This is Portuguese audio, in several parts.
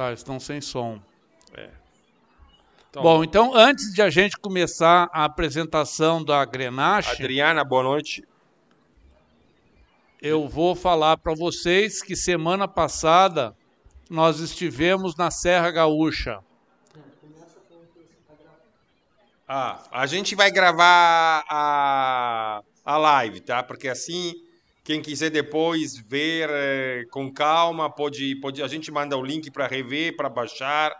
Tá, estão sem som. É. Então, Bom, então antes de a gente começar a apresentação da Grenache. Adriana, boa noite. Eu vou falar para vocês que semana passada nós estivemos na Serra Gaúcha. Ah, a gente vai gravar a, a live, tá? Porque assim quem quiser depois ver é, com calma, pode, pode a gente manda o link para rever, para baixar.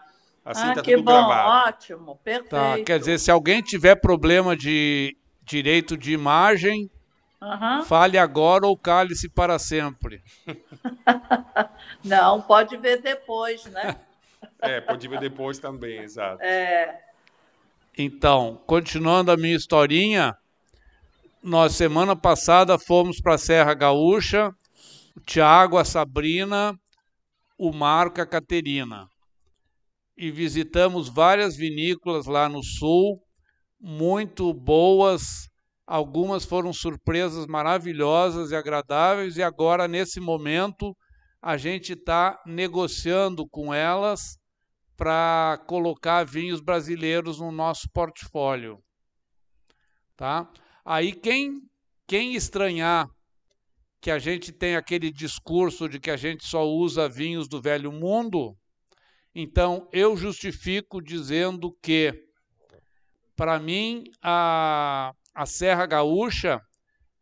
Assim ah, tá tudo bom, gravado. ótimo, perfeito. Tá, quer dizer, se alguém tiver problema de direito de imagem, Fale agora ou cale-se para sempre. Não, pode ver depois, né? é, pode ver depois também, exato. É. Então, continuando a minha historinha, nós semana passada fomos para a Serra Gaúcha, o Tiago, a Sabrina, o Marco, a Caterina. E visitamos várias vinícolas lá no sul, muito boas, algumas foram surpresas maravilhosas e agradáveis, e agora, nesse momento, a gente está negociando com elas para colocar vinhos brasileiros no nosso portfólio. Tá? Aí quem, quem estranhar que a gente tem aquele discurso de que a gente só usa vinhos do velho mundo, então eu justifico dizendo que, para mim, a, a Serra Gaúcha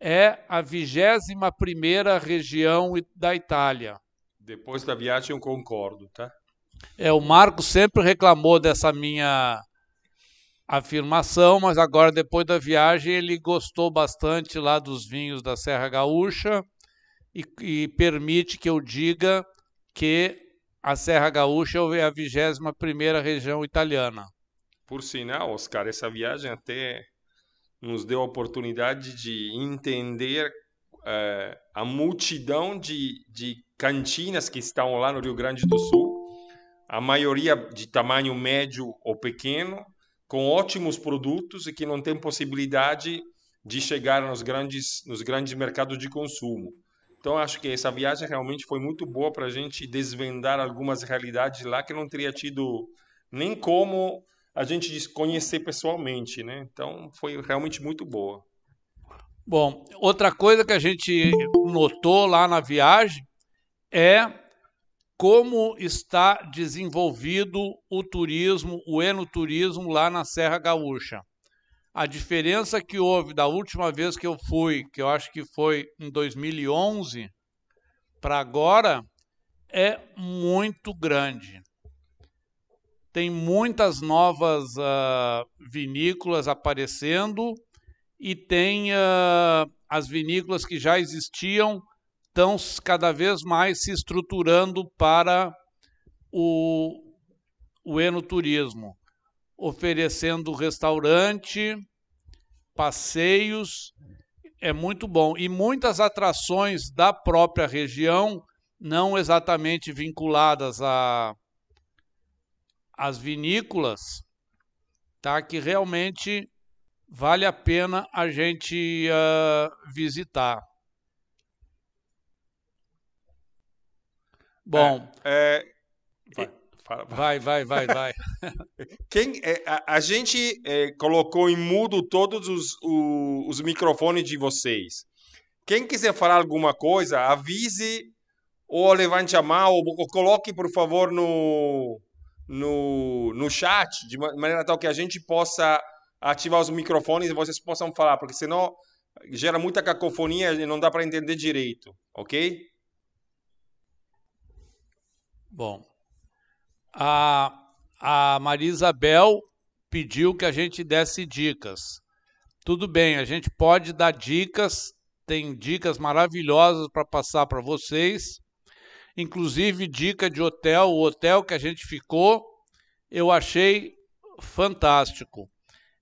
é a vigésima primeira região da Itália. Depois da viagem eu concordo, tá? É, o Marco sempre reclamou dessa minha afirmação, mas agora depois da viagem ele gostou bastante lá dos vinhos da Serra Gaúcha e, e permite que eu diga que a Serra Gaúcha é a vigésima primeira região italiana. Por sinal, Oscar, essa viagem até nos deu a oportunidade de entender uh, a multidão de, de cantinas que estão lá no Rio Grande do Sul, a maioria de tamanho médio ou pequeno, com ótimos produtos e que não tem possibilidade de chegar nos grandes, nos grandes mercados de consumo. Então, acho que essa viagem realmente foi muito boa para a gente desvendar algumas realidades lá que não teria tido nem como a gente desconhecer pessoalmente, né? Então, foi realmente muito boa. Bom, outra coisa que a gente notou lá na viagem é como está desenvolvido o turismo, o enoturismo lá na Serra Gaúcha. A diferença que houve da última vez que eu fui, que eu acho que foi em 2011, para agora, é muito grande. Tem muitas novas uh, vinícolas aparecendo e tem uh, as vinícolas que já existiam estão cada vez mais se estruturando para o, o enoturismo, oferecendo restaurante, passeios, é muito bom. E muitas atrações da própria região, não exatamente vinculadas a às vinícolas, tá? Que realmente vale a pena a gente uh, visitar. Bom. É, é, vai, vai, vai, vai. Quem, é, a, a, gente é, colocou em mudo todos os, o, os microfones de vocês. Quem quiser falar alguma coisa, avise ou levante a mão, ou coloque, por favor, no, no, no chat, de maneira tal que a gente possa ativar os microfones e vocês possam falar, porque senão gera muita cacofonia e não dá para entender direito, ok? Bom, a, a Maria Isabel pediu que a gente desse dicas. Tudo bem, a gente pode dar dicas, tem dicas maravilhosas para passar para vocês. Inclusive dica de hotel, o hotel que a gente ficou, eu achei fantástico.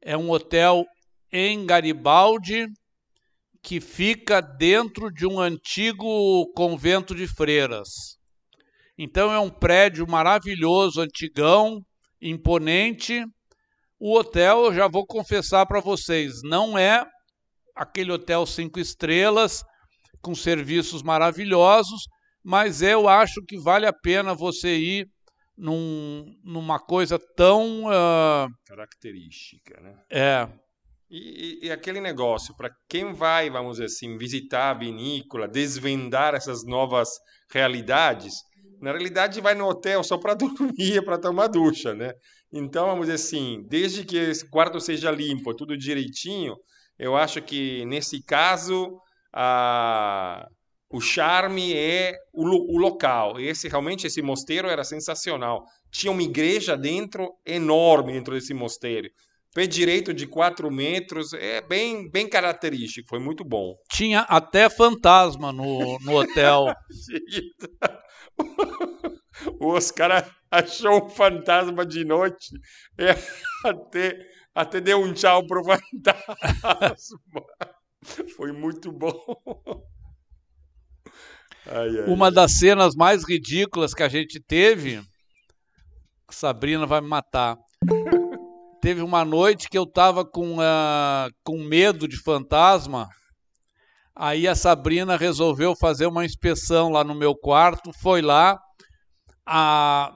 É um hotel em Garibaldi que fica dentro de um antigo convento de freiras. Então é um prédio maravilhoso, antigão, imponente. O hotel, já vou confessar para vocês, não é aquele hotel cinco estrelas com serviços maravilhosos, mas eu acho que vale a pena você ir num, numa coisa tão uh... característica, né? É, e, e, aquele negócio, para quem vai, vamos dizer assim, visitar a vinícola, desvendar essas novas realidades, na realidade, vai no hotel só para dormir, é para tomar ducha, né? Então, vamos dizer assim, desde que esse quarto seja limpo, tudo direitinho, eu acho que nesse caso a, o charme é o, o local. Esse realmente esse mosteiro era sensacional. Tinha uma igreja dentro enorme dentro desse mosteiro. Pé direito de 4 metros, é bem, bem característico, foi muito bom. Tinha até fantasma no, no hotel. o Oscar achou um fantasma de noite e é, até, até deu um tchau pro fantasma. Foi muito bom. Ai, ai, Uma ai. das cenas mais ridículas que a gente teve. Sabrina vai me matar. teve uma noite que eu tava com, uh, com medo de fantasma Aí a Sabrina resolveu fazer uma inspeção lá no meu quarto, foi lá, a...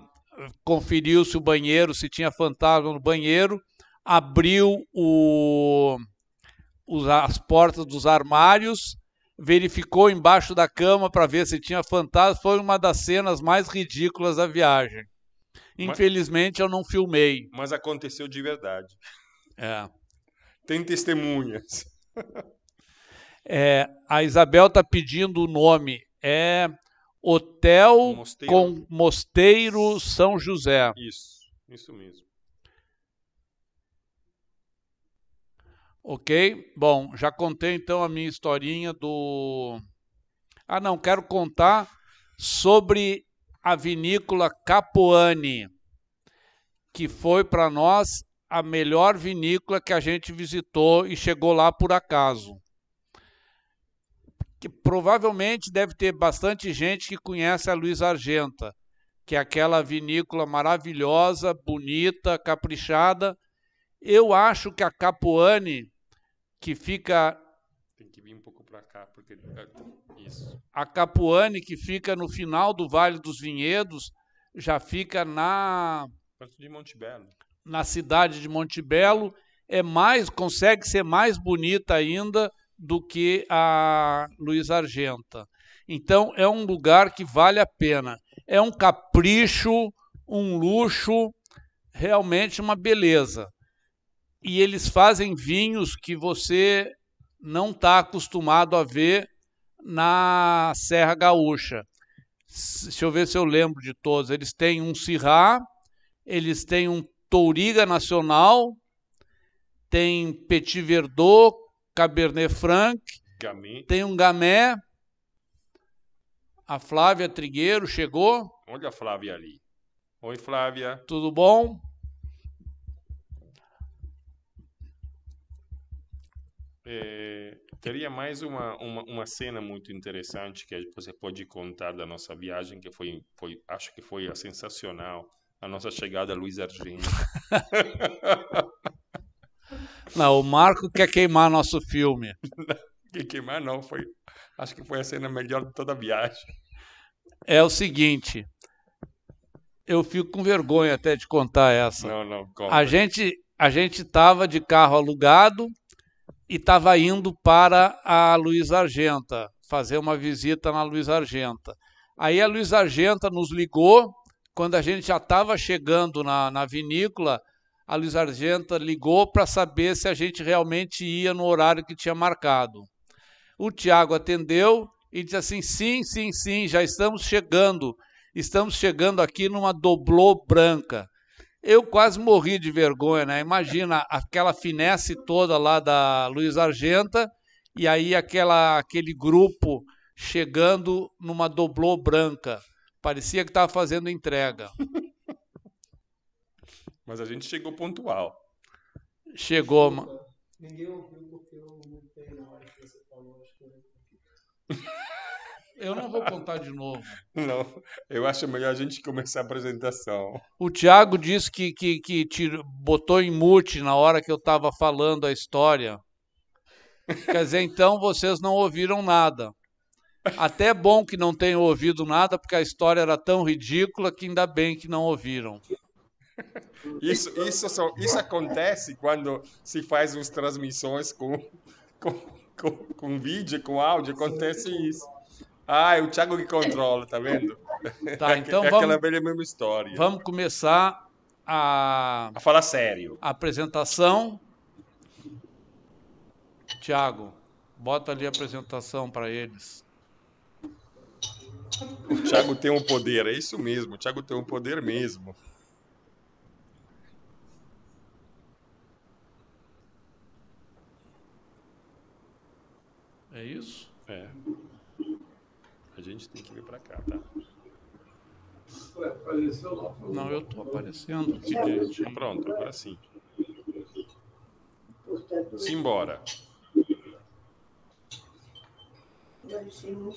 conferiu se o banheiro, se tinha fantasma no banheiro, abriu o... as portas dos armários, verificou embaixo da cama para ver se tinha fantasma. Foi uma das cenas mais ridículas da viagem. Infelizmente, mas, eu não filmei. Mas aconteceu de verdade. É. Tem testemunhas. É, a Isabel está pedindo o nome. É Hotel Mosteiro. com Mosteiro São José. Isso, isso mesmo. Ok? Bom, já contei então a minha historinha do. Ah, não, quero contar sobre a vinícola Capoane, que foi para nós a melhor vinícola que a gente visitou e chegou lá por acaso que provavelmente deve ter bastante gente que conhece a Luiz Argenta, que é aquela vinícola maravilhosa, bonita, caprichada. Eu acho que a Capuane, que fica. Tem que vir um pouco para cá, porque. É, isso. A Capuane, que fica no final do Vale dos Vinhedos, já fica na. Perto de Montebello. Na cidade de Montebello. É mais, consegue ser mais bonita ainda do que a Luiz Argenta. Então é um lugar que vale a pena. É um capricho, um luxo, realmente uma beleza. E eles fazem vinhos que você não está acostumado a ver na Serra Gaúcha. Deixa eu ver se eu lembro de todos. Eles têm um Sirrá, eles têm um Touriga Nacional, tem Petit Verdot, Cabernet Franc, tem um Gamé. A Flávia Trigueiro chegou. Olha a Flávia ali. Oi, Flávia. Tudo bom? É, teria mais uma, uma, uma, cena muito interessante que você pode contar da nossa viagem, que foi, foi acho que foi sensacional, a nossa chegada a Luiz Argento. Não, o Marco quer queimar nosso filme. Quer queimar não, foi. Acho que foi a cena melhor de toda a viagem. É o seguinte. Eu fico com vergonha até de contar essa. Não, não, conta. A gente, a gente tava de carro alugado e estava indo para a Luiz Argenta, fazer uma visita na Luiz Argenta. Aí a Luiz Argenta nos ligou, quando a gente já estava chegando na, na vinícola, a Luiz Argenta ligou para saber se a gente realmente ia no horário que tinha marcado. O Tiago atendeu e disse assim: sim, sim, sim, já estamos chegando. Estamos chegando aqui numa doblô branca. Eu quase morri de vergonha, né? Imagina aquela finesse toda lá da Luiz Argenta e aí aquela, aquele grupo chegando numa doblô branca. Parecia que estava fazendo entrega. Mas a gente chegou pontual. Chegou, mano. Ninguém ouviu porque eu mutei na hora que você falou. Acho que eu... Eu não vou contar de novo. Não, eu acho melhor a gente começar a apresentação. O Tiago disse que, que, que tirou, botou em mute na hora que eu estava falando a história. Quer dizer, então vocês não ouviram nada. Até é bom que não tenham ouvido nada, porque a história era tão ridícula que ainda bem que não ouviram. Isso, isso, só, isso acontece quando se faz as transmissões com, com, com, com vídeo, com áudio, acontece isso. Ah, é o Thiago que controla, tá vendo? Tá, é então é aquela vamos, velha mesma história. Vamos começar a... A falar sério. A apresentação. Thiago, bota ali a apresentação para eles. O Thiago tem um poder, é isso mesmo. O Thiago tem um poder mesmo. É isso? É. A gente tem que vir para cá, tá? Não, eu estou aparecendo. pronto, agora sim. Simbora.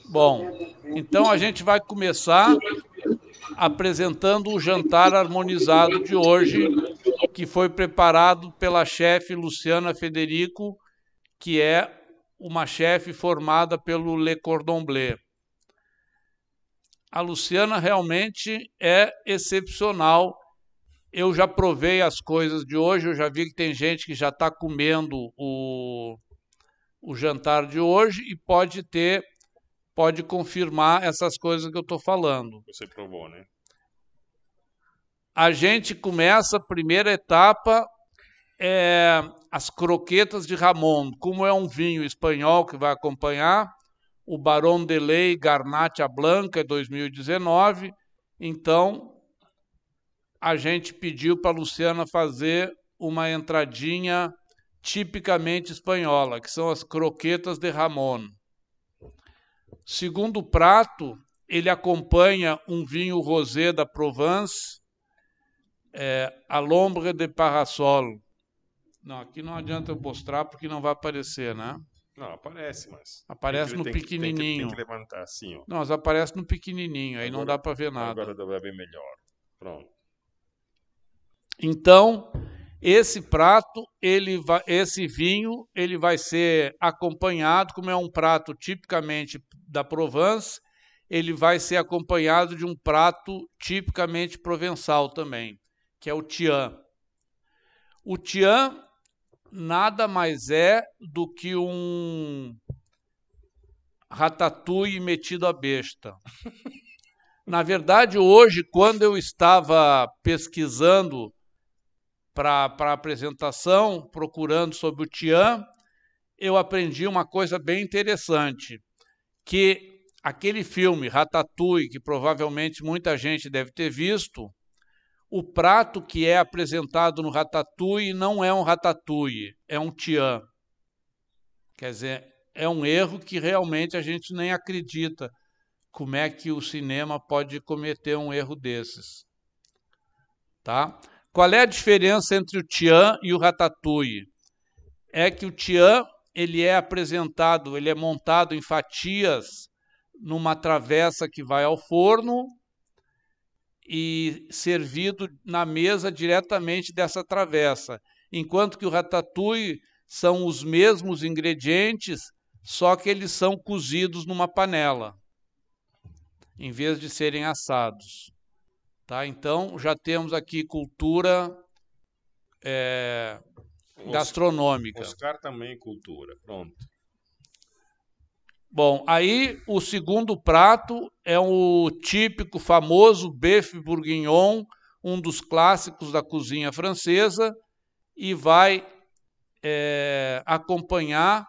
Bom, então a gente vai começar apresentando o jantar harmonizado de hoje, que foi preparado pela chefe Luciana Federico, que é uma chefe formada pelo Le Cordon Bleu. A Luciana realmente é excepcional. Eu já provei as coisas de hoje, eu já vi que tem gente que já está comendo o, o jantar de hoje e pode ter, pode confirmar essas coisas que eu estou falando. Você provou, né? A gente começa a primeira etapa é, as croquetas de Ramon, como é um vinho espanhol que vai acompanhar, o Baron de Ley Garnacha Blanca 2019. É então, a gente pediu para a Luciana fazer uma entradinha tipicamente espanhola, que são as croquetas de Ramon. Segundo prato, ele acompanha um vinho rosé da Provence, é, Alombre de Parasol, não, aqui não adianta eu mostrar porque não vai aparecer, né? Não, aparece, mas. Aparece no tem pequenininho. Que, tem, que, tem que levantar assim, ó. Não, mas aparece no pequenininho, aí agora, não dá para ver nada. Agora dá ver melhor. Pronto. Então, esse prato, ele vai, esse vinho, ele vai ser acompanhado, como é um prato tipicamente da Provence, ele vai ser acompanhado de um prato tipicamente provençal também, que é o tian. O tian nada mais é do que um ratatouille metido a besta. Na verdade, hoje, quando eu estava pesquisando para a apresentação, procurando sobre o Tian, eu aprendi uma coisa bem interessante, que aquele filme Ratatouille, que provavelmente muita gente deve ter visto, o prato que é apresentado no ratatouille não é um ratatouille, é um tian. Quer dizer, é um erro que realmente a gente nem acredita. Como é que o cinema pode cometer um erro desses? Tá? Qual é a diferença entre o tian e o ratatouille? É que o tian ele é apresentado, ele é montado em fatias numa travessa que vai ao forno e servido na mesa diretamente dessa travessa, enquanto que o ratatouille são os mesmos ingredientes, só que eles são cozidos numa panela, em vez de serem assados. Tá? Então já temos aqui cultura é, gastronômica. Oscar também cultura, pronto. Bom, aí o segundo prato é o típico famoso beef bourguignon, um dos clássicos da cozinha francesa, e vai é, acompanhar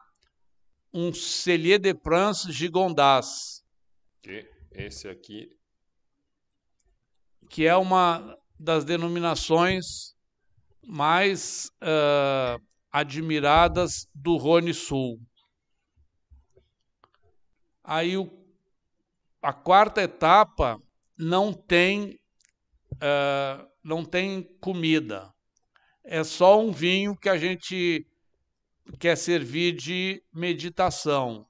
um Cellier de France Gigondas. Que esse aqui. Que é uma das denominações mais uh, admiradas do Rhône Sul. Aí o, a quarta etapa não tem uh, não tem comida. É só um vinho que a gente quer servir de meditação.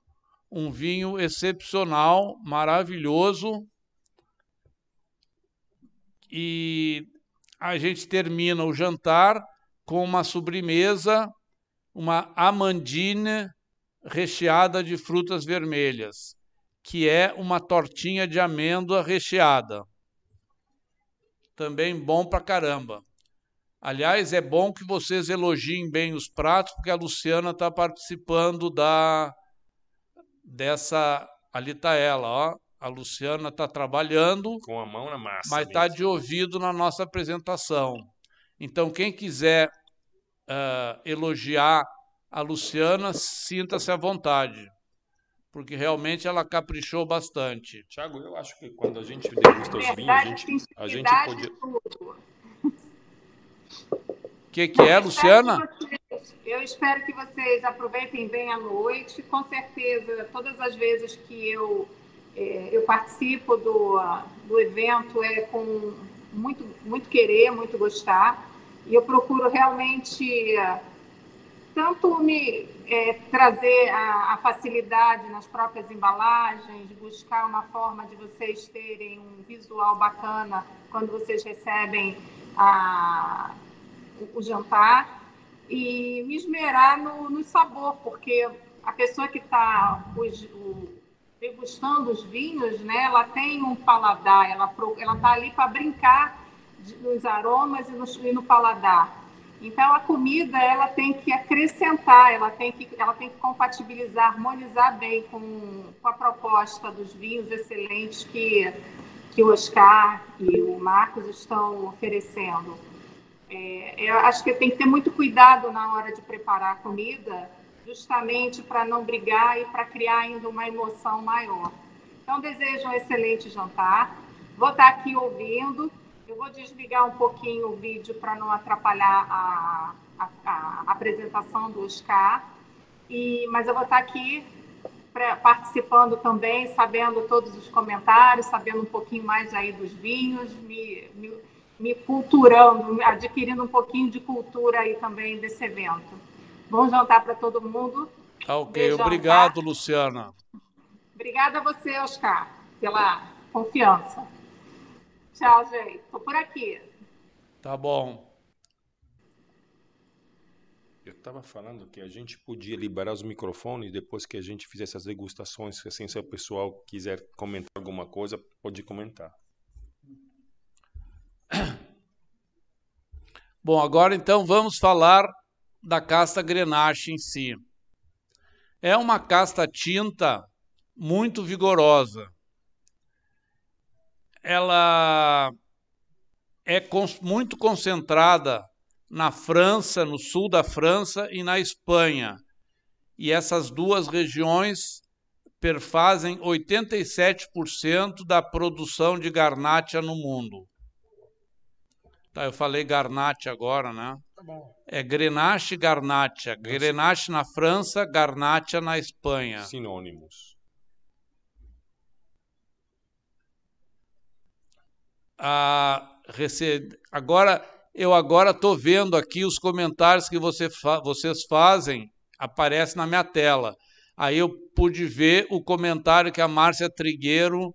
Um vinho excepcional, maravilhoso. E a gente termina o jantar com uma sobremesa, uma amandine recheada de frutas vermelhas, que é uma tortinha de amêndoa recheada. Também bom pra caramba. Aliás, é bom que vocês elogiem bem os pratos, porque a Luciana está participando da dessa ali está ela, ó. A Luciana está trabalhando com a mão na massa, mas está de ouvido na nossa apresentação. Então, quem quiser uh, elogiar a Luciana sinta-se à vontade, porque realmente ela caprichou bastante. Tiago, eu acho que quando a gente degusta os vinhos, a gente, a gente podia. O que, que é, Luciana? eu espero que vocês aproveitem bem a noite. Com certeza, todas as vezes que eu, é, eu participo do, do evento é com muito, muito querer, muito gostar. E eu procuro realmente. Eh, tanto me é, trazer a, a, facilidade nas próprias embalagens, buscar uma forma de vocês terem um visual bacana quando vocês recebem a, o, o, jantar e me esmerar no, no sabor, porque a pessoa que está degustando os vinhos, né, ela tem um paladar, ela está ali para brincar nos aromas e, e no paladar. Então a comida ela tem que acrescentar, ela tem que, ela tem que compatibilizar, harmonizar bem com, com a proposta dos vinhos excelentes que, que o Oscar e o Marcos estão oferecendo. É, é, eu acho que tem que ter muito cuidado na hora de preparar a comida, justamente para não brigar e para criar ainda uma emoção maior. Então desejo um excelente jantar. Vou estar aqui ouvindo eu vou desligar um pouquinho o vídeo para não atrapalhar a, a, a, apresentação do Oscar, e, mas eu vou estar tá aqui pra, participando também, sabendo todos os comentários, sabendo um pouquinho mais aí dos vinhos, me, me, me culturando, adquirindo um pouquinho de cultura aí também desse evento. Bom jantar para todo mundo. Tá ok, Beijão, obrigado, tá? Luciana. Obrigada a você, Oscar, pela confiança. Tchau, gente. Tô por aqui. Tá bom. Eu estava falando que a gente podia liberar os microfones depois que a gente fizesse as degustações, assim, se o pessoal quiser comentar alguma coisa, pode comentar. Bom, agora então vamos falar da casta Grenache em si. É uma casta tinta muito vigorosa ela é muito concentrada na França, no sul da França e na Espanha. E essas duas regiões perfazem 87% da produção de garnacha no mundo. Tá, eu falei garnacha agora, né? Tá bom. É Grenache e Garnacha. Grenache na França, Garnacha na Espanha. Sinônimos. a receber. Agora, eu agora estou vendo aqui os comentários que você fa vocês fazem, aparece na minha tela. Aí eu pude ver o comentário que a Márcia Trigueiro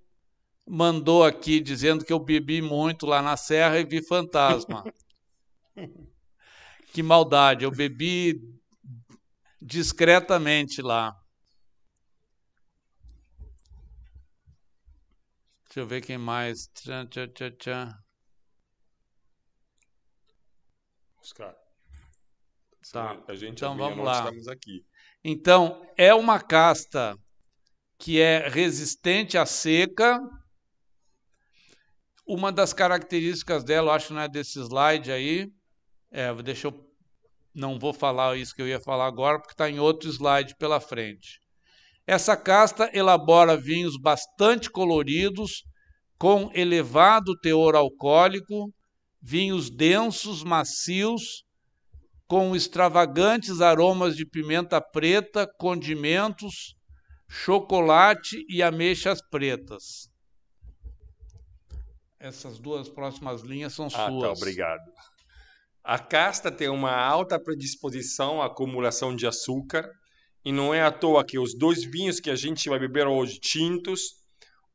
mandou aqui, dizendo que eu bebi muito lá na serra e vi fantasma. que maldade, eu bebi discretamente lá. Deixa eu ver quem mais. Tchan, tchan, tchan, tchan. Oscar. Tá. A gente então vamos lá. Então, é uma casta que é resistente à seca. Uma das características dela, eu acho que não é desse slide aí. É, deixa eu. Não vou falar isso que eu ia falar agora, porque está em outro slide pela frente. Essa casta elabora vinhos bastante coloridos, com elevado teor alcoólico, vinhos densos, macios, com extravagantes aromas de pimenta preta, condimentos, chocolate e ameixas pretas. Essas duas próximas linhas são ah, tá, suas. Tá, obrigado. A casta tem uma alta predisposição à acumulação de açúcar, e não é à toa que os dois vinhos que a gente vai beber hoje, tintos,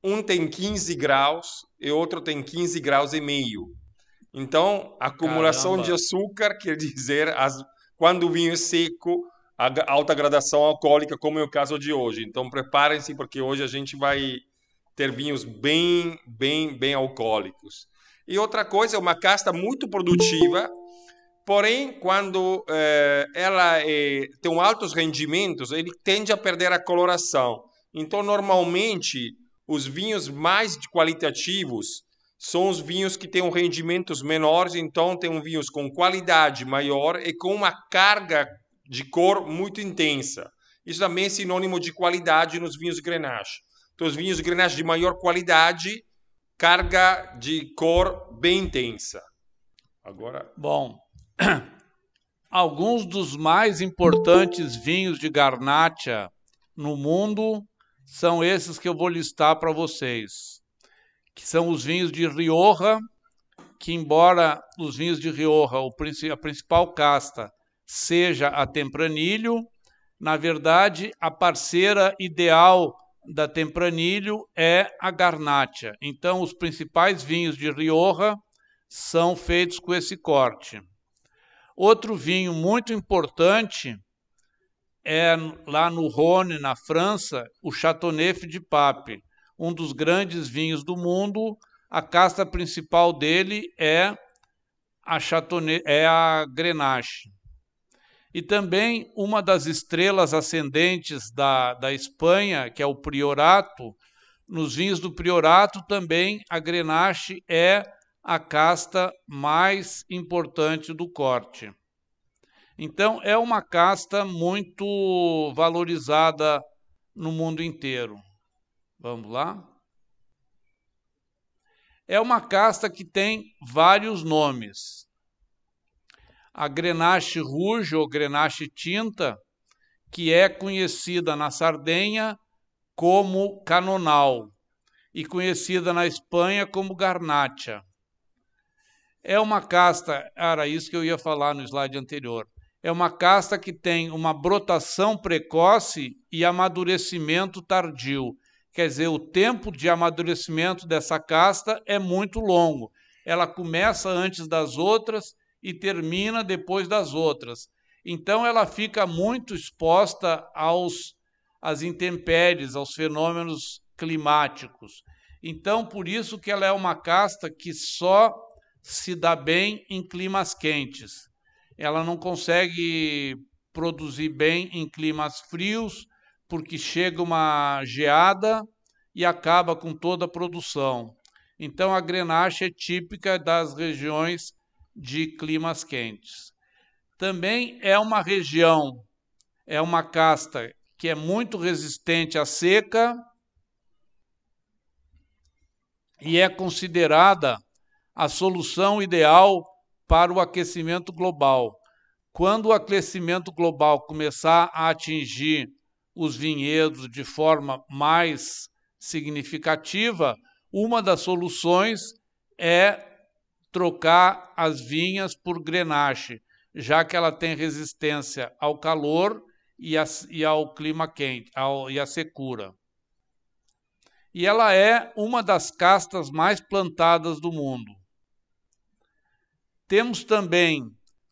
um tem 15 graus e outro tem 15 graus e meio. Então, acumulação Caramba. de açúcar quer dizer, as, quando o vinho é seco, a alta gradação alcoólica, como é o caso de hoje. Então, preparem-se, porque hoje a gente vai ter vinhos bem, bem, bem alcoólicos. E outra coisa, é uma casta muito produtiva, Porém, quando eh, ela eh, tem altos rendimentos, ele tende a perder a coloração. Então, normalmente, os vinhos mais qualitativos são os vinhos que têm rendimentos menores, então tem vinhos com qualidade maior e com uma carga de cor muito intensa. Isso também é sinônimo de qualidade nos vinhos Grenache. Então, os vinhos Grenache de maior qualidade, carga de cor bem intensa. Agora. Bom, alguns dos mais importantes vinhos de garnacha no mundo são esses que eu vou listar para vocês, que são os vinhos de Rioja, que embora os vinhos de Rioja, a principal casta, seja a Tempranilho, na verdade, a parceira ideal da Tempranilho é a Garnacha. Então, os principais vinhos de Rioja são feitos com esse corte. Outro vinho muito importante é lá no Rhône, na França, o Chateauneuf de Pape, um dos grandes vinhos do mundo. A casta principal dele é a Chateauneuf, é a Grenache. E também uma das estrelas ascendentes da, da Espanha, que é o Priorato, nos vinhos do Priorato também a Grenache é a casta mais importante do corte. Então, é uma casta muito valorizada no mundo inteiro. Vamos lá? É uma casta que tem vários nomes. A Grenache Rouge ou Grenache Tinta, que é conhecida na Sardenha como Canonal e conhecida na Espanha como Garnacha. É uma casta, era isso que eu ia falar no slide anterior. É uma casta que tem uma brotação precoce e amadurecimento tardio. Quer dizer, o tempo de amadurecimento dessa casta é muito longo. Ela começa antes das outras e termina depois das outras. Então ela fica muito exposta aos às intempéries, aos fenômenos climáticos. Então por isso que ela é uma casta que só se dá bem em climas quentes. Ela não consegue produzir bem em climas frios, porque chega uma geada e acaba com toda a produção. Então a grenache é típica das regiões de climas quentes. Também é uma região, é uma casta que é muito resistente à seca e é considerada a solução ideal para o aquecimento global. Quando o aquecimento global começar a atingir os vinhedos de forma mais significativa, uma das soluções é trocar as vinhas por grenache, já que ela tem resistência ao calor e, a, e ao clima quente ao, e à secura. E ela é uma das castas mais plantadas do mundo. Temos também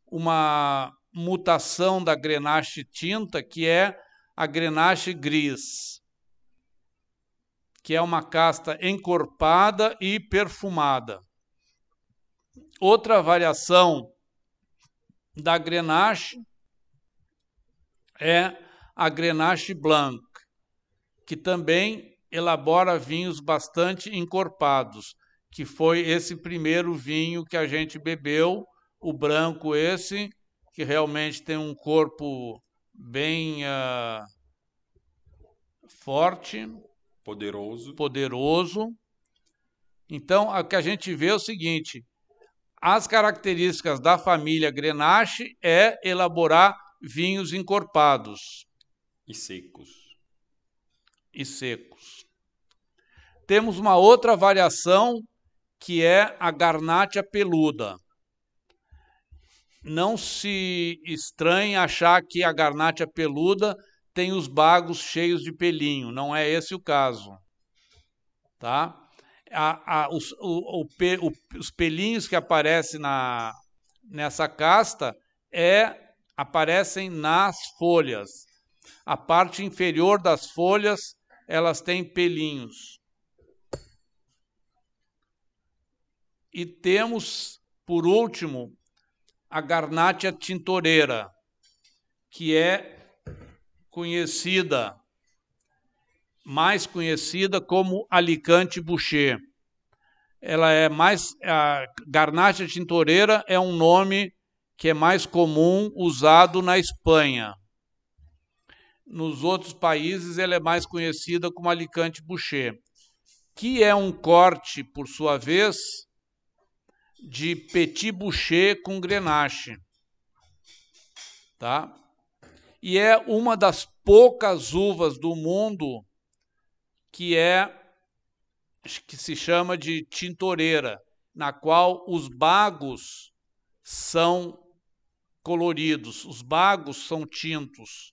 uma mutação da grenache tinta, que é a grenache gris, que é uma casta encorpada e perfumada. Outra variação da grenache é a grenache blanc, que também elabora vinhos bastante encorpados que foi esse primeiro vinho que a gente bebeu, o branco esse, que realmente tem um corpo bem uh, forte, poderoso. Poderoso. Então, o que a gente vê é o seguinte: as características da família Grenache é elaborar vinhos encorpados e secos. E secos. Temos uma outra variação que é a garnátia peluda. Não se estranhe achar que a garnátia peluda tem os bagos cheios de pelinho, não é esse o caso. Tá? A, a, os, o, o, o, os pelinhos que aparecem na, nessa casta é aparecem nas folhas. A parte inferior das folhas, elas têm pelinhos. E temos, por último, a Garnatia tintoreira, que é conhecida, mais conhecida como Alicante Boucher. Ela é mais a Garnacha tintoreira é um nome que é mais comum usado na Espanha. Nos outros países ela é mais conhecida como Alicante Boucher, que é um corte, por sua vez, de petit boucher com grenache. Tá? E é uma das poucas uvas do mundo que é que se chama de tintoreira, na qual os bagos são coloridos, os bagos são tintos.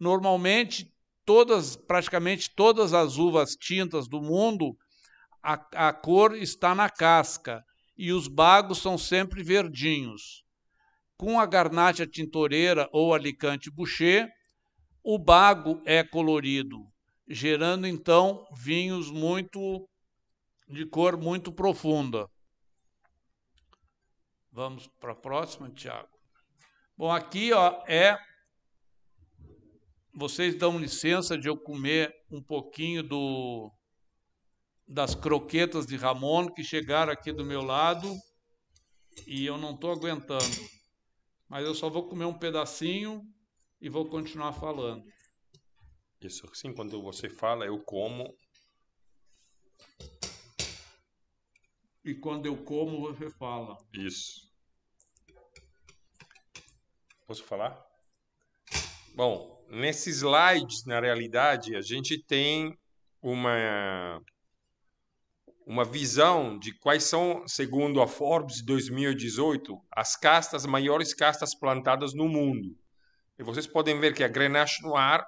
Normalmente, todas, praticamente todas as uvas tintas do mundo, a, a cor está na casca e os bagos são sempre verdinhos. Com a garnacha tintoreira ou alicante boucher, o bago é colorido, gerando então vinhos muito de cor muito profunda. Vamos para a próxima, Tiago. Bom, aqui ó, é. Vocês dão licença de eu comer um pouquinho do das croquetas de Ramon que chegaram aqui do meu lado e eu não estou aguentando. Mas eu só vou comer um pedacinho e vou continuar falando. Isso, sim, quando você fala, eu como. E quando eu como, você fala. Isso. Posso falar? Bom, nesses slides, na realidade, a gente tem uma uma visão de quais são, segundo a Forbes 2018, as castas, maiores castas plantadas no mundo. E vocês podem ver que a Grenache Noir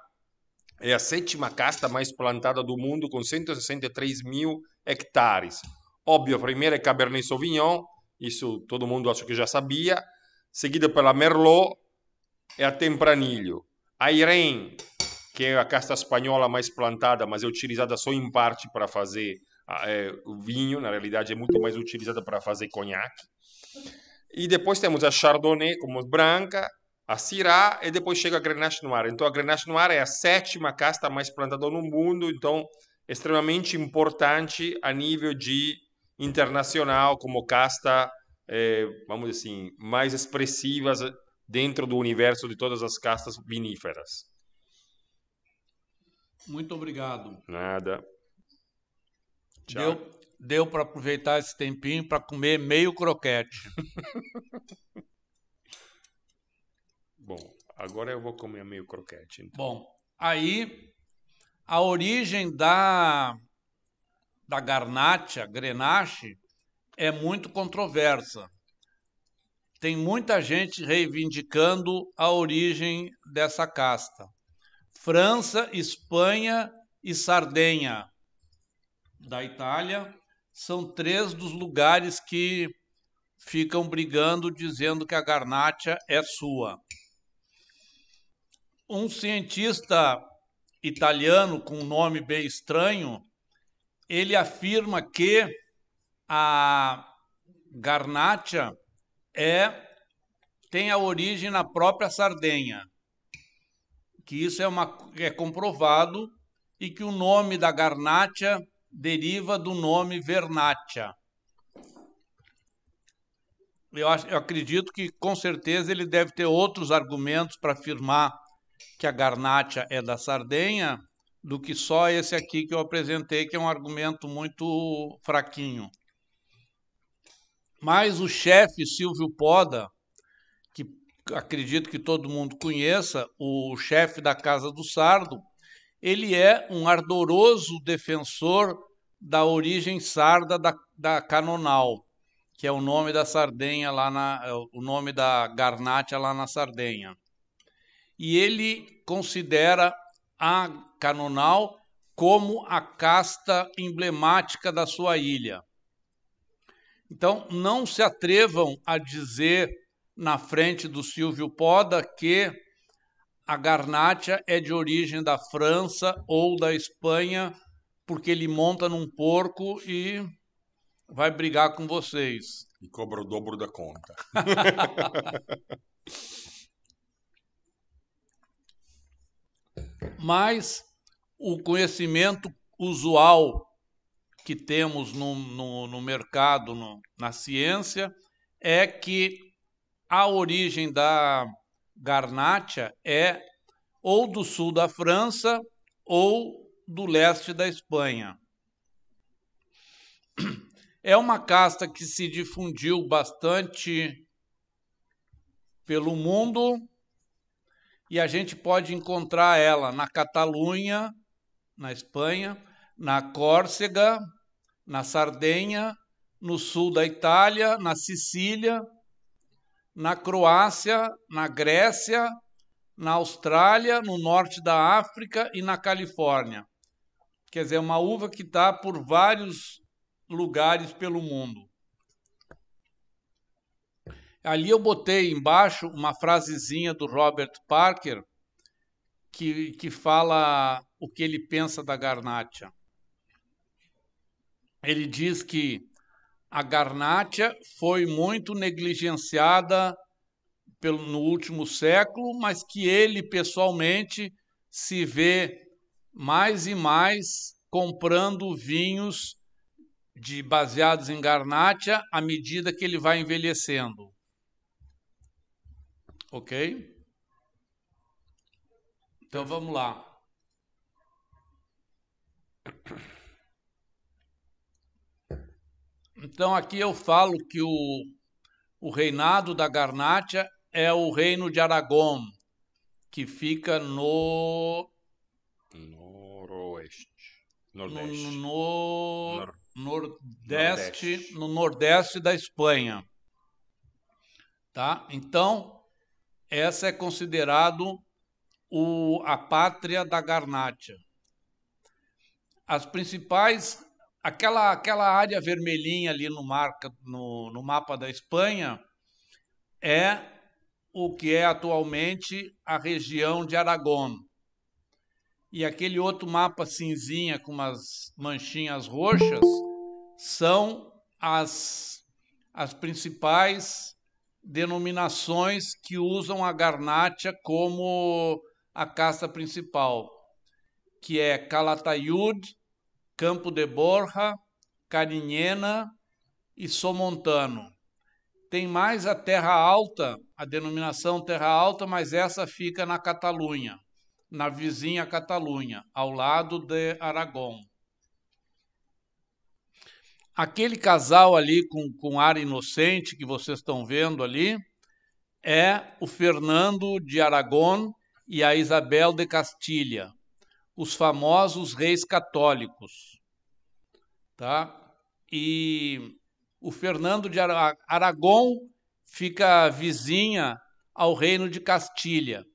é a sétima casta mais plantada do mundo, com 163 mil hectares. Óbvio, a primeira é Cabernet Sauvignon, isso todo mundo acho que já sabia, seguida pela Merlot e é a Tempranillo. A Irene, que é a casta espanhola mais plantada, mas é utilizada só em parte para fazer ah, é, o vinho, na realidade, é muito mais utilizado para fazer conhaque. E depois temos a Chardonnay como branca, a Syrah e depois chega a Grenache Noir. Então a Grenache Noir é a sétima casta mais plantada no mundo, então extremamente importante a nível de internacional como casta, é, vamos dizer assim, mais expressivas dentro do universo de todas as castas viníferas. Muito obrigado. Nada. Deu, deu para aproveitar esse tempinho para comer meio croquete. Bom, agora eu vou comer meio croquete. Então. Bom, aí a origem da da garnacha, grenache, é muito controversa. Tem muita gente reivindicando a origem dessa casta. França, Espanha e Sardenha da Itália, são três dos lugares que ficam brigando dizendo que a garnacha é sua. Um cientista italiano com um nome bem estranho, ele afirma que a garnacha é tem a origem na própria Sardenha. Que isso é uma é comprovado e que o nome da garnacha deriva do nome Vernácia. Eu, acho, eu acredito que, com certeza, ele deve ter outros argumentos para afirmar que a Garnacha é da Sardenha do que só esse aqui que eu apresentei, que é um argumento muito fraquinho. Mas o chefe Silvio Poda, que acredito que todo mundo conheça, o chefe da Casa do Sardo, ele é um ardoroso defensor da origem sarda da, da Canonal, que é o nome da Sardenha lá na, é o nome da Garnatia lá na Sardenha. E ele considera a Canonal como a casta emblemática da sua ilha. Então, não se atrevam a dizer na frente do Silvio Poda que a garnacha é de origem da França ou da Espanha, porque ele monta num porco e vai brigar com vocês. E cobra o dobro da conta. Mas o conhecimento usual que temos no, no, no mercado, no, na ciência, é que a origem da garnacha é ou do sul da França ou do leste da Espanha. É uma casta que se difundiu bastante pelo mundo e a gente pode encontrar ela na Catalunha, na Espanha, na Córcega, na Sardenha, no sul da Itália, na Sicília na Croácia, na Grécia, na Austrália, no norte da África e na Califórnia. Quer dizer, é uma uva que está por vários lugares pelo mundo. Ali eu botei embaixo uma frasezinha do Robert Parker que, que fala o que ele pensa da Garnacha. Ele diz que a Garnatia foi muito negligenciada pelo, no último século, mas que ele pessoalmente se vê mais e mais comprando vinhos de baseados em Garnatia à medida que ele vai envelhecendo. OK? Então vamos lá. Então aqui eu falo que o, o reinado da Garnácia é o reino de Aragão, que fica no noroeste, nordeste, no, no... Nor... Nordeste, nordeste, no nordeste da Espanha, tá? Então essa é considerado o, a pátria da Garnácia As principais aquela, aquela área vermelhinha ali no, marca, no, no mapa da Espanha é o que é atualmente a região de Aragão. E aquele outro mapa cinzinha com umas manchinhas roxas são as, as principais denominações que usam a garnacha como a casta principal, que é Calatayud, Campo de Borja, Carinhena e Somontano. Tem mais a Terra Alta, a denominação Terra Alta, mas essa fica na Catalunha, na vizinha Catalunha, ao lado de Aragão. Aquele casal ali com, com ar inocente que vocês estão vendo ali é o Fernando de Aragão e a Isabel de Castilha os famosos reis católicos, tá? E o Fernando de Aragão fica vizinha ao reino de Castilha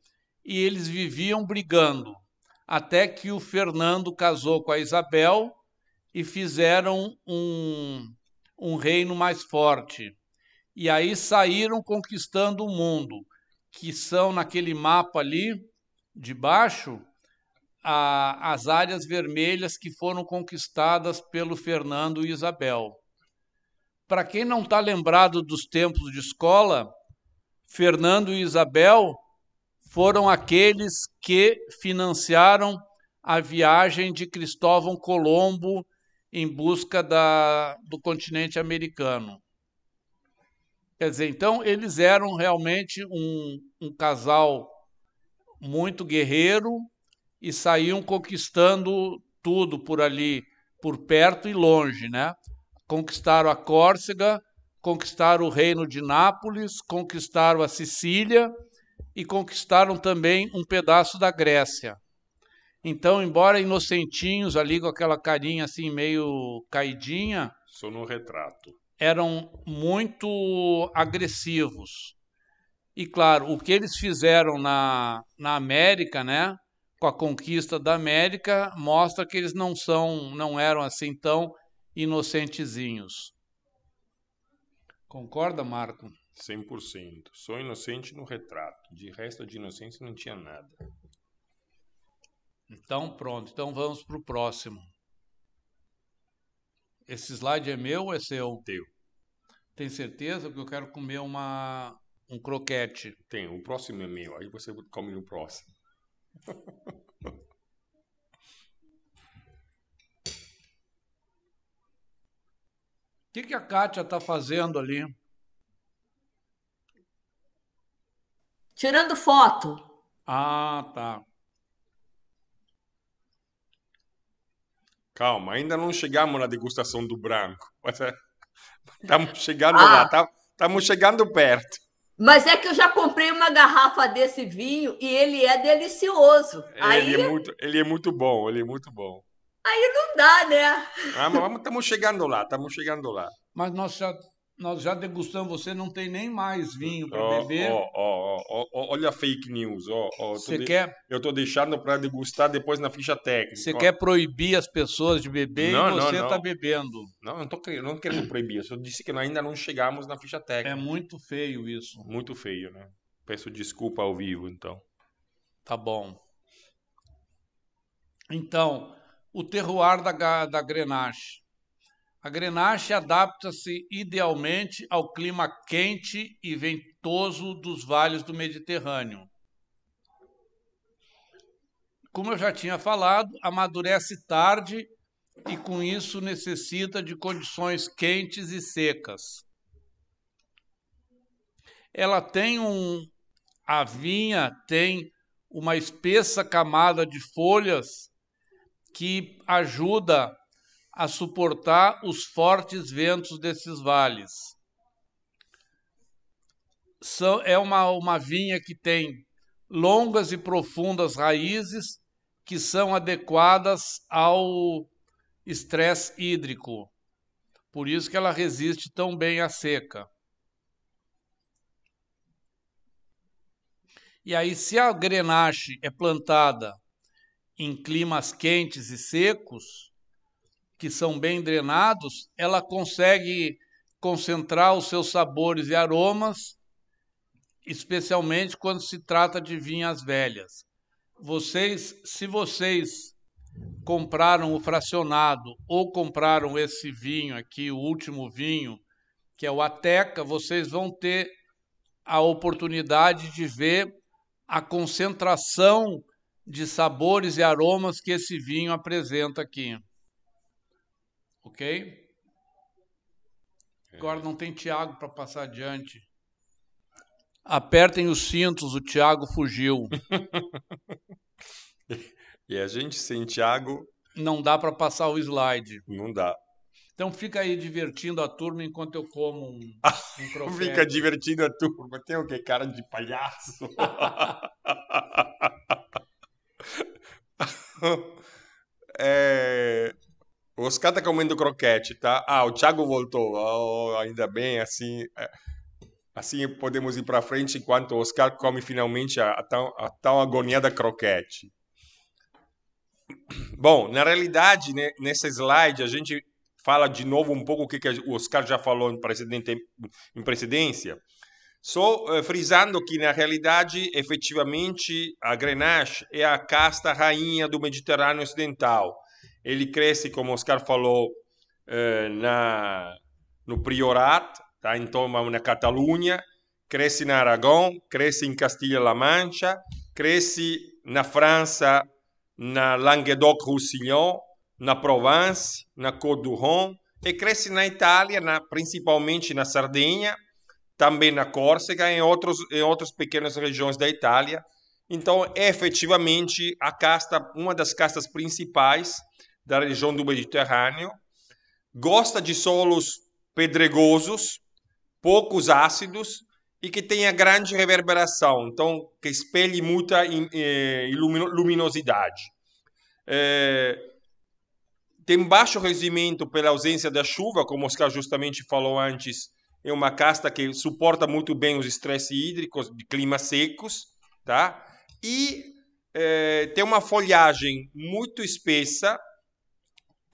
e eles viviam brigando até que o Fernando casou com a Isabel e fizeram um, um reino mais forte. E aí saíram conquistando o mundo, que são naquele mapa ali de baixo a, as áreas vermelhas que foram conquistadas pelo Fernando e Isabel. Para quem não está lembrado dos tempos de escola, Fernando e Isabel foram aqueles que financiaram a viagem de Cristóvão Colombo em busca da, do continente americano. Quer dizer, então eles eram realmente um, um casal muito guerreiro, e saíam conquistando tudo por ali, por perto e longe, né? Conquistaram a Córcega, conquistaram o reino de Nápoles, conquistaram a Sicília e conquistaram também um pedaço da Grécia. Então, embora inocentinhos ali com aquela carinha assim meio caidinha, sou no retrato, eram muito agressivos. E claro, o que eles fizeram na, na América, né? com a conquista da América mostra que eles não são, não eram assim tão inocentezinhos. Concorda, Marco? 100%. Sou inocente no retrato. De resto de inocência não tinha nada. Então pronto. Então vamos para o próximo. Esse slide é meu ou é seu? Teu. Tem certeza que eu quero comer uma um croquete? Tem. O próximo é meu. Aí você come no próximo. O que, que a Kátia está fazendo ali? Tirando foto. Ah, tá. Calma, ainda não chegamos na degustação do branco. É, estamos chegando ah. lá, tá, estamos chegando perto. Mas é que eu já comprei uma garrafa desse vinho e ele é delicioso. Ele, Aí... é, muito, ele é muito bom, ele é muito bom. Aí não dá, né? Ah, estamos chegando lá, estamos chegando lá. Mas nós já nós já degustamos, você não tem nem mais vinho para oh, beber. Oh, oh, olha a fake news. Você de... quer? Eu tô deixando para degustar depois na ficha técnica. Você quer proibir as pessoas de beber não, e você está bebendo. Não, eu não, tô, não querendo proibir. Eu só disse que ainda não chegamos na ficha técnica. É muito feio isso. Muito feio, né? Peço desculpa ao vivo, então. Tá bom. Então, o terroir da, da Grenache. A grenache adapta-se idealmente ao clima quente e ventoso dos vales do Mediterrâneo. Como eu já tinha falado, amadurece tarde e com isso necessita de condições quentes e secas. Ela tem um a vinha tem uma espessa camada de folhas que ajuda a suportar os fortes ventos desses vales. São, é uma, uma vinha que tem longas e profundas raízes que são adequadas ao estresse hídrico. Por isso que ela resiste tão bem à seca. E aí, se a grenache é plantada em climas quentes e secos, que são bem drenados, ela consegue concentrar os seus sabores e aromas, especialmente quando se trata de vinhas velhas. Vocês, se vocês compraram o fracionado ou compraram esse vinho aqui, o último vinho, que é o Ateca, vocês vão ter a oportunidade de ver a concentração de sabores e aromas que esse vinho apresenta aqui. Ok? Agora não tem Tiago para passar adiante. Apertem os cintos, o Tiago fugiu. e a gente sem Tiago. Não dá para passar o slide. Não dá. Então fica aí divertindo a turma enquanto eu como um, ah, um croquete. fica divertindo a turma. Tem o que? Cara de palhaço. é... Oscar tá comendo croquete, tá? Ah, o Thiago voltou. Oh, ainda bem, assim. Eh, assim podemos ir para frente enquanto o Oscar come finalmente a, tão, a tão agoniada croquete. Bom, na realidade, né, nessa slide, a gente fala de novo um pouco o que, que o Oscar já falou em, precedente, em precedência. Só eh, frisando que, na realidade, efetivamente, a Grenache é a casta rainha do Mediterrâneo Ocidental ele cresce, como o Oscar falou, eh, na, no Priorat, tá? então na Catalunha, cresce na Aragão, cresce em Castilha-La Mancha, cresce na França, na Languedoc-Roussillon, na Provence, na Côte du Rhône, e cresce na Itália, na, principalmente na Sardenha, também na Córcega e em, outros, em outras pequenas regiões da Itália. Então, é efetivamente a casta, uma das castas principais da região do Mediterrâneo, gosta de solos pedregosos, poucos ácidos e que tenha grande reverberação, então que espelhe muita eh, luminosidade. É, tem baixo rendimento pela ausência da chuva, como Oscar justamente falou antes, é uma casta que suporta muito bem os estresses hídricos de climas secos, tá? E é, tem uma folhagem muito espessa,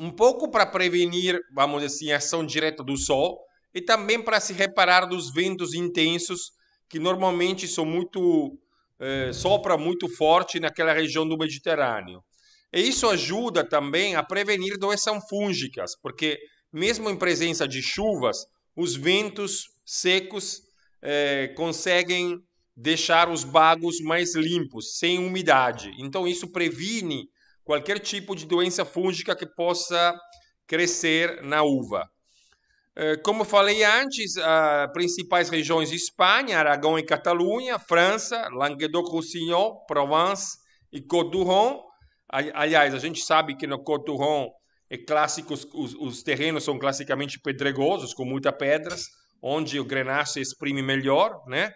um pouco para prevenir, vamos dizer assim, a ação direta do sol e também para se reparar dos ventos intensos que normalmente são muito eh, sopra muito forte naquela região do Mediterrâneo. E isso ajuda também a prevenir doenças fúngicas, porque mesmo em presença de chuvas, os ventos secos eh, conseguem deixar os bagos mais limpos, sem umidade. Então isso previne qualquer tipo de doença fúngica que possa crescer na uva. Eh, como falei antes, as principais regiões Espanha, Aragão e Catalunha, França, Languedoc-Roussillon, Provence e Côte du Rhône. Aliás, a gente sabe que no Côte du Rhône é clássico, os, os, terrenos são classicamente pedregosos, com muitas pedras, onde o grenache exprime melhor, né?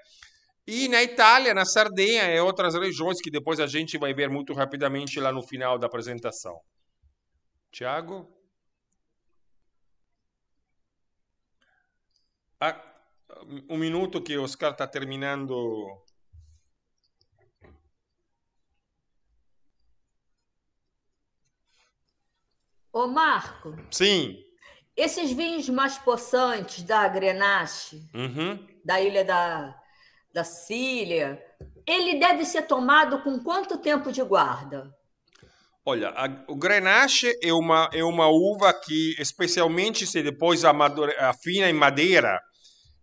E na Itália, na Sardenha e é outras regiões que depois a gente vai ver muito rapidamente lá no final da apresentação. Tiago? Ah, um minuto que o Oscar está terminando. Ô Marco. Sim. Esses vinhos mais poçantes da Grenache, uhum. da Ilha da da Síria, ele deve ser tomado com quanto tempo de guarda? Olha, a, o Grenache é uma, é uma uva que, especialmente se depois amadure, afina em madeira,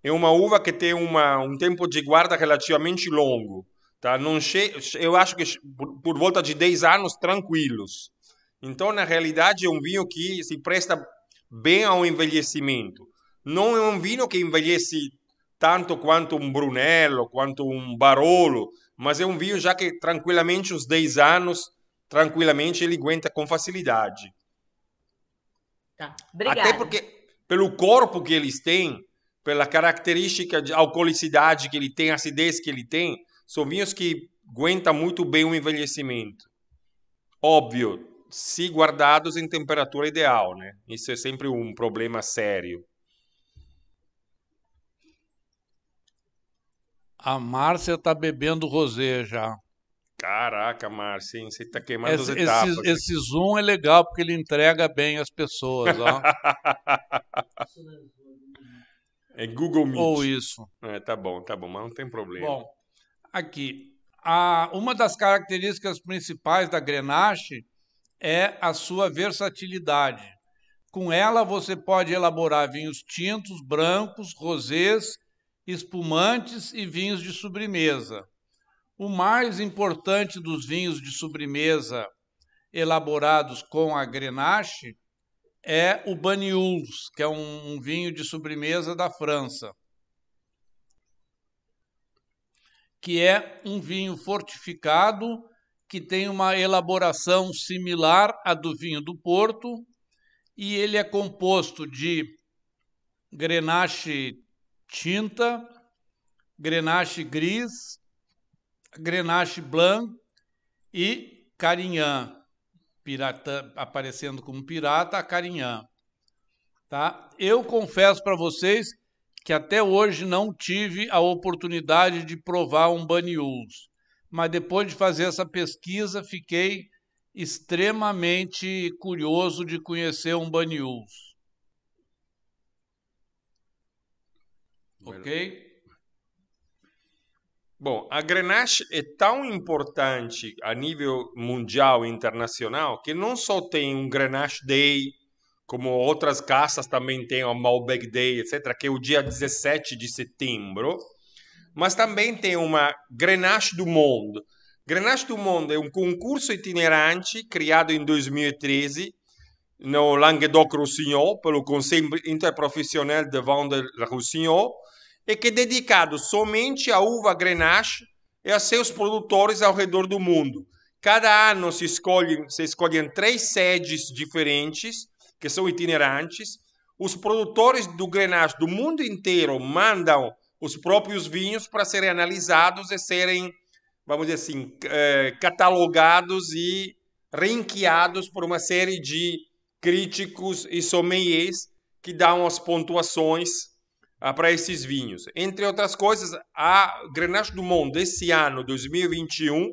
é uma uva que tem uma, um tempo de guarda relativamente longo. Tá? Não che, eu acho que por, por volta de 10 anos tranquilos. Então, na realidade, é um vinho que se presta bem ao envelhecimento. Não é um vinho que envelhece tanto quanto um Brunello, quanto um Barolo, mas é um vinho já que tranquilamente uns 10 anos, tranquilamente ele aguenta com facilidade. Tá, Até porque pelo corpo que eles têm, pela característica de alcoolicidade que ele tem, acidez que ele tem, são vinhos que aguentam muito bem o envelhecimento. Óbvio, se guardados em temperatura ideal, né? Isso é sempre um problema sério. A Márcia tá bebendo rosé já. Caraca, Márcia, hein? você tá queimando esse, as etapas. Esse, esse, Zoom é legal porque ele entrega bem as pessoas, ó. é Google Meet. Ou isso. É, tá bom, tá bom, mas não tem problema. Bom, aqui, a, uma das características principais da Grenache é a sua versatilidade. Com ela, você pode elaborar vinhos tintos, brancos, rosés espumantes e vinhos de sobremesa. O mais importante dos vinhos de sobremesa elaborados com a Grenache é o Banyuls, que é um, um vinho de sobremesa da França, que é um vinho fortificado que tem uma elaboração similar à do vinho do Porto e ele é composto de Grenache tinta, grenache gris, grenache blanc e carinhã. Pirata, aparecendo como pirata, a carinhã. Tá? Eu confesso para vocês que até hoje não tive a oportunidade de provar um Banyuls, Mas depois de fazer essa pesquisa, fiquei extremamente curioso de conhecer um Banyuls. Ok? Bom, a Grenache é tão importante a nível mundial e internacional que não só tem um Grenache Day, como outras caças também têm o Malbec Day, etc., que é o dia 17 de setembro, mas também tem uma Grenache do Mundo. Grenache do Mundo é um concurso itinerante criado em 2013 no languedoc roussignol pelo Conselho Interprofissional de Vendée-Roussignol, e que é dedicado somente à uva Grenache e a seus produtores ao redor do mundo. Cada ano se escolhem, se três sedes diferentes, que são itinerantes. Os produtores do Grenache do mundo inteiro mandam os próprios vinhos para serem analisados e serem, vamos dizer assim, é, catalogados e ranqueados por uma série de críticos e sommeliers que dão as pontuações ah, para esses vinhos. Entre outras coisas, a Grenache du Monde esse ano, 2021,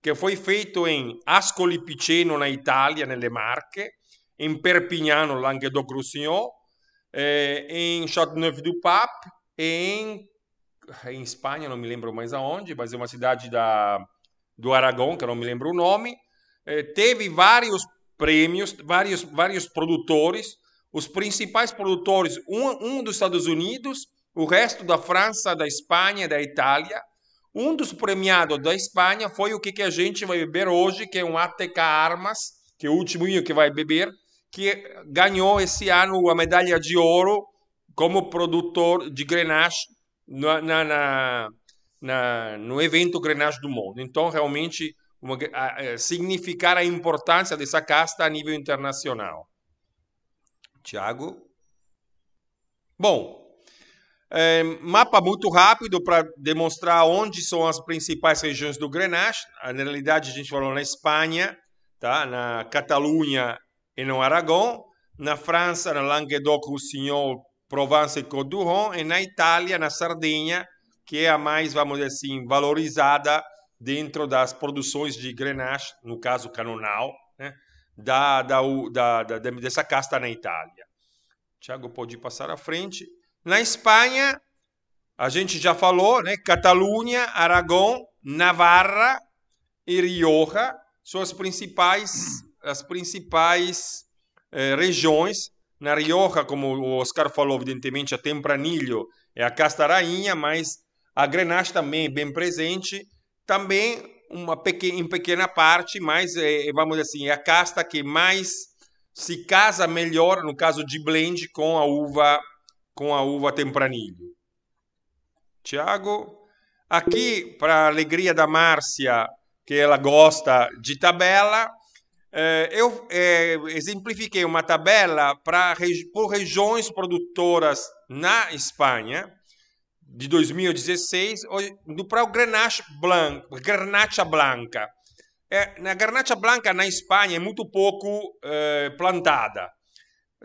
que foi feito em Ascoli Piceno, na Itália, nelle Marche, em Perpignano, Languedoc-Roussillon, eh, em Châteauneuf-du-Pape e em, em Espanha, não me lembro mais aonde, mas é uma cidade da, do Aragão, que eu não me lembro o nome, eh, teve vários prêmios, vários, vários produtores os principais produtores, um, um dos Estados Unidos, o resto da França, da Espanha, da Itália. Um dos premiados da Espanha foi o que, que a gente vai beber hoje, que é um ATK Armas, que é o último vinho que vai beber, que ganhou esse ano a medalha de ouro como produtor de Grenache na, na, na, na no evento Grenache do Mundo. Então, realmente, uma, a, a, significar a importância dessa casta a nível internacional. Tiago. Bom, é, mapa muito rápido para demonstrar onde são as principais regiões do Grenache. Na realidade, a gente falou na Espanha, tá? na Catalunha e no Aragão, na França, na Languedoc-Roussillon, Provence e côte d'Uron. e na Itália, na Sardenha, que é a mais, vamos dizer assim, valorizada dentro das produções de Grenache, no caso canonal, da, da, da, da, dessa casta na Itália. Tiago pode passar à frente. Na Espanha, a gente já falou, né? Catalunha, Aragão, Navarra e Rioja são as principais, as principais eh, regiões. Na Rioja, como o Oscar falou, evidentemente, a Tempranilho é a casta rainha, mas a Grenache também é bem presente. Também uma pequena, em pequena parte, mas é, vamos dizer assim, é a casta que mais se casa melhor, no caso de blend, com a uva com a uva tempranilho. Tiago, aqui para alegria da Márcia, que ela gosta de tabela, eh, eu exemplifiquei uma tabela para por regiões produtoras na Espanha de 2016, do o Grenache Blanc, Garnacha Blanca. É, na Garnacha Blanca, na Espanha, é muito pouco é, plantada.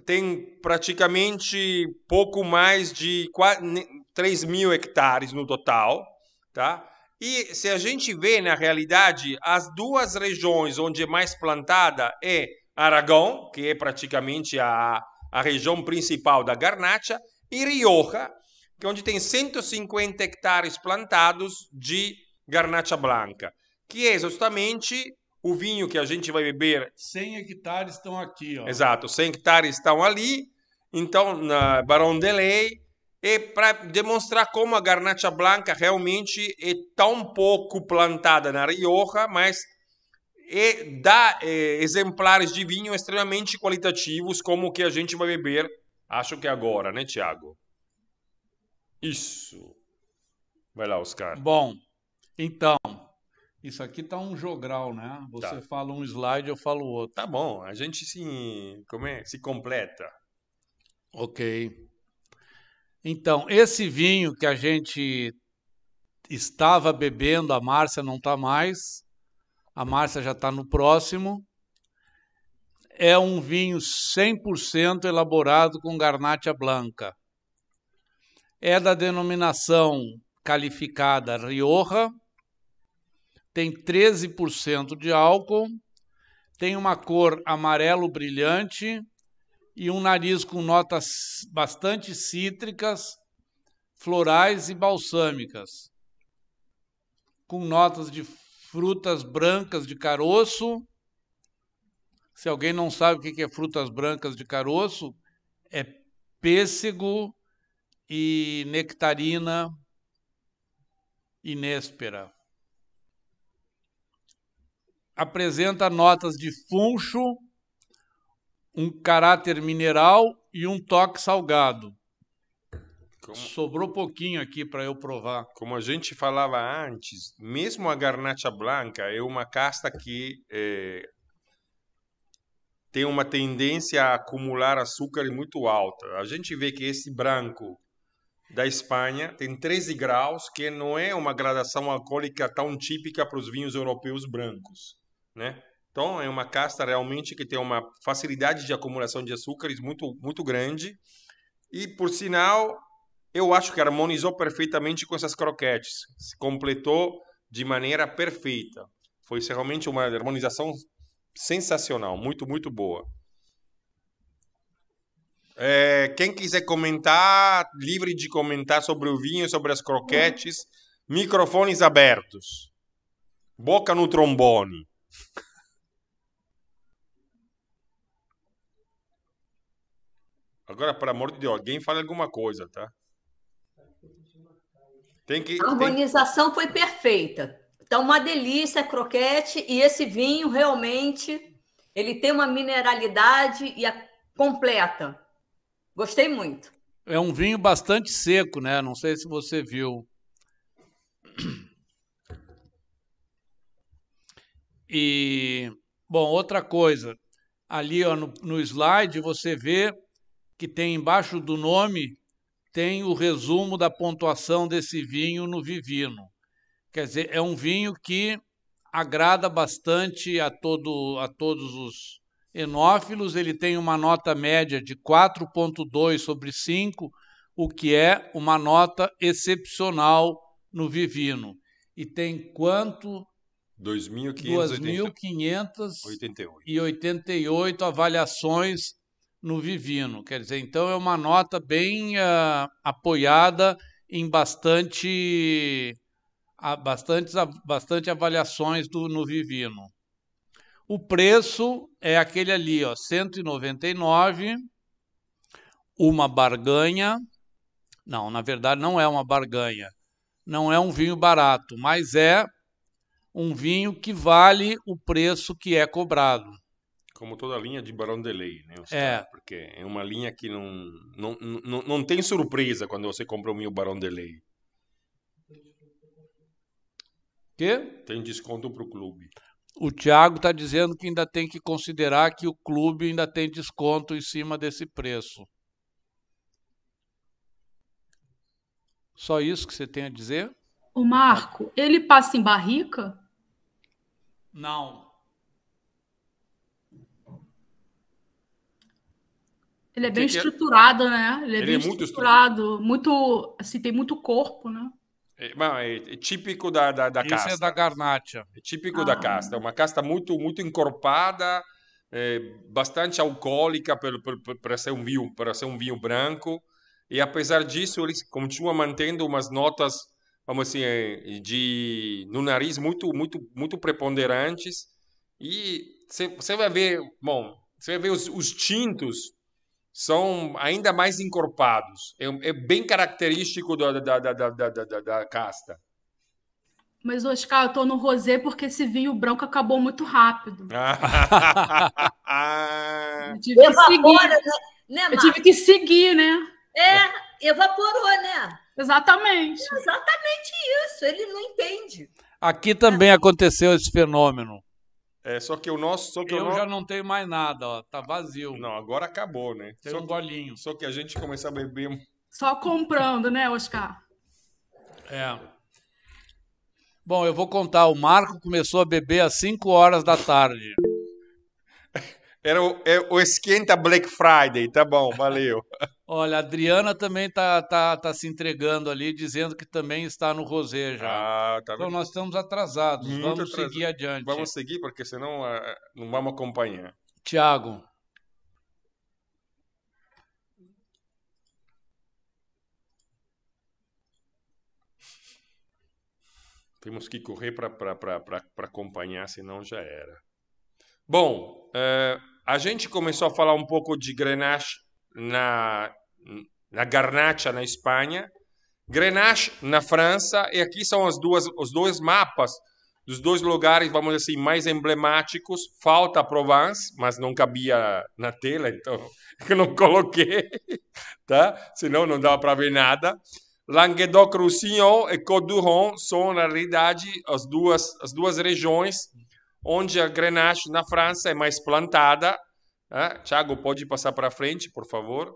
Tem praticamente pouco mais de 4, 3 mil hectares no total, tá? E se a gente vê, na realidade, as duas regiões onde é mais plantada é Aragão, que é praticamente a, a região principal da Garnacha, e Rioja, que é onde tem 150 hectares plantados de garnacha branca, que é justamente o vinho que a gente vai beber. 100 hectares estão aqui, ó. Exato, 100 hectares estão ali. Então, na Barão de Lei, é para demonstrar como a garnacha branca realmente é tão pouco plantada na Rioja, mas é, dá é, exemplares de vinho extremamente qualitativos, como o que a gente vai beber, acho que agora, né, Tiago? Isso. Vai lá, Oscar. Bom, então, isso aqui tá um jogral, né? Você tá. fala um slide, eu falo outro. Tá bom, a gente se, como é, se completa. Ok. Então, esse vinho que a gente estava bebendo, a Márcia não está mais, a Márcia já está no próximo, é um vinho 100% elaborado com garnacha branca é da denominação qualificada Rioja, tem 13% de álcool, tem uma cor amarelo brilhante e um nariz com notas bastante cítricas, florais e balsâmicas, com notas de frutas brancas de caroço. Se alguém não sabe o que é frutas brancas de caroço, é pêssego, e nectarina inéspera. Apresenta notas de funcho, um caráter mineral e um toque salgado. Como... Sobrou pouquinho aqui para eu provar. Como a gente falava antes, mesmo a garnacha branca é uma casta que é, tem uma tendência a acumular açúcar muito alta. A gente vê que esse branco da Espanha, tem 13 graus, que não é uma gradação alcoólica tão típica para os vinhos europeus brancos, né? Então é uma casta realmente que tem uma facilidade de acumulação de açúcares muito muito grande e por sinal eu acho que harmonizou perfeitamente com essas croquetes, se completou de maneira perfeita. Foi realmente uma harmonização sensacional, muito muito boa. É, quem quiser comentar, livre de comentar sobre o vinho, sobre as croquetes. Microfones abertos. Boca no trombone. Agora, por amor de Deus, alguém fale alguma coisa, tá? Tem que, a harmonização tem... foi perfeita. Está uma delícia croquete e esse vinho realmente ele tem uma mineralidade e a é completa. Gostei muito. É um vinho bastante seco, né? Não sei se você viu. E, bom, outra coisa. Ali ó, no, no slide você vê que tem embaixo do nome tem o resumo da pontuação desse vinho no Vivino. Quer dizer, é um vinho que agrada bastante a, todo, a todos os, Enófilos ele tem uma nota média de 4.2 sobre 5, o que é uma nota excepcional no Vivino. E tem quanto? 2.588 avaliações no Vivino. Quer dizer, então é uma nota bem uh, apoiada em bastante, ah, bastante, ah, bastante avaliações do, no Vivino. O preço é aquele ali, ó, 199, uma barganha. Não, na verdade não é uma barganha. Não é um vinho barato, mas é um vinho que vale o preço que é cobrado. Como toda linha de Barão de Lei, né? Oscar? É. Porque é uma linha que não, não, não, não tem surpresa quando você compra um vinho Barão de Lei. Que? Tem desconto para o clube. O Thiago está dizendo que ainda tem que considerar que o clube ainda tem desconto em cima desse preço. Só isso que você tem a dizer? O Marco, ele passa em barrica? Não. Ele é bem que estruturado, que... né? Ele é ele é bem é muito estruturado, estruturado, muito, assim, tem muito corpo, né? É, é, típico da, da, da é casta. Isso é da garnacha. É típico ah. da casta. É uma casta muito, muito encorpada, é, bastante alcoólica para ser um vinho, para ser um vinho branco. E apesar disso, eles continuam mantendo umas notas, vamos assim, é, de no nariz muito, muito, muito preponderantes. E você vai ver, bom, você vai ver os, os tintos são ainda mais encorpados. É, é bem característico da, da, da, da, da, da, da casta. Mas, Oscar, eu tô no rosé porque esse vinho branco acabou muito rápido. Ah. eu tive que seguir. Né, né eu tive que seguir, né? É, evaporou, né? Exatamente. É exatamente isso, ele não entende. Aqui também é. aconteceu esse fenômeno. É, só que o nosso. Só que eu nosso... já não tenho mais nada, ó. Tá vazio. Não, agora acabou, né? Tem só um que, Só que a gente começou a beber. Só comprando, né, Oscar? É. Bom, eu vou contar. O Marco começou a beber às 5 horas da tarde. Era o, é, o esquenta Black Friday, tá bom, valeu. Olha, a Adriana também tá, tá, tá se entregando ali, dizendo que também está no Rosé já. Ah, tá então bem. nós estamos atrasados, Muito vamos atrasado. seguir adiante. Vamos seguir, porque senão uh, não vamos acompanhar. Tiago. Temos que correr para acompanhar, senão já era. Bom, uh, a gente começou a falar um pouco de Grenache na, na Garnacha, na Espanha, Grenache, na França, e aqui são as duas, os dois mapas dos dois lugares, vamos dizer assim, mais emblemáticos. Falta a Provence, mas não cabia na tela, então eu não coloquei, tá? Senão não dava para ver nada. Languedoc-Roussillon e Côte-du-Rhône são, na realidade, as duas, as duas regiões onde a Grenache na França é mais plantada. Né? Tiago, pode passar para frente, por favor.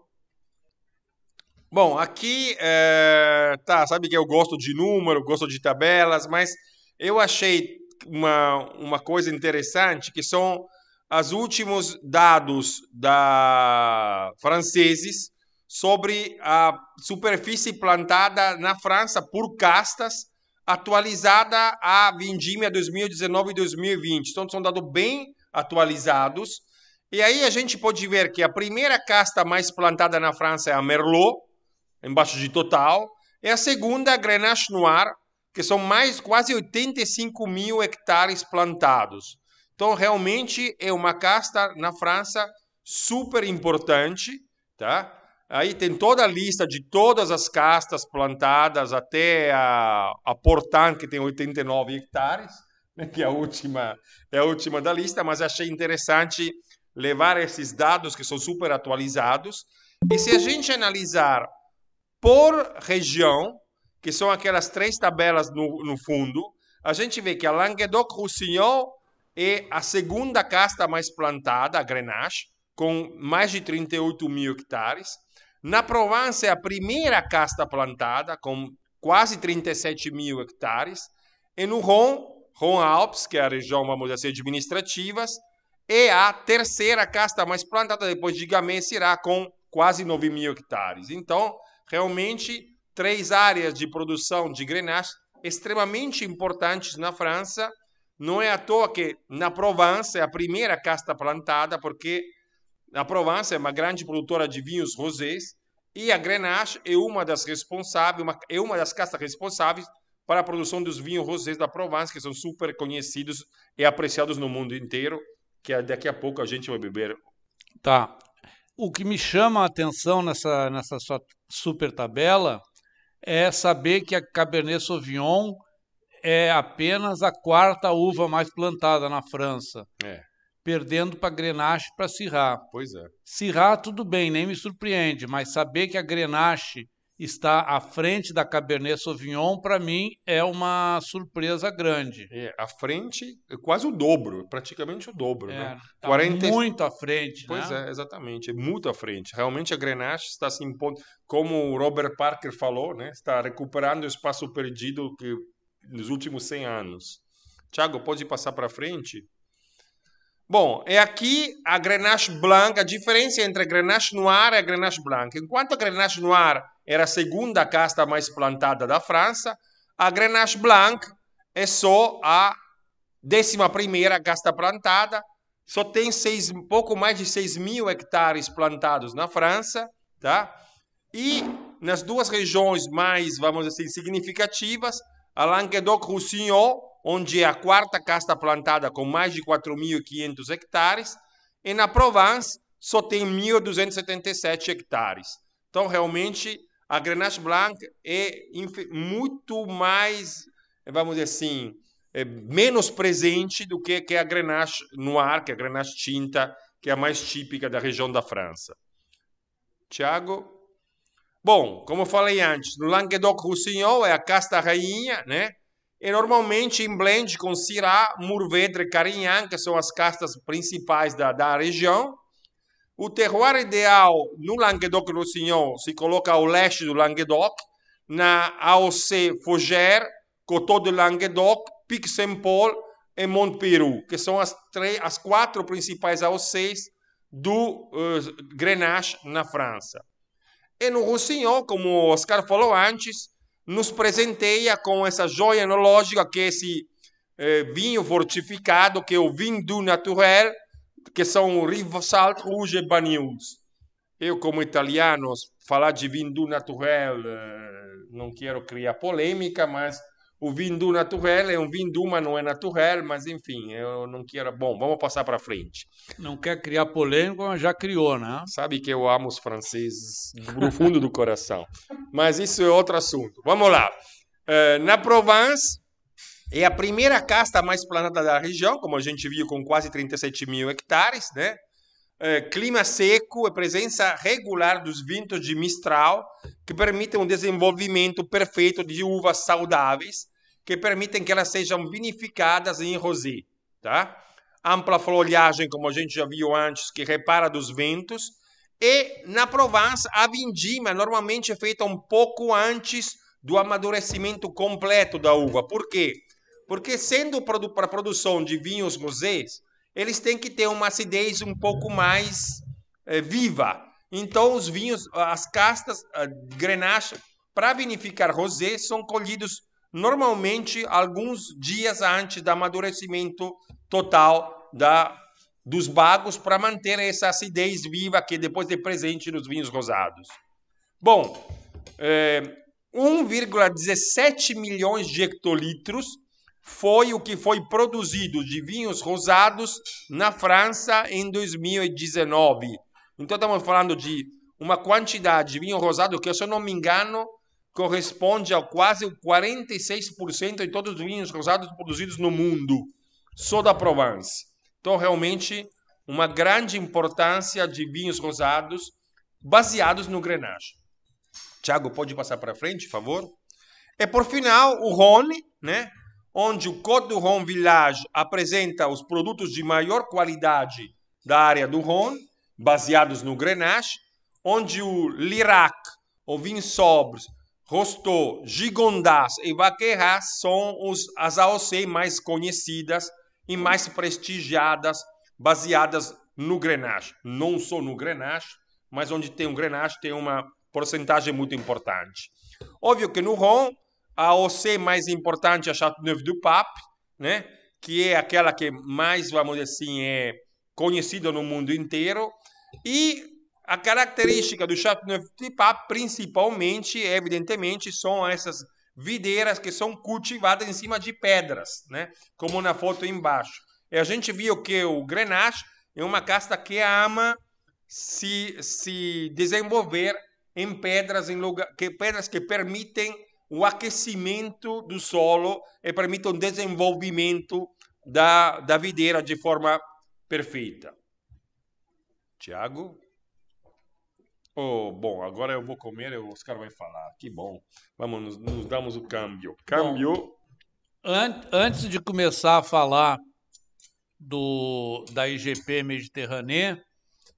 Bom, aqui, é, tá, sabe que eu gosto de número, gosto de tabelas, mas eu achei uma, uma coisa interessante que são os últimos dados da franceses sobre a superfície plantada na França por castas atualizada a Vindímia 2019 e 2020. Então, são dados bem atualizados. E aí a gente pode ver que a primeira casta mais plantada na França é a Merlot, embaixo de total, e a segunda, a Grenache Noir, que são mais quase 85 mil hectares plantados. Então, realmente é uma casta na França super importante, tá? Aí tem toda a lista de todas as castas plantadas até a, a Portan, que tem 89 hectares, né, que é a, última, é a última da lista, mas achei interessante levar esses dados que são super atualizados. E se a gente analisar por região, que são aquelas três tabelas no, no fundo, a gente vê que a Languedoc-Roussillon é a segunda casta mais plantada, a Grenache, com mais de 38 mil hectares. Na Provença é a primeira casta plantada, com quase 37 mil hectares. E no Rhône, Rhône Alpes, que é a região, vamos dizer, assim, administrativa, é a terceira casta mais plantada, depois de Gamay Sirá, com quase 9 mil hectares. Então, realmente, três áreas de produção de Grenache extremamente importantes na França. Não é à toa que na Provença é a primeira casta plantada, porque a Provence é uma grande produtora de vinhos rosés e a Grenache é uma das responsáveis, uma, é uma das castas responsáveis para a produção dos vinhos rosés da Provence, que são super conhecidos e apreciados no mundo inteiro, que daqui a pouco a gente vai beber. Tá. O que me chama a atenção nessa, nessa sua super tabela é saber que a Cabernet Sauvignon é apenas a quarta uva mais plantada na França. É perdendo para Grenache para Sirra. Pois é. Sirra, tudo bem, nem me surpreende, mas saber que a Grenache está à frente da Cabernet Sauvignon, para mim, é uma surpresa grande. É, à frente, é quase o dobro, praticamente o dobro. É, né? Tá 40... muito à frente. Né? Pois né? é, exatamente, muito à frente. Realmente a Grenache está se impondo, como o Robert Parker falou, né? está recuperando o espaço perdido que, nos últimos 100 anos. Tiago, pode passar para frente? Bom, é aqui a Grenache Blanc, a diferença entre a Grenache Noir e a Grenache Blanc. Enquanto a Grenache Noir era a segunda casta mais plantada da França, a Grenache Blanc é só a décima primeira casta plantada, só tem seis, pouco mais de 6 mil hectares plantados na França, tá? E nas duas regiões mais, vamos dizer, assim, significativas, a Languedoc-Roussillon, onde é a quarta casta plantada com mais de 4.500 hectares, e na Provence só tem 1.277 hectares. Então, realmente, a Grenache Blanc é muito mais, eh, vamos dizer assim, é menos presente do que, que a Grenache Noir, que é a Grenache Tinta, que é a mais típica da região da França. Tiago? Bom, como eu falei antes, no languedoc Roussignol é a casta rainha, né? E normalmente em blend com Syrah, Mourvedre e Carignan, que são as castas principais da, da região. O terroir ideal no languedoc Roussignol se coloca ao leste do Languedoc, na AOC Fougère, Coteau de Languedoc, Pic Saint-Paul e Montpirou, que são as, três, as quatro principais AOCs do uh, Grenache na França. E no Rossignol, como o Oscar falou antes, nos presenteia com essa joia enológica que é esse eh, vinho fortificado, que é o vinho do naturel, que são Rivosalt, Rouge e Banius. Eu, como italiano, falar de vinho do naturel, eh, não quero criar polêmica, mas o Vindu Naturel é um Vindu, mas não é Naturel, mas enfim, eu não quero. Bom, vamos passar para frente. Não quer criar polêmica, mas já criou, né? Sabe que eu amo os franceses do fundo do coração, mas isso é outro assunto. Vamos lá. É, na Provence, é a primeira casta mais plantada da região, como a gente viu, com quase 37 mil hectares, né? É, clima seco e presença regular dos ventos de Mistral, que permitem um desenvolvimento perfeito de uvas saudáveis que permitem que elas sejam vinificadas em rosé, tá? Ampla folhagem, como a gente já viu antes, que repara dos ventos. E na Provence, a vindima normalmente é feita um pouco antes do amadurecimento completo da uva. Por quê? Porque sendo para a produção de vinhos rosés, eles têm que ter uma acidez um pouco mais é, viva. Então, os vinhos, as castas, a ah, grenache, para vinificar rosé, são colhidos normalmente alguns dias antes do amadurecimento total da, dos bagos, para manter essa acidez viva que depois é presente nos vinhos rosados. Bom, é, 1,17 milhões de hectolitros foi o que foi produzido de vinhos rosados na França em 2019. Então estamos falando de uma quantidade de vinho rosado que, se eu não me engano, corresponde a quase 46% de todos os vinhos rosados produzidos no mundo, só da Provence. Então, realmente, uma grande importância de vinhos rosados baseados no Grenache. Tiago, pode passar para frente, por favor? E por final, o Rhône, né? onde o Côte du Rhône Village apresenta os produtos de maior qualidade da área do Rhône, baseados no Grenache, onde o Lirac, o vinho sobres, Rostô, gigondas e Vaquerra são os, as AOC mais conhecidas e mais prestigiadas, baseadas no Grenache. Não só no Grenache, mas onde tem um Grenache tem uma porcentagem muito importante. Óbvio que no Ron, a AOC mais importante é a Chateauneuf du Pape, né? que é aquela que mais, vamos dizer assim, é conhecida no mundo inteiro. E a característica do chateauneuf de pape principalmente, evidentemente, são essas videiras que são cultivadas em cima de pedras, né? Como na foto embaixo. E a gente viu que o Grenache é uma casta que ama se, se desenvolver em pedras em lugar, que pedras que permitem o aquecimento do solo e permitem o desenvolvimento da, da videira de forma perfeita. Tiago? Oh, bom, agora eu vou comer e os caras vão falar. Ah, que bom. Vamos, nos, nos damos o câmbio. Câmbio. an antes de começar a falar do, da IGP Mediterrânea,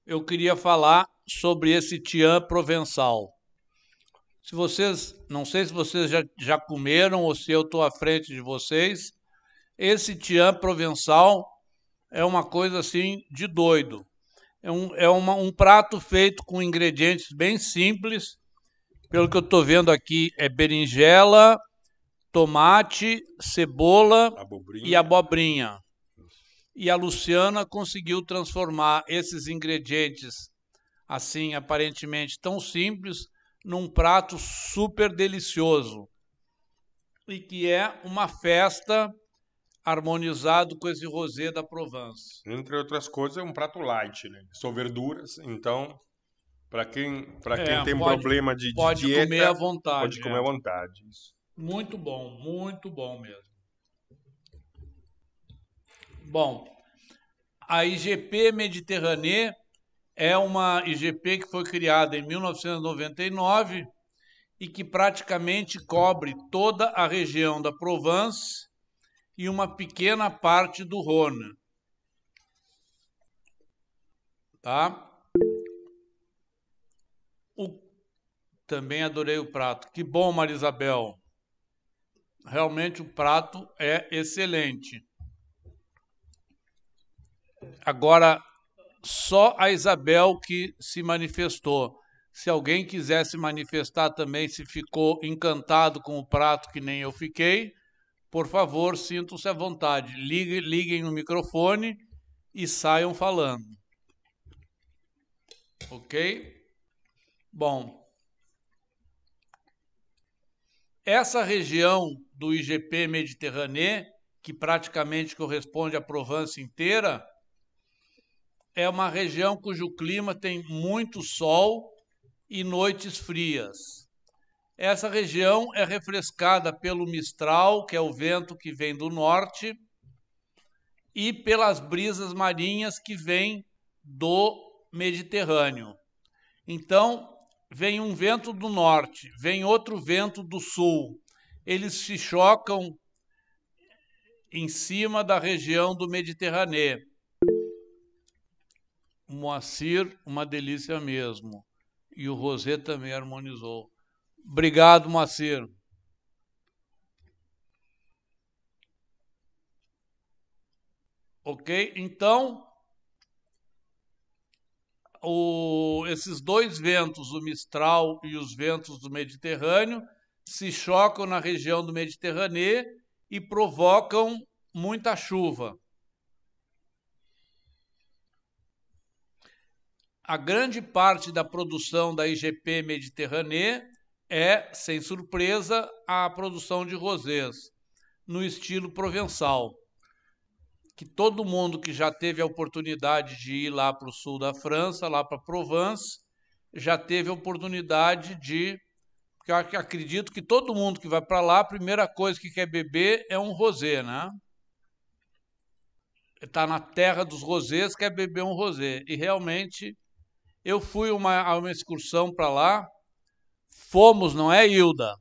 eu queria falar sobre esse Tian Provençal. Se vocês, não sei se vocês já, já comeram ou se eu estou à frente de vocês, esse Tian Provençal é uma coisa assim de doido. É, um, é uma, um prato feito com ingredientes bem simples. Pelo que eu estou vendo aqui, é berinjela, tomate, cebola abobrinha. e abobrinha. E a Luciana conseguiu transformar esses ingredientes, assim aparentemente tão simples, num prato super delicioso e que é uma festa harmonizado com esse rosé da Provence. Entre outras coisas, é um prato light, né? Só verduras, então para quem para é, quem tem pode, problema de, de pode comer à vontade. Pode é. comer à né? vontade. Isso. Muito bom, muito bom mesmo. Bom, a IGP Mediterrânea é uma IGP que foi criada em 1999 e que praticamente cobre toda a região da Provence e uma pequena parte do rona Tá? O... Também adorei o prato. Que bom, Marisabel. Realmente o prato é excelente. Agora, só a Isabel que se manifestou. Se alguém quisesse manifestar também, se ficou encantado com o prato que nem eu fiquei, por favor, sintam-se à vontade, liguem, liguem no microfone e saiam falando. Ok? Bom, essa região do IGP Mediterrâneo, que praticamente corresponde à Provence inteira, é uma região cujo clima tem muito sol e noites frias. Essa região é refrescada pelo mistral, que é o vento que vem do norte, e pelas brisas marinhas que vêm do Mediterrâneo. Então, vem um vento do norte, vem outro vento do sul. Eles se chocam em cima da região do Mediterrâneo. Moacir, uma delícia mesmo. E o Rosé também harmonizou. Obrigado, Macero. Ok? Então, o, esses dois ventos, o Mistral e os ventos do Mediterrâneo, se chocam na região do Mediterrâneo e provocam muita chuva. A grande parte da produção da IGP Mediterrânea é, sem surpresa, a produção de rosés no estilo provençal, que todo mundo que já teve a oportunidade de ir lá para o sul da França, lá para Provence, já teve a oportunidade de, porque eu acredito que todo mundo que vai para lá, a primeira coisa que quer beber é um rosé, né? Está na terra dos rosés, quer beber um rosé. E realmente eu fui uma, a uma excursão para lá Fomos, não é, Hilda?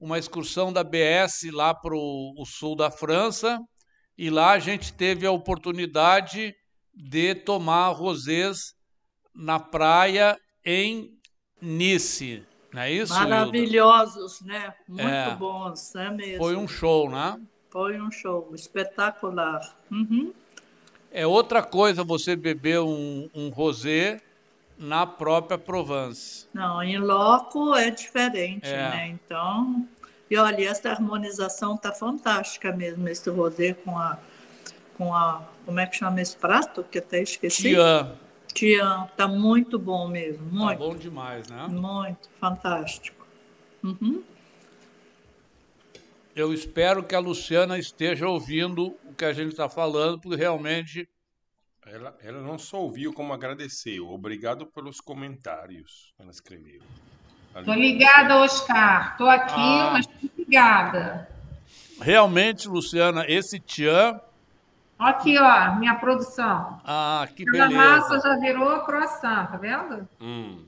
Uma excursão da BS lá para o sul da França e lá a gente teve a oportunidade de tomar rosés na praia em Nice, não é isso? Maravilhosos, Hilda? né? Muito é, bons, é mesmo. Foi um show, né? Foi um show espetacular. Uhum. É outra coisa você beber um, um rosé na própria Provence. Não, em loco é diferente, é. né? Então, e olha, essa harmonização tá fantástica mesmo, esse rosé com a, com a, como é que chama esse prato? Que até esqueci. Tian. Tian, tá muito bom mesmo, tá muito. Tá bom demais, né? Muito, fantástico. Uhum. Eu espero que a Luciana esteja ouvindo o que a gente está falando, porque realmente ela, ela não só ouviu, como agradeceu. Obrigado pelos comentários. Ela escreveu. Ali... Tô ligada, Oscar. Tô aqui, ah. mas tô ligada. Realmente, Luciana, esse Tian. Aqui, ó, minha produção. Ah, que Cada beleza. massa já virou croissant, tá vendo? Hum.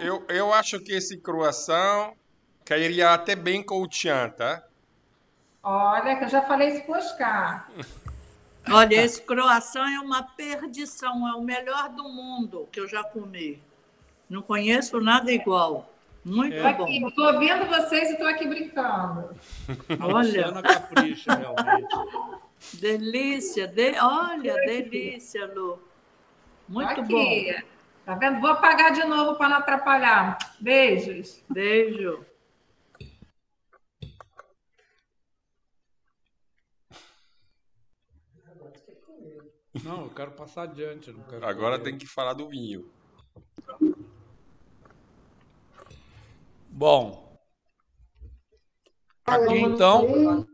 eu, eu, acho que esse croissant cairia até bem com o Tian, tá? Olha, que eu já falei isso com o Oscar. Olha, tá. esse croissant é uma perdição, é o melhor do mundo que eu já comi. Não conheço nada igual. Muito é. bom. Estou vendo vocês e estou aqui brincando. Olha. Capricha, realmente. Delícia, de... olha, delícia, Lu. Muito aqui. bom. Tá vendo? Vou apagar de novo para não atrapalhar. Beijos. Beijo. Não, eu quero passar adiante. Quero Agora tem que falar do vinho. Bom. Aqui então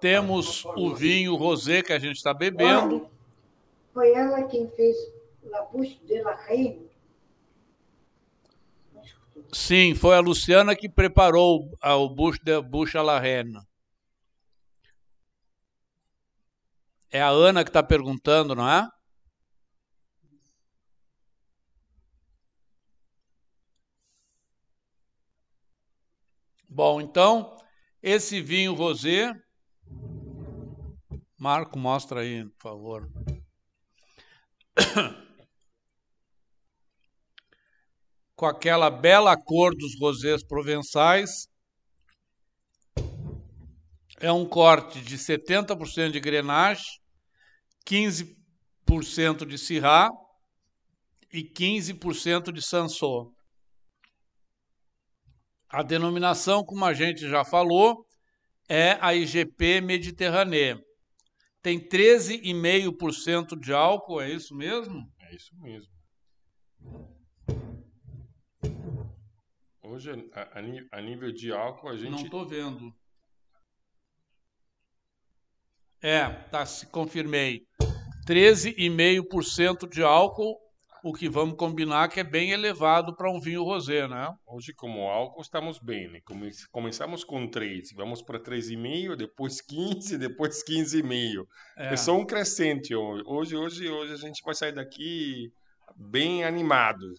temos o vinho rosé que a gente está bebendo. Foi ela quem fez La Bouche de la Reine. Sim, foi a Luciana que preparou o Bouche de la Reine. É a Ana que está perguntando, não é? Bom, então, esse vinho rosé. Marco, mostra aí, por favor. Com aquela bela cor dos rosés provençais. É um corte de 70% de grenache, 15% de Sirá e 15% de Sansô. A denominação, como a gente já falou, é a IGP Mediterrâneo. Tem 13,5% de álcool, é isso mesmo? É isso mesmo. Hoje, a, a, a nível de álcool, a gente. Não estou vendo. É, tá, se confirmei. 13,5% de álcool, o que vamos combinar que é bem elevado para um vinho rosé, né? Hoje, como álcool, estamos bem, né? Come começamos com 3, vamos para 3,5, depois 15, depois 15,5. É. é só um crescente. Hoje, hoje, hoje a gente vai sair daqui bem animado.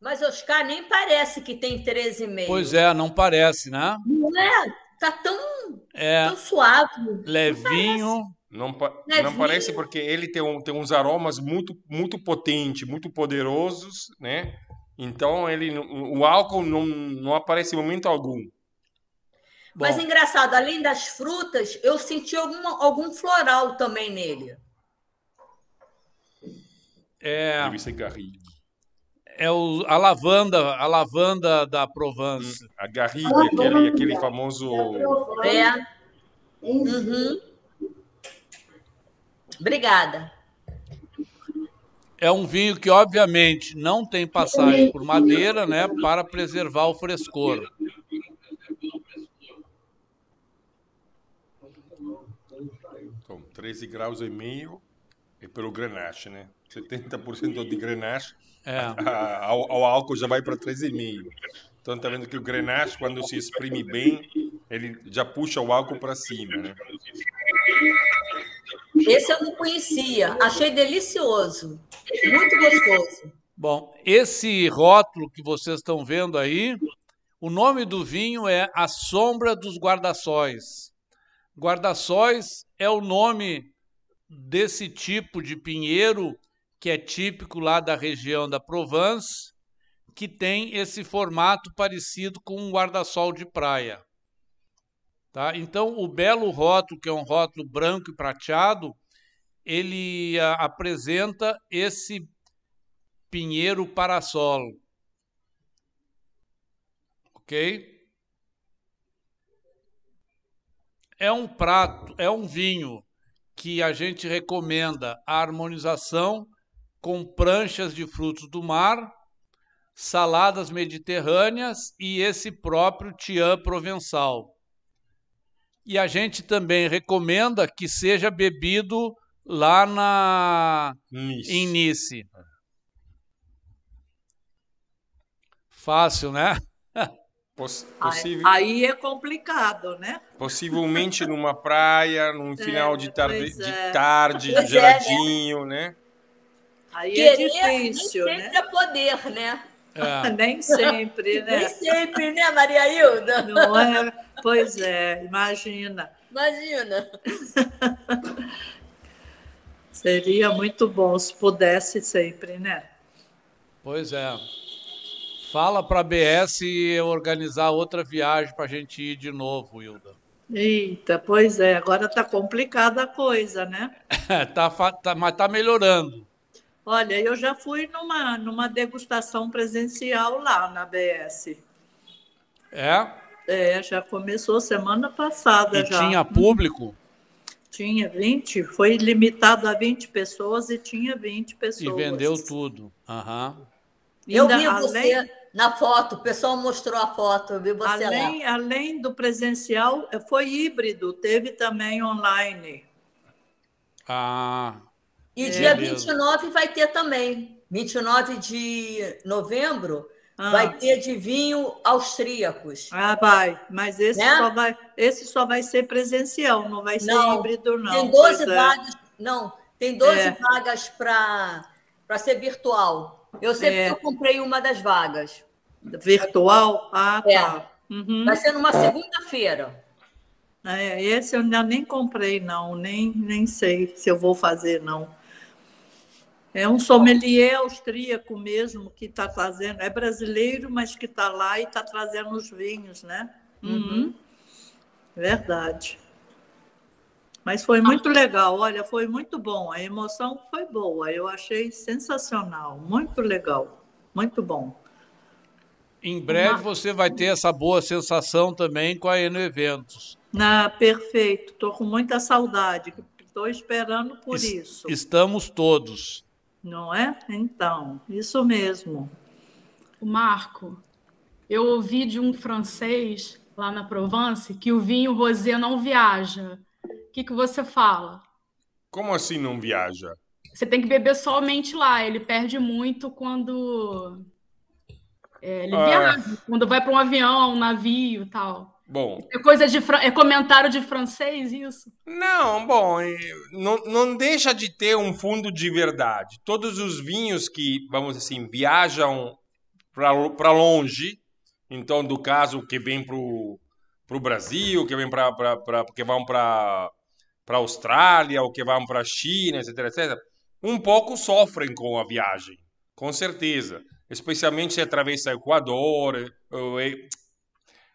Mas, Oscar, nem parece que tem 13,5. Pois é, não parece, né? Não é? tá tão, é, tão suave. Tá levinho. Assim. Não, levinho. não parece porque ele tem, um, tem uns aromas muito, muito potentes, muito poderosos, né? Então ele, o álcool não, não aparece em momento algum. Bom. Mas engraçado, além das frutas, eu senti algum algum floral também nele. É. Deve ser garrido é o, a lavanda, a lavanda da Provence. Hum, a garriga, aquele, aquele famoso. É. é. Uhum. uhum. Obrigada. É um vinho que, obviamente, não tem passagem por madeira, né? Para preservar o frescor. Então, 13 graus e meio é pelo Grenache, né? 70% de Grenache é. A, ao, álcool já vai para 3,5. Então tá vendo que o Grenache, quando se exprime bem, ele já puxa o álcool para cima, né? Esse eu não conhecia, achei delicioso, muito gostoso. Bom, esse rótulo que vocês estão vendo aí, o nome do vinho é A Sombra dos Guarda-Sóis. Guarda-Sóis é o nome desse tipo de pinheiro que é típico lá da região da Provence, que tem esse formato parecido com um guarda-sol de praia. Tá? Então, o belo rótulo, que é um rótulo branco e prateado, ele a, ah, apresenta esse pinheiro parasolo. Ok? É um prato, é um vinho que a gente recomenda a harmonização com pranchas de frutos do mar, saladas mediterrâneas e esse próprio tian provençal. E a gente também recomenda que seja bebido lá na nice. em Nice. Fácil, né? possível... Aí é complicado, né? Possivelmente numa praia, num é, final é, de tarde, é. de tarde, geladinho, é, né? né? Aí é Querer, é difícil, nem né? sempre né? é poder, né? É. nem sempre, né? Nem sempre, né, Maria Hilda? Não é? Pois é, imagina. Imagina. Seria muito bom se pudesse sempre, né? Pois é. Fala para a BS organizar outra viagem para a gente ir de novo, Hilda. Eita, pois é, agora está complicada a coisa, né? tá, tá, mas está melhorando. Olha, eu já fui numa, numa degustação presencial lá na BS. É? É, já começou semana passada. E já. tinha hum. público? Tinha 20, foi limitado a 20 pessoas e tinha 20 pessoas. E vendeu tudo. Uhum. Eu vi você na foto, o pessoal mostrou a foto, eu vi você além, lá. Além do presencial, foi híbrido, teve também online. Ah, e Meu dia Deus. 29 vai ter também. 29 de novembro ah. vai ter de vinho austríacos. Ah, vai. Mas esse, né? só vai, esse só vai ser presencial, não vai ser não, híbrido, não. Tem 12 é. vagas. É. Não, tem 12 é. vagas para ser virtual. Eu sempre é. comprei uma das vagas. Virtual? Ah, é. tá. Uhum. Vai ser numa segunda-feira. É, esse eu ainda nem comprei, não, nem, nem sei se eu vou fazer, não. É um sommelier austríaco mesmo que está fazendo, é brasileiro, mas que está lá e está trazendo os vinhos, né? Uhum. uhum. Verdade. Mas foi muito ah. legal, olha, foi muito bom. A emoção foi boa, eu achei sensacional, muito legal, muito bom. Em breve você vai ter essa boa sensação também com a Eno Eventos. Ah, perfeito, estou com muita saudade, estou esperando por isso. Estamos todos. Não é? Então, isso mesmo. O Marco, eu ouvi de um francês lá na Provence que o vinho rosé não viaja. O que, que você fala? Como assim não viaja? Você tem que beber somente lá. Ele perde muito quando é, ele ah. viaja, quando vai para um avião, um navio, tal. Bom. É coisa de é comentário de francês isso? Não, bom, é, não, não deixa de ter um fundo de verdade. Todos os vinhos que, vamos assim, viajam para longe, então do caso que vem para o Brasil, que vem para que vão para para Austrália ou que vão para a China, etc, etc, um pouco sofrem com a viagem, com certeza, especialmente se atravessa o Equador,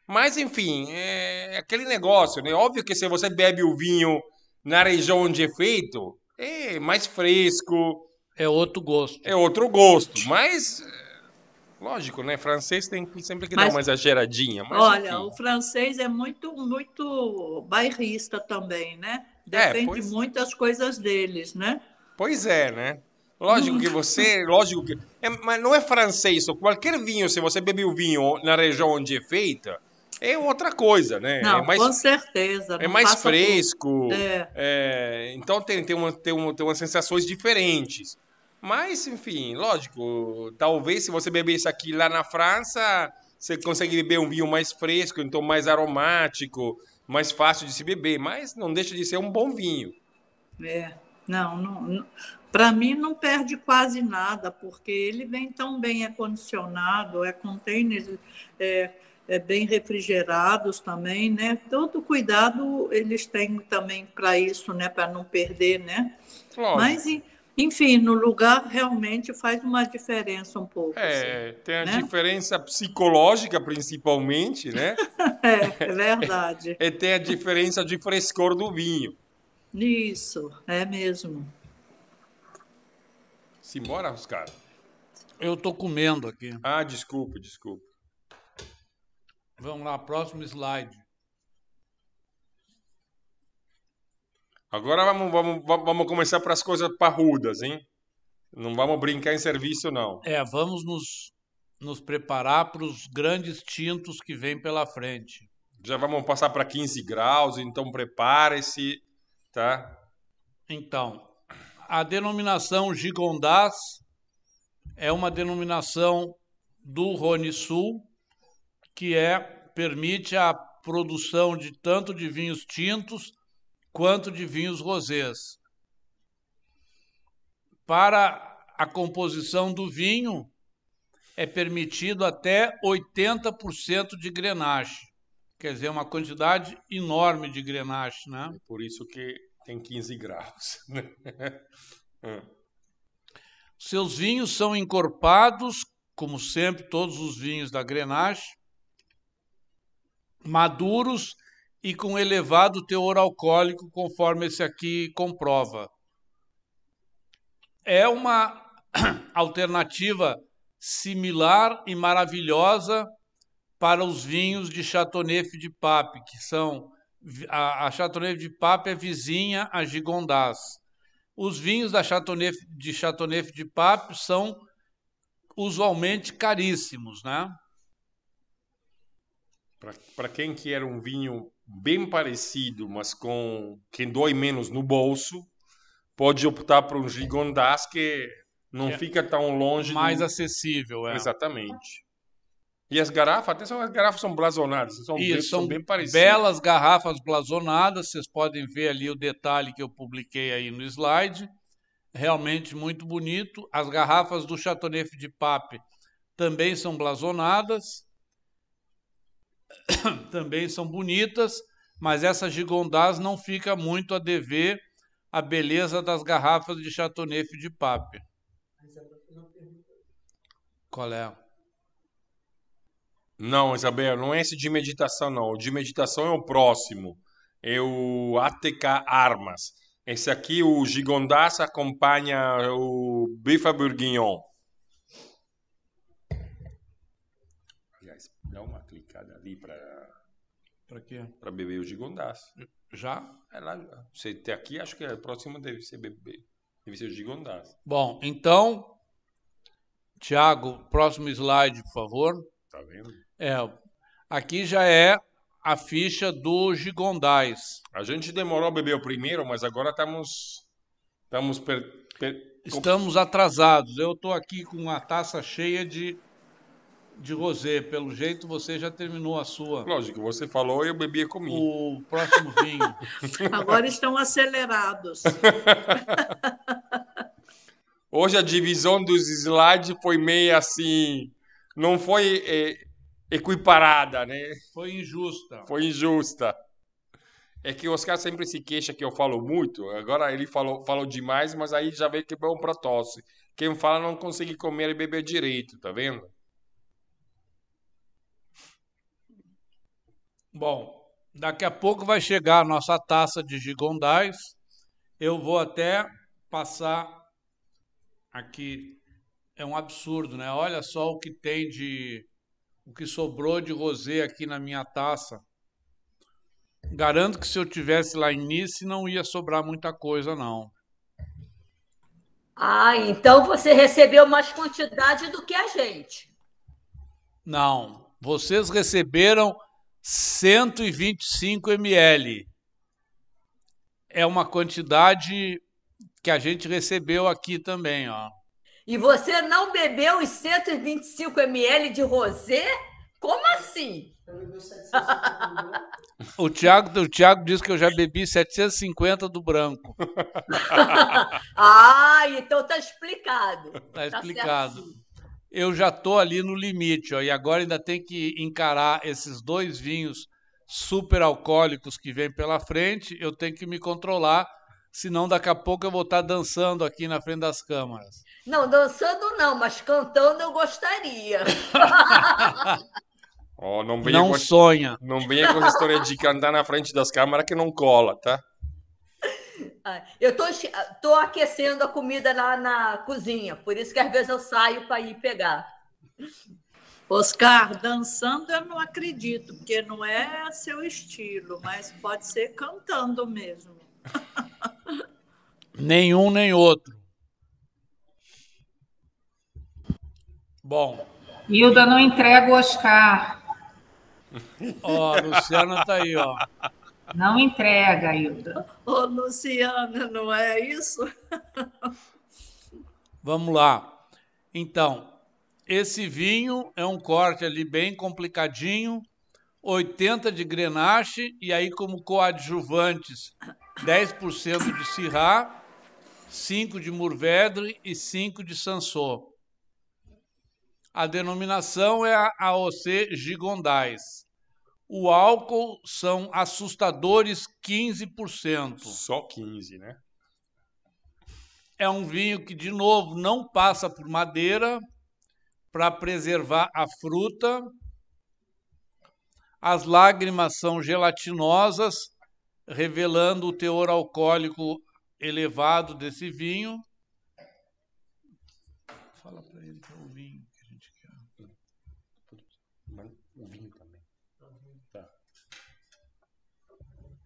mas, enfim, é, é aquele negócio, né? Óbvio que se você bebe o vinho na região onde é feito, é mais fresco. É outro gosto. É outro gosto. Mas, é, lógico, né? Francês tem sempre que mas, dar uma exageradinha. Mas, olha, enfim. o francês é muito, muito bairrista também, né? Depende é, pois... muitas coisas deles, né? Pois é, né? Lógico que você, lógico que. É, mas não é francês, qualquer vinho, se você beber o vinho na região onde é feita, é outra coisa, né? Não, é mais, com certeza. É mais fresco. Por... É. É, então tem, tem, uma, tem, uma, tem umas sensações diferentes. Mas, enfim, lógico, talvez se você beber isso aqui lá na França, você consegue beber um vinho mais fresco, então mais aromático, mais fácil de se beber, mas não deixa de ser um bom vinho. É, não, não, não para mim não perde quase nada, porque ele vem tão bem acondicionado, é container, é, é, bem refrigerados também, né? Todo cuidado eles têm também para isso, né? Para não perder, né? Lógico. Mas, enfim, no lugar realmente faz uma diferença um pouco. É, assim, tem a né? diferença psicológica principalmente, né? é, é verdade. e é, tem a diferença de frescor do vinho. Isso, é mesmo. Simbora, Oscar. Eu tô comendo aqui. Ah, desculpa, desculpa. Vamos lá, próximo slide. Agora vamos, vamos, vamos começar para as coisas parrudas, hein? Não vamos brincar em serviço, não. É, vamos nos, nos preparar para os grandes tintos que vêm pela frente. Já vamos passar para 15 graus, então prepare-se, tá? Então, a denominação Gigondas é uma denominação do Rony Sul, que é permite a produção de tanto de vinhos tintos quanto de vinhos rosés. Para a composição do vinho é permitido até 80% de grenache. Quer dizer, é uma quantidade enorme de grenache, né? É por isso que tem 15 graus. Né? É. Seus vinhos são encorpados, como sempre, todos os vinhos da Grenache, maduros e com elevado teor alcoólico, conforme esse aqui comprova. É uma alternativa similar e maravilhosa para os vinhos de Chateauneuf de Pape, que são a, a de Pape é vizinha a Gigondas Os vinhos da Chateauneuf de Chateauneuf de Pape são usualmente caríssimos, né? para quem quer um vinho bem parecido, mas com quem dói menos no bolso, pode optar por um Gigondas que não é. fica tão longe. Mais do... acessível, é. Exatamente. E as garrafas, atenção, as garrafas são blasonadas, são, Isso, bem, são bem parecidas. Belas garrafas blasonadas, vocês podem ver ali o detalhe que eu publiquei aí no slide. Realmente muito bonito. As garrafas do Chateauneuf de Pape também são blasonadas. também são bonitas, mas essa gigondás não fica muito a dever à beleza das garrafas de Chateauneuf de Pape. Qual é? Não, Isabel, não é esse de meditação, não. O de meditação é o próximo. É o ATK Armas. Esse aqui, o Gigondás, acompanha o Bifa Bourguignon. para quê? para beber o gigondas Já? É lá já. Você tá aqui, acho que a é próxima deve ser beber. Deve ser o gigondas Bom, então. Tiago, próximo slide, por favor. Tá vendo? É. Aqui já é a ficha do Gigondais. A gente demorou a beber o primeiro, mas agora estamos. Estamos. Per, per, estamos atrasados. Eu estou aqui com a taça cheia de de rosé. Pelo jeito, você já terminou a sua. Lógico, você falou e eu bebia comigo. O próximo vinho. Agora estão acelerados. Hoje a divisão dos slides foi meio assim. Não foi é, equiparada, né? Foi injusta. Foi injusta. É que o Oscar sempre se queixa que eu falo muito. Agora ele falou, falou demais, mas aí já veio que é bom para tosse. Quem fala não consegue comer e beber direito, tá vendo? Bom, daqui a pouco vai chegar a nossa taça de gigondais. Eu vou até passar aqui. É um absurdo, né? Olha só o que tem de. o que sobrou de rosé aqui na minha taça. Garanto que se eu tivesse lá em Nice não ia sobrar muita coisa, não. Ah, então você recebeu mais quantidade do que a gente. Não, vocês receberam 125 ml. É uma quantidade que a gente recebeu aqui também, ó. E você não bebeu os 125 ml de rosé? Como assim? O Tiago o Thiago disse que eu já bebi 750 do branco. ah, então tá explicado. Tá, tá explicado. Tá eu já estou ali no limite, ó, e agora ainda tem que encarar esses dois vinhos super alcoólicos que vem pela frente, eu tenho que me controlar, senão daqui a pouco eu vou estar tá dançando aqui na frente das câmaras. Não, dançando não, mas cantando eu gostaria. oh, não venha não com, sonha. Não venha com essa história de cantar na frente das câmaras que não cola, tá? Ah, eu tô, ah, tô aquecendo a comida lá na cozinha, por isso que às vezes eu saio para ir pegar. Oscar, dançando eu não acredito, porque não é seu estilo, mas pode ser cantando mesmo. Nenhum nem outro. Bom. Hilda, não entrega o Oscar. Ó, oh, Luciana tá aí, ó. Não entrega, Hilda. Ô, Luciana, não é isso? Vamos lá. Então, esse vinho é um corte ali bem complicadinho, 80 de Grenache e aí como coadjuvantes 10% de Syrah, 5 de Mourvedre e 5 de Sansô. A denominação é a AOC Gigondais o álcool são assustadores 15%. Só 15, né? É um vinho que, de novo, não passa por madeira para preservar a fruta. As lágrimas são gelatinosas, revelando o teor alcoólico elevado desse vinho.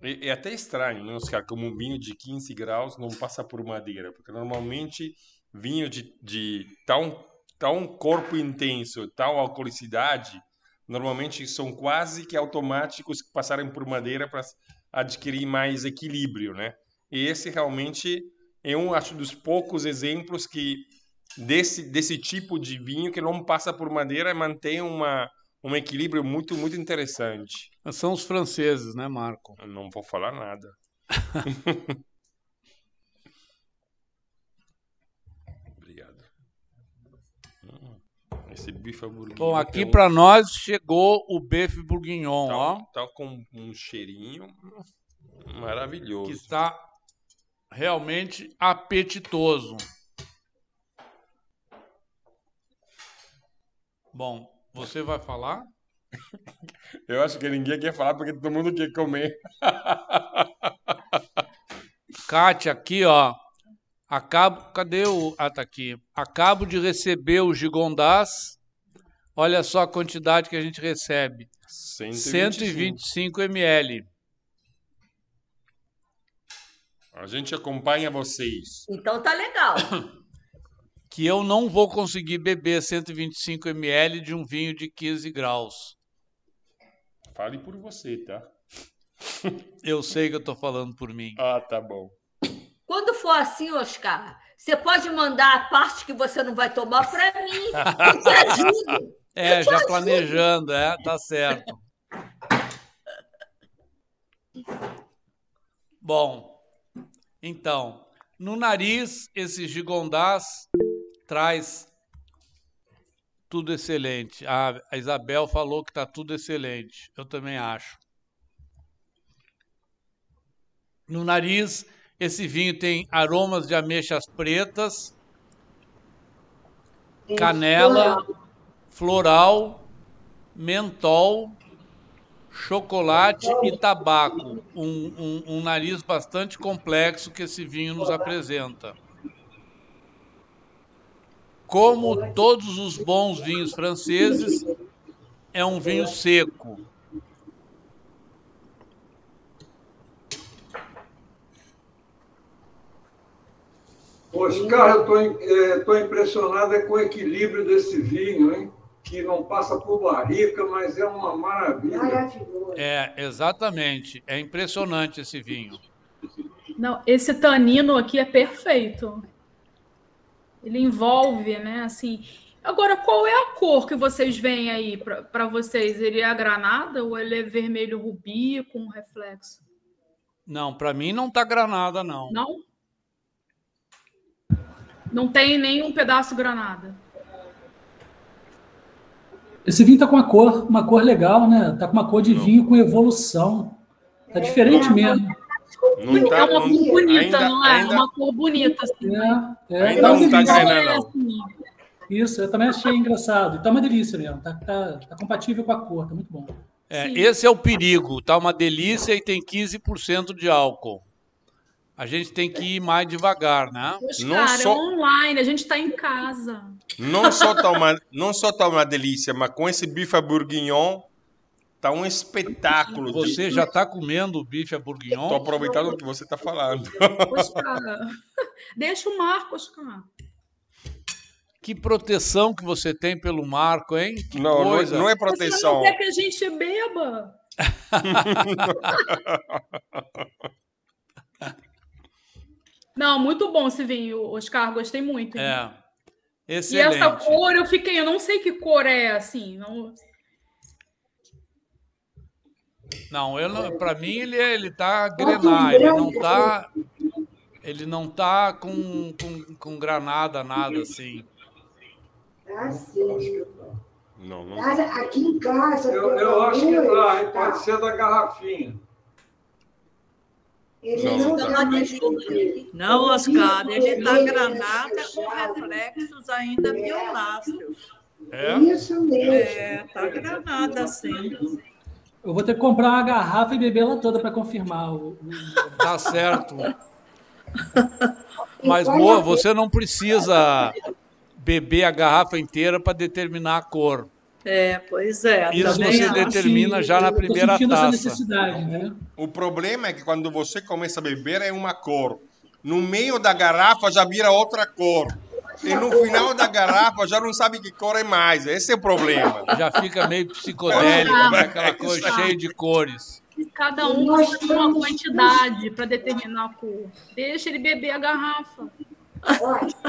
É, é até estranho, né, Oscar, como um vinho de 15 graus não passa por madeira, porque normalmente vinho de, de tão, tão corpo intenso, tal alcoolicidade, normalmente são quase que automáticos que passarem por madeira para adquirir mais equilíbrio, né? E esse realmente é um, acho, dos poucos exemplos que desse, desse tipo de vinho que não passa por madeira mantém uma um equilíbrio muito, muito interessante. São os franceses, né, Marco? Eu não vou falar nada. Obrigado. Hum, esse bife é Bom, aqui um... para nós chegou o bife bourguignon, tá, ó. Tá com um cheirinho maravilhoso. Que está realmente apetitoso. Bom, você vai falar? Eu acho que ninguém quer falar porque todo mundo quer comer. Kátia, aqui, ó. Acabo. Cadê o. Ah, tá aqui. Acabo de receber o Gigondás. Olha só a quantidade que a gente recebe: 125, 125 ml. A gente acompanha vocês. Então tá legal. que eu não vou conseguir beber 125 ml de um vinho de 15 graus. Fale por você, tá? eu sei que eu estou falando por mim. Ah, tá bom. Quando for assim, Oscar, você pode mandar a parte que você não vai tomar para mim. Eu te ajudo. É, te já ajudo. planejando, é, tá certo. Bom, então, no nariz, esses gigondás traz tudo excelente. A, Isabel falou que está tudo excelente. Eu também acho. No nariz, esse vinho tem aromas de ameixas pretas, canela, floral, mentol, chocolate e tabaco. Um, um, um nariz bastante complexo que esse vinho nos apresenta. Como todos os bons vinhos franceses, é um vinho seco. Oscar, eu estou eh, impressionada é com o equilíbrio desse vinho, hein? que não passa por barrica, mas é uma maravilha. É, exatamente. É impressionante esse vinho. Não, esse tanino aqui é perfeito. Ele envolve, né? Assim. Agora, qual é a cor que vocês veem aí para vocês? Ele é a granada ou ele é vermelho rubi com reflexo? Não, para mim não tá granada, não. Não? Não tem nenhum pedaço granada. Esse vinho tá com uma cor, uma cor legal, né? Tá com uma cor de vinho com evolução. Tá é, diferente é mesmo. Não tá, é uma cor bonita, ainda, não é? Ainda... Uma cor bonita, assim. É, né? é. Ainda tá não está não. Isso, eu também achei engraçado. Tá uma delícia mesmo. Tá, tá, tá compatível com a cor, tá muito bom. É, esse é o perigo. Tá uma delícia e tem 15% de álcool. A gente tem que ir mais devagar, né? Poxa, não cara, só... é online, a gente tá em casa. Não só tá uma, não só tá uma delícia, mas com esse bife bourguignon Tá um espetáculo. Você de... já tá comendo o bife a bourguignon? Tô aproveitando o que você tá falando. Tá. Deixa o Marcos, cara. Que proteção que você tem pelo Marco, hein? Que não, é- coisa. não é, não é proteção. Você não quer que a gente é beba. não, muito bom esse vinho, Oscar. Gostei muito. Hein? É. Excelente. E essa cor, eu fiquei, eu não sei que cor é assim. Não... Não, não, para mim ele é, ele tá a grenar, ele não tá ele não tá com, com, com granada nada assim. Ah, sim. Não, não. aqui em casa. Eu, eu acho que tá, tá. pode ser da garrafinha. Ele não, não, então, tá não Oscar, ele está é granada com reflexos ainda é. violáceos. É? Isso mesmo. É, tá granada sim. Eu vou ter que comprar uma garrafa e beber ela toda para confirmar. O... Tá certo. Mas, Moa, então, você não precisa beber a garrafa inteira para determinar a cor. É, pois é. Isso você determina já na primeira taça. Né? O problema é que quando você começa a beber é uma cor. No meio da garrafa já vira outra cor. E no final da garrafa já não sabe que cor é mais. Esse é o problema. Já fica meio psicodélico, é, aquela coisa cheia de cores. Cada um tem uma quantidade para determinar a cor. Deixa ele beber a garrafa.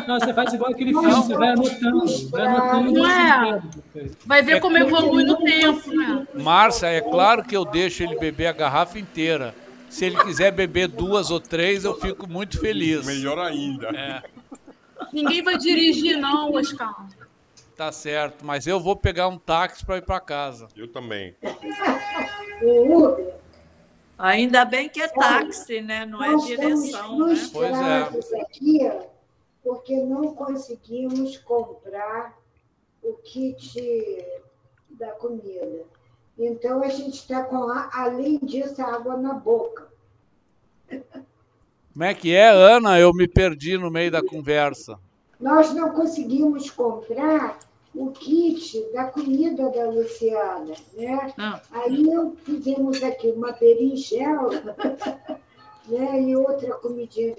Não, você faz igual aquele filme, você vai anotando. Vai anotando. Não é? Vai ver é como evolui no tempo, né? Márcia, é claro que eu deixo ele beber a garrafa inteira. Se ele quiser beber duas ou três, eu fico muito feliz. Melhor ainda. É. Ninguém vai dirigir, não, Oscar. Tá certo, mas eu vou pegar um táxi para ir para casa. Eu também. Ainda bem que é táxi, né? Não é direção. Né? Pois é. Aqui, porque não conseguimos comprar o kit da comida. Então a gente está com, além disso, a água na boca. Como é que é, Ana? Eu me perdi no meio da conversa. Nós não conseguimos comprar o kit da comida da Luciana, né? Ah. Aí eu fizemos aqui uma berinjela, né? E outra comidinha.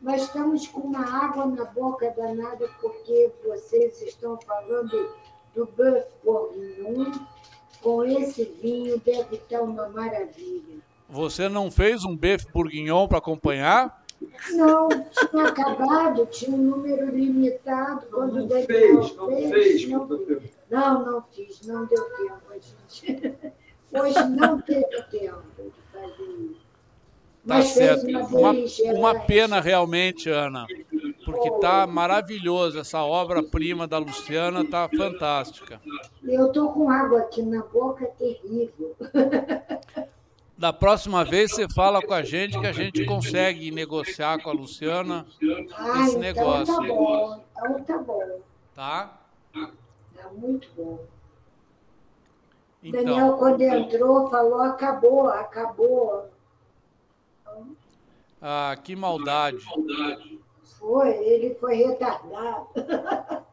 Mas estamos com uma água na boca danada porque vocês estão falando do beef Bourguignon. Com esse vinho deve estar uma maravilha. Você não fez um bife bourguignon para acompanhar? Não, tinha acabado, tinha um número limitado. Quando não, fez, não fez, não fez. Não, não fiz, não deu tempo. A gente... Hoje não teve tempo de fazer isso. Tá Mas certo. Uma, uma pena realmente, Ana, porque tá maravilhoso. Essa obra-prima da Luciana tá fantástica. Eu tô com água aqui na boca, é terrível. Da próxima vez você fala com a gente que a gente consegue negociar com a Luciana ah, esse então tá negócio. Tá bom, então tá bom. Tá? Tá muito bom. Então, Daniel, quando entrou, falou: acabou, acabou. Ah, que maldade. Foi, ele foi retardado.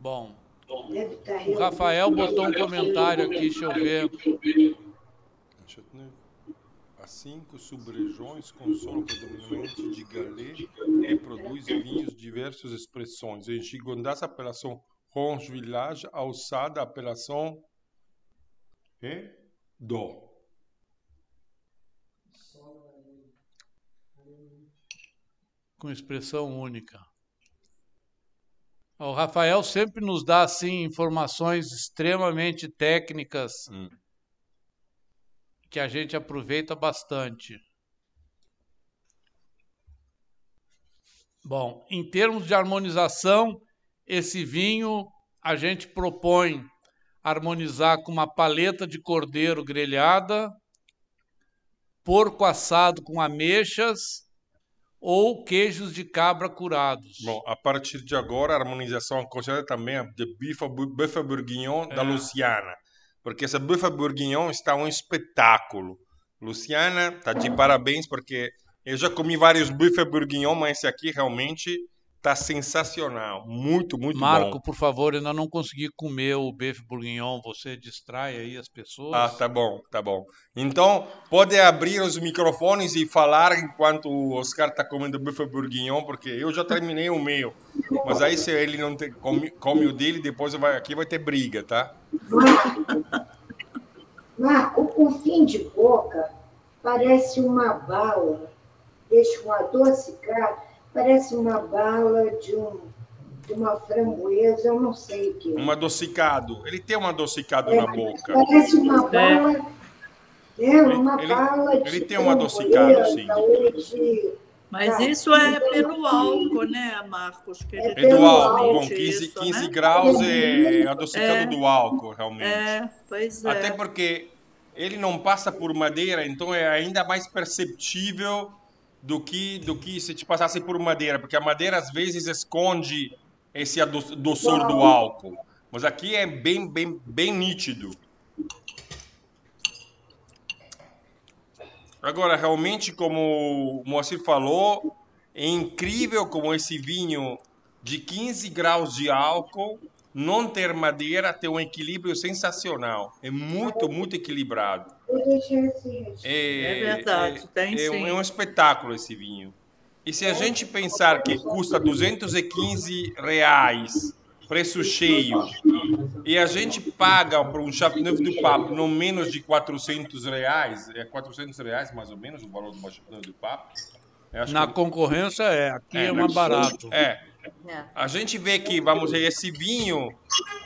Bom. O Rafael botou um comentário aqui, deixa eu ver. Né? Há cinco subregiões com solo predominante de galé e vinhos diversas expressões. Em Gigondas, apelação Ronge Village, alçada, apelação e Dó. Com expressão única. O Rafael sempre nos dá assim informações extremamente técnicas hum. que a gente aproveita bastante. Bom, em termos de harmonização, esse vinho a gente propõe harmonizar com uma paleta de cordeiro grelhada, porco assado com ameixas ou queijos de cabra curados. Bom, a partir de agora, a harmonização aconselha também a de bife bifa bourguignon é. da Luciana, porque essa bife bourguignon está um espetáculo. Luciana, tá de parabéns, porque eu já comi vários bifa bourguignon, mas esse aqui realmente Tá sensacional. Muito, muito Marco, bom. Marco, por favor, ainda não consegui comer o bife bourguignon. Você distrai aí as pessoas. Ah, tá bom, tá bom. Então, pode abrir os microfones e falar enquanto o Oscar tá comendo bife bourguignon, porque eu já terminei o meu. Mas aí, se ele não tem, come, come o dele, depois vai, aqui vai ter briga, tá? Marco, com fim de boca, parece uma bala, deixa um adocicado Parece uma bala de, um, de uma framboesa, eu não sei o que. Um adocicado. Ele tem um adocicado é, na boca. Parece uma é. bala. É, uma ele, bala ele, de. Ele tem um adocicado, sim. Mas isso é pelo álcool, né, Marcos? Que é, do álcool. Bom, 15, isso, 15 né? graus é adocicado é, do álcool, realmente. É, pois é. Até porque ele não passa por madeira, então é ainda mais perceptível do que do que se te passasse por madeira, porque a madeira às vezes esconde esse doçor do álcool. Mas aqui é bem, bem, bem nítido. Agora, realmente, como o Moacir falou, é incrível como esse vinho de 15 graus de álcool, não ter madeira, ter um equilíbrio sensacional. É muito, muito equilibrado. É, é verdade, tem é, sim. É um espetáculo esse vinho. E se a é. gente pensar que custa 215 reais, preço cheio, e a gente paga para um Chateauneuf do Papo não menos de 400 reais, é 400 reais mais ou menos o valor do Chateauneuf do Papo. Na que... É concorrência é, aqui é, é né? mais barato. É, é. A gente vê que, vamos dizer, esse vinho,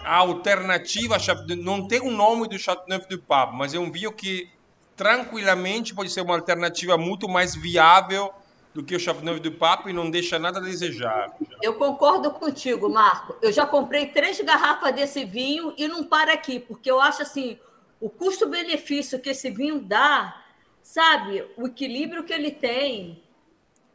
a alternativa, não tem o nome do Chateauneuf do Papo, mas é um vinho que tranquilamente pode ser uma alternativa muito mais viável do que o Chateauneuf do Papo e não deixa nada a desejar. Eu concordo contigo, Marco. Eu já comprei três garrafas desse vinho e não para aqui, porque eu acho assim, o custo-benefício que esse vinho dá, sabe, o equilíbrio que ele tem,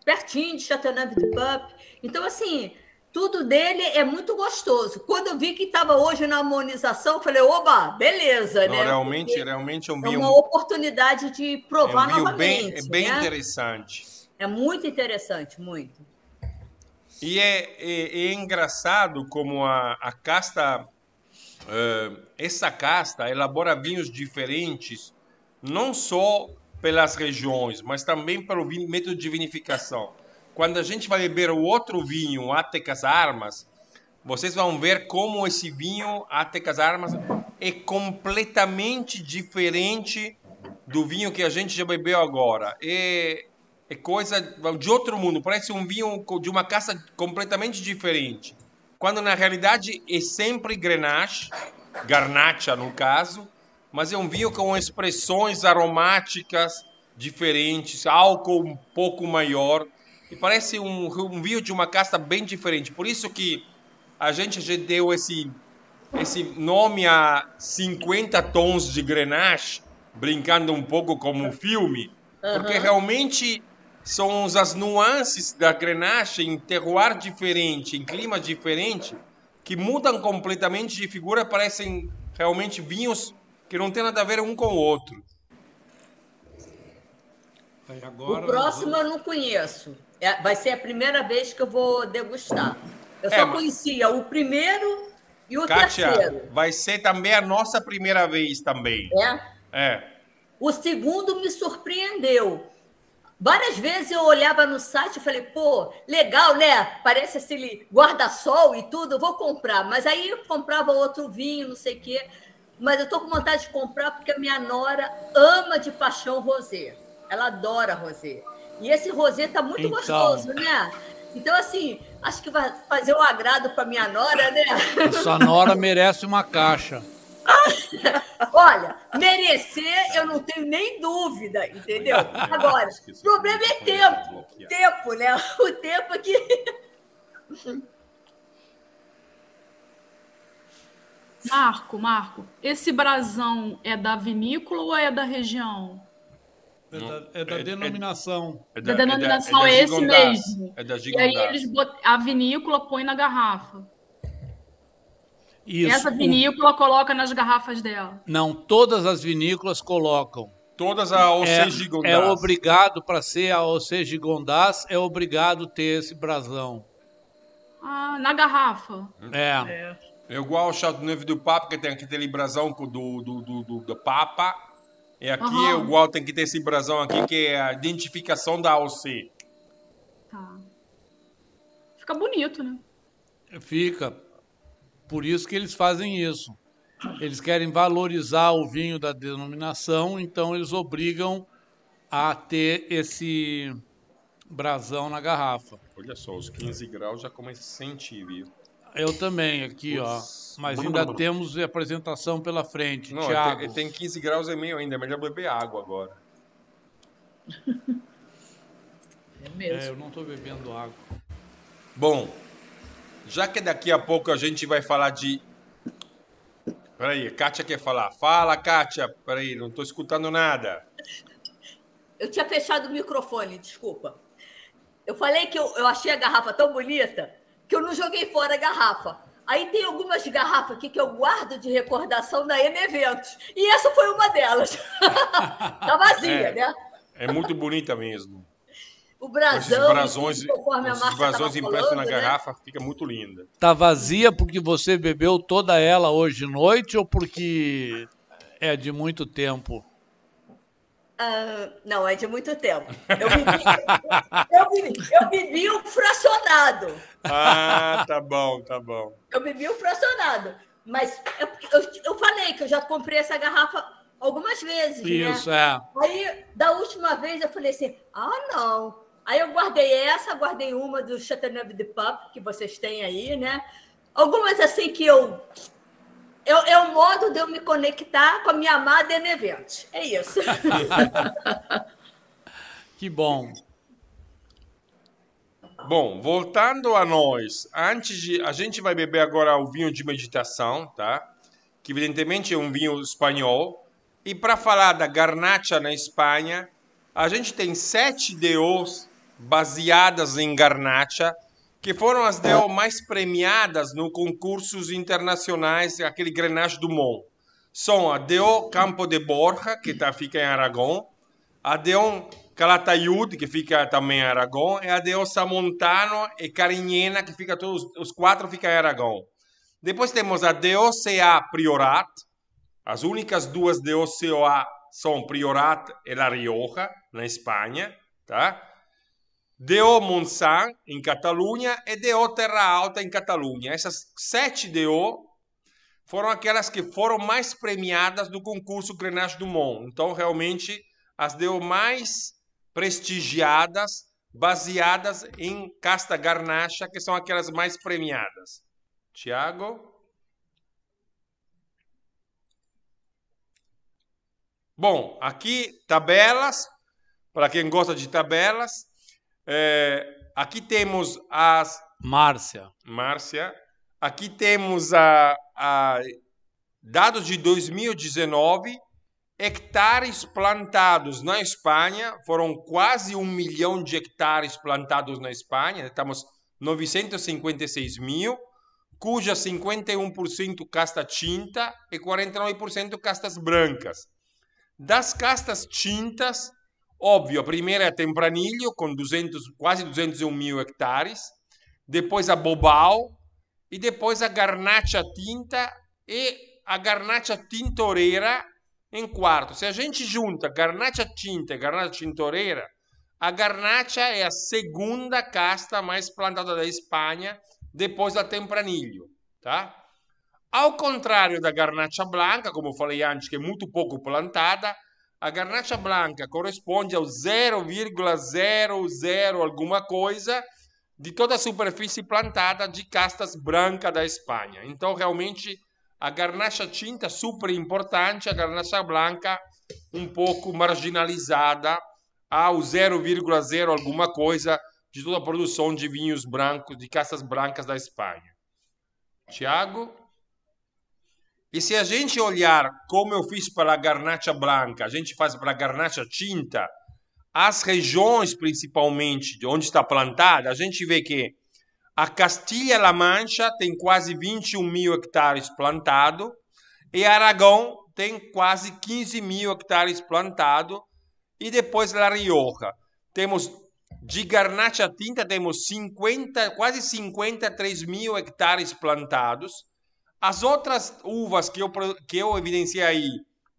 pertinho de Chateauneuf do Papo, então, assim, tudo dele é muito gostoso. Quando eu vi que estava hoje na harmonização, eu falei, oba, beleza, Não, né? Realmente, Porque realmente eu vi é, é uma um... oportunidade de provar é eu novamente. Bem, é bem né? interessante. É muito interessante, muito. E é, é, é engraçado como a, a casta, uh, essa casta elabora vinhos diferentes, não só pelas regiões, mas também pelo método de vinificação quando a gente vai beber o outro vinho, até as armas, vocês vão ver como esse vinho, até as armas, é completamente diferente do vinho que a gente já bebeu agora. É, é coisa de outro mundo, parece um vinho de uma caça completamente diferente. Quando na realidade é sempre Grenache, Garnacha no caso, mas é um vinho com expressões aromáticas diferentes, álcool um pouco maior e parece um vinho de uma casta bem diferente. Por isso que a gente já deu esse, esse nome a 50 tons de Grenache, brincando um pouco como um filme, uhum. porque realmente são as nuances da Grenache em terroir diferente, em clima diferente, que mudam completamente de figura, parecem realmente vinhos que não tem nada a ver um com o outro. Agora, o próximo vamos... eu não conheço. É, vai ser a primeira vez que eu vou degustar. Eu é, só conhecia o primeiro e o Kátia, terceiro. Vai ser também a nossa primeira vez também. É? É. O segundo me surpreendeu. Várias vezes eu olhava no site e falei, pô, legal, né? Parece aquele guarda-sol e tudo, vou comprar. Mas aí eu comprava outro vinho, não sei o quê. Mas eu tô com vontade de comprar porque a minha nora ama de paixão rosé. Ela adora rosé. E esse rosé tá muito então... gostoso, né? Então, assim, acho que vai fazer um agrado para minha nora, né? Sua nora merece uma caixa. Olha, merecer eu não tenho nem dúvida, entendeu? Agora, o problema é tempo. Tempo, né? O tempo aqui. É que. Marco, Marco, esse brasão é da vinícola ou é da região? É, é, é, é da, é da denominação. É, da, denominação é, da, é esse mesmo. É da E aí eles a vinícola põe na garrafa. Isso. Essa vinícola coloca nas garrafas dela. Não, todas as vinícolas colocam. Todas a OC gigondas. É obrigado, para ser a OC Gigondás, é obrigado ter esse brasão. Ah, na garrafa. É. É, igual o Chardonnay do Papa, que tem aquele brasão do, do, do, do, do Papa, e é aqui uhum. igual tem que ter esse brasão aqui, que é a identificação da AOC. Tá. Fica bonito, né? Fica. Por isso que eles fazem isso. Eles querem valorizar o vinho da denominação, então eles obrigam a ter esse brasão na garrafa. Olha só, os 15 graus já começa a sentir, viu? Eu também, aqui, Ups. ó. Mas ainda temos apresentação pela frente. Não, Thiago. Tem, tem 15 graus e meio ainda, mas já bebi água agora. é mesmo. É, eu não estou bebendo água. Bom, já que daqui a pouco a gente vai falar de. Peraí, Kátia quer falar. Fala, Kátia. Peraí, não estou escutando nada. Eu tinha fechado o microfone, desculpa. Eu falei que eu, eu achei a garrafa tão bonita que eu não joguei fora a garrafa. Aí tem algumas garrafas aqui que eu guardo de recordação da N Eventos. E essa foi uma delas. tá vazia, é, né? É muito bonita mesmo. O brasão, brasões, conforme a a Os brasões impressos na né? garrafa, né? fica muito linda. Tá vazia porque você bebeu toda ela hoje à noite ou porque é de muito tempo? Ah, não, é de muito tempo. Eu vivi, eu, vivi, eu um fracionado. Ah, tá bom, tá bom. Eu bebi um fracionado. Mas eu, eu, eu, falei que eu já comprei essa garrafa algumas vezes. Né? Isso, né? é. Aí, da última vez, eu falei assim: ah, não. Aí eu guardei essa, guardei uma do Chateauneuf de Pub, que vocês têm aí, né? Algumas assim que eu é o modo de eu me conectar com a minha amada Enevente. É isso. que bom. Bom, voltando a nós, antes de a gente vai beber agora o vinho de meditação, tá? Que evidentemente é um vinho espanhol. E para falar da garnacha na Espanha, a gente tem sete DOs baseadas em garnacha que foram as DO é. mais premiadas no concursos internacionais, aquele Grenache do Mont. São a DO Campo de Borja, que tá, fica em Aragão, a DO Calatayud, que fica também em Aragão, e a DO Samontano e Carinhena, que fica todos, os quatro ficam em Aragão. Depois temos a DOCA Priorat, as únicas duas DOCA são Priorat e La Rioja, na Espanha, tá? DO Monsan, em Catalunha, e DO Terra Alta, em Catalunha. Essas sete DO foram aquelas que foram mais premiadas do concurso Grenache Dumont. Então, realmente, as DO mais prestigiadas, baseadas em casta garnacha, que são aquelas mais premiadas. Tiago? Bom, aqui tabelas, para quem gosta de tabelas, é, aqui temos as. Márcia. Márcia. Aqui temos a, a dados de 2019 hectares plantados na Espanha, foram quase um milhão de hectares plantados na Espanha, estamos 956 mil, cuja 51% casta tinta e 49% castas brancas. Das castas tintas, Óbvio, a primeira é a Tempranilho, com 200, quase 201 mil hectares, depois a Bobal, e depois a Garnacha Tinta e a Garnacha Tintoreira em quarto. Se a gente junta Garnacha Tinta e Garnacha Tintoreira, a Garnacha é a segunda casta mais plantada da Espanha, depois da Tempranilho, tá? Ao contrário da Garnacha Blanca, como falei antes, que é muito pouco plantada, a garnacha branca corresponde ao 0,00 alguma coisa de toda a superfície plantada de castas branca da Espanha. Então, realmente, a garnacha tinta super importante, a garnacha branca um pouco marginalizada ao 0,0 alguma coisa de toda a produção de vinhos brancos, de castas brancas da Espanha. Tiago? E se a gente olhar como eu fiz para a garnacha branca, a gente faz para a garnacha tinta, as regiões principalmente de onde está plantada, a gente vê que a Castilha-La Mancha tem quase 21 mil hectares plantado e Aragão tem quase 15 mil hectares plantado e depois La Rioja. Temos de garnacha tinta temos 50, quase 53 mil hectares plantados as outras uvas que eu, que eu evidenciei aí,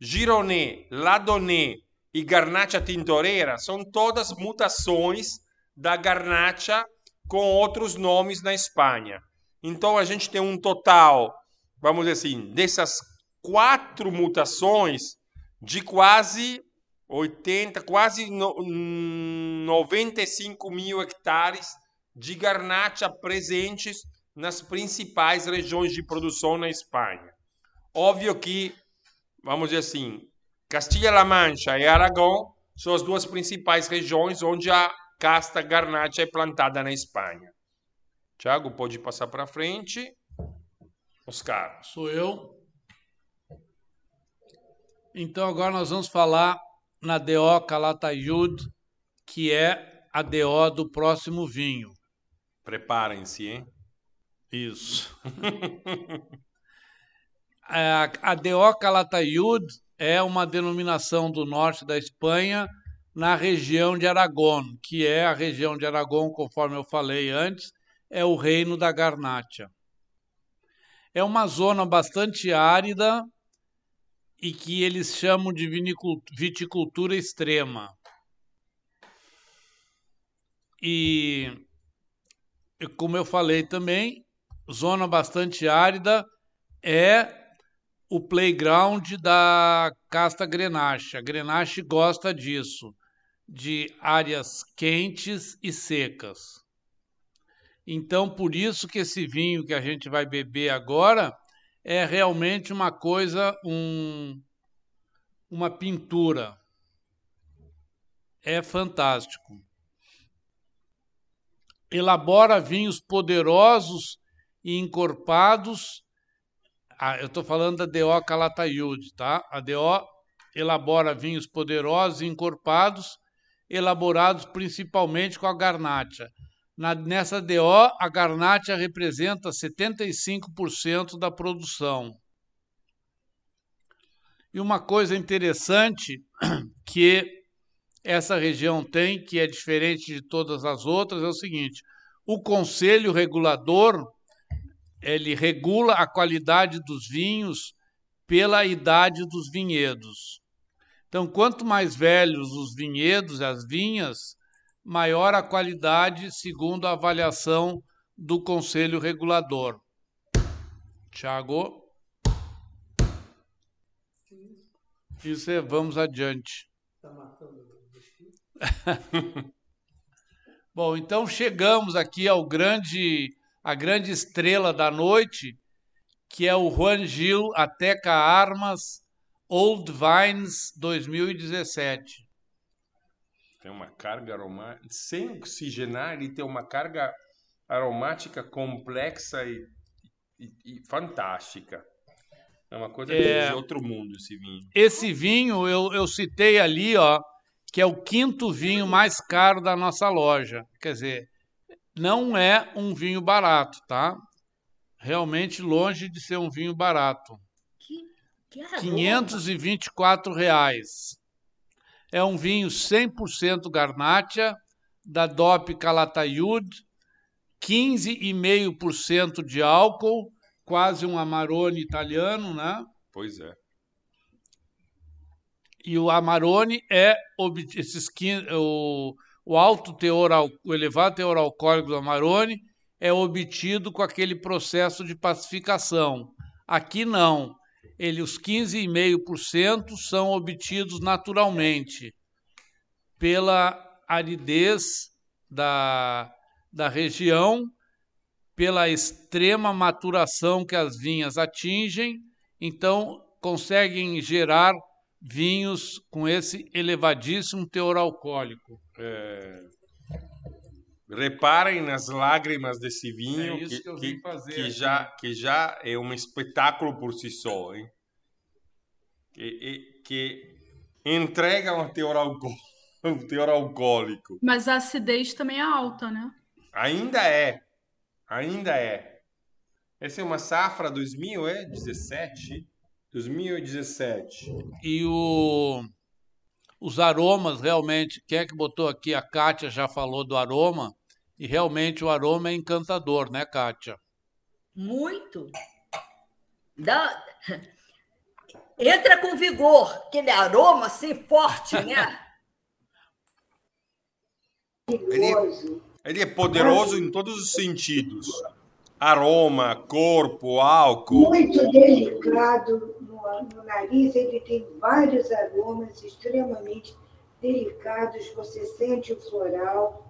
Gironnet, Ladonnet e Garnacha Tintorera, são todas mutações da Garnacha com outros nomes na Espanha. Então a gente tem um total, vamos dizer assim, dessas quatro mutações de quase 80, quase no, 95 hum, mil hectares de garnacha presentes nas principais regiões de produção na Espanha. Óbvio que, vamos dizer assim, castilla la Mancha e Aragão são as duas principais regiões onde a casta garnacha é plantada na Espanha. Tiago, pode passar para frente. Oscar. Sou eu. Então agora nós vamos falar na DO Calatayud, que é a DO do próximo vinho. Preparem-se, hein? Isso. É, a DO Calatayud é uma denominação do norte da Espanha na região de Aragón, que é a região de Aragón, conforme eu falei antes, é o reino da Garnacha. É uma zona bastante árida e que eles chamam de viticultura extrema. E, como eu falei também, zona bastante árida, é o playground da casta Grenache. A Grenache gosta disso, de áreas quentes e secas. Então, por isso que esse vinho que a gente vai beber agora é realmente uma coisa, um, uma pintura. É fantástico. Elabora vinhos poderosos e encorpados. Ah, eu estou falando da DO Calatayud, tá? A DO elabora vinhos poderosos e encorpados, elaborados principalmente com a garnacha. Na, nessa DO, a garnacha representa 75% da produção. E uma coisa interessante que essa região tem, que é diferente de todas as outras, é o seguinte: o conselho regulador ele regula a qualidade dos vinhos pela idade dos vinhedos. Então, quanto mais velhos os vinhedos, as vinhas, maior a qualidade, segundo a avaliação do Conselho Regulador. Tiago? Isso é, vamos adiante. Está matando Bom, então chegamos aqui ao grande a grande estrela da noite, que é o Juan Gil Ateca Armas Old Vines 2017. Tem uma carga aromática. Sem oxigenar, e tem uma carga aromática complexa e, e, e fantástica. É uma coisa é... de outro mundo esse vinho. Esse vinho eu, eu citei ali, ó, que é o quinto vinho mais caro da nossa loja. Quer dizer, não é um vinho barato, tá? Realmente longe de ser um vinho barato. Que, que R$ 524 reais. É um vinho 100% Garnacha, da DOP Calatayud, 15,5% de álcool, quase um Amarone italiano, né? Pois é. E o Amarone é esses 15, o o alto teor, o elevado teor alcoólico do Amarone é obtido com aquele processo de pacificação. Aqui não. Ele, os 15,5% são obtidos naturalmente pela aridez da, da região, pela extrema maturação que as vinhas atingem, então conseguem gerar vinhos com esse elevadíssimo teor alcoólico. É, reparem nas lágrimas desse vinho é que, que, que, que já, que já é um espetáculo por si só, hein? Que, que entrega um teor, um teor alcoólico. Mas a acidez também é alta, né? Ainda é. Ainda é. Essa é uma safra 2017. 2017. E o os aromas, realmente, quem é que botou aqui? A Kátia já falou do aroma, e realmente o aroma é encantador, né, Kátia? Muito. Dá... Entra com vigor, aquele aroma assim forte, né? ele, é, ele é poderoso em todos os sentidos aroma, corpo, álcool. Muito delicado, no nariz ele tem vários aromas extremamente delicados, você sente o floral.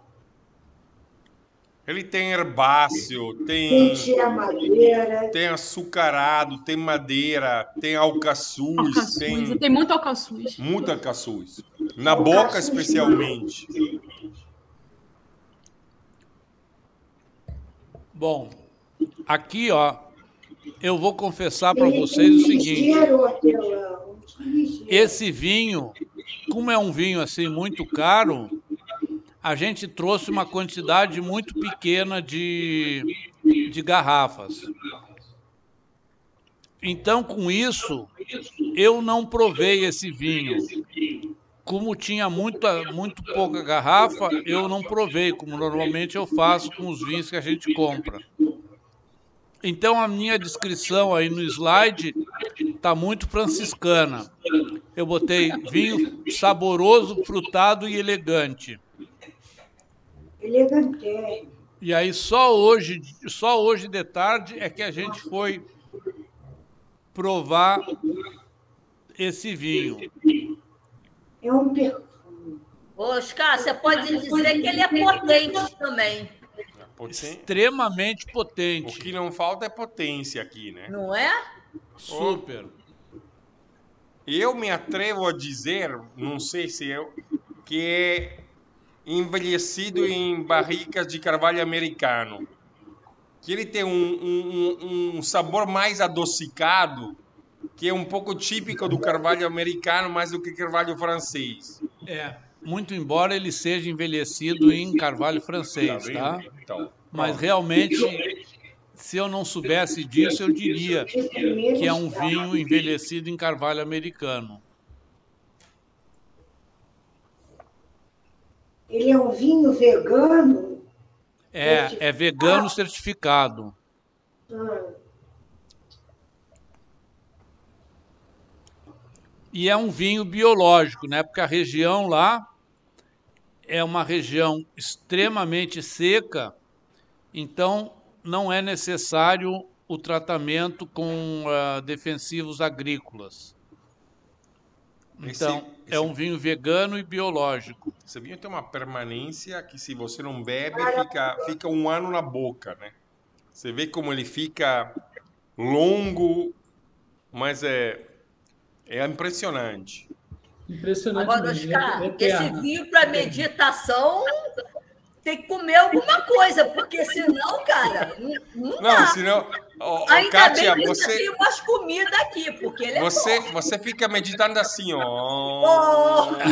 Ele tem herbáceo, tem. Tem madeira. Tem açucarado, tem madeira, tem alcaçuz. alcaçuz tem, tem muito alcaçuz. Muito alcaçuz. Na alcaçuz boca, especialmente. Bom, aqui, ó, eu vou confessar para vocês o seguinte: esse vinho, como é um vinho assim muito caro, a gente trouxe uma quantidade muito pequena de, de garrafas. Então, com isso, eu não provei esse vinho. Como tinha muita, muito pouca garrafa, eu não provei, como normalmente eu faço com os vinhos que a gente compra. Então a minha descrição aí no slide está muito franciscana. Eu botei vinho saboroso, frutado e elegante. Elegante. É. E aí só hoje, só hoje de tarde é que a gente foi provar esse vinho. É um perfume. Oscar, você pode dizer que ele é potente também. Poten... extremamente potente. O que não falta é potência aqui, né? Não é? Super. Eu me atrevo a dizer, não sei se eu, que é envelhecido em barricas de carvalho americano. Que ele tem um, um, um sabor mais adocicado, que é um pouco típico do carvalho americano, mais do que carvalho francês. É muito embora ele seja envelhecido em carvalho francês, tá? Né? Então, Mas realmente, se eu não soubesse disso, eu diria que é um vinho envelhecido em carvalho americano. Ele é um vinho vegano? É, é vegano certificado. Ah. E é um vinho biológico, né? Porque a região lá é uma região extremamente seca, então não é necessário o tratamento com uh, defensivos agrícolas. Então, é esse, esse... é um vinho vegano e biológico. Esse vinho tem uma permanência que se você não bebe, fica, fica um ano na boca, né? Você vê como ele fica longo, mas é, é impressionante. Impressionante. Agora, Oscar, é, é esse vinho para meditação tem que comer alguma coisa, porque senão, cara, não, não dá. senão. Oh, Ainda Kátia, bem você tem umas comidas aqui, porque ele é você, bom. você fica meditando assim, ó. Oh.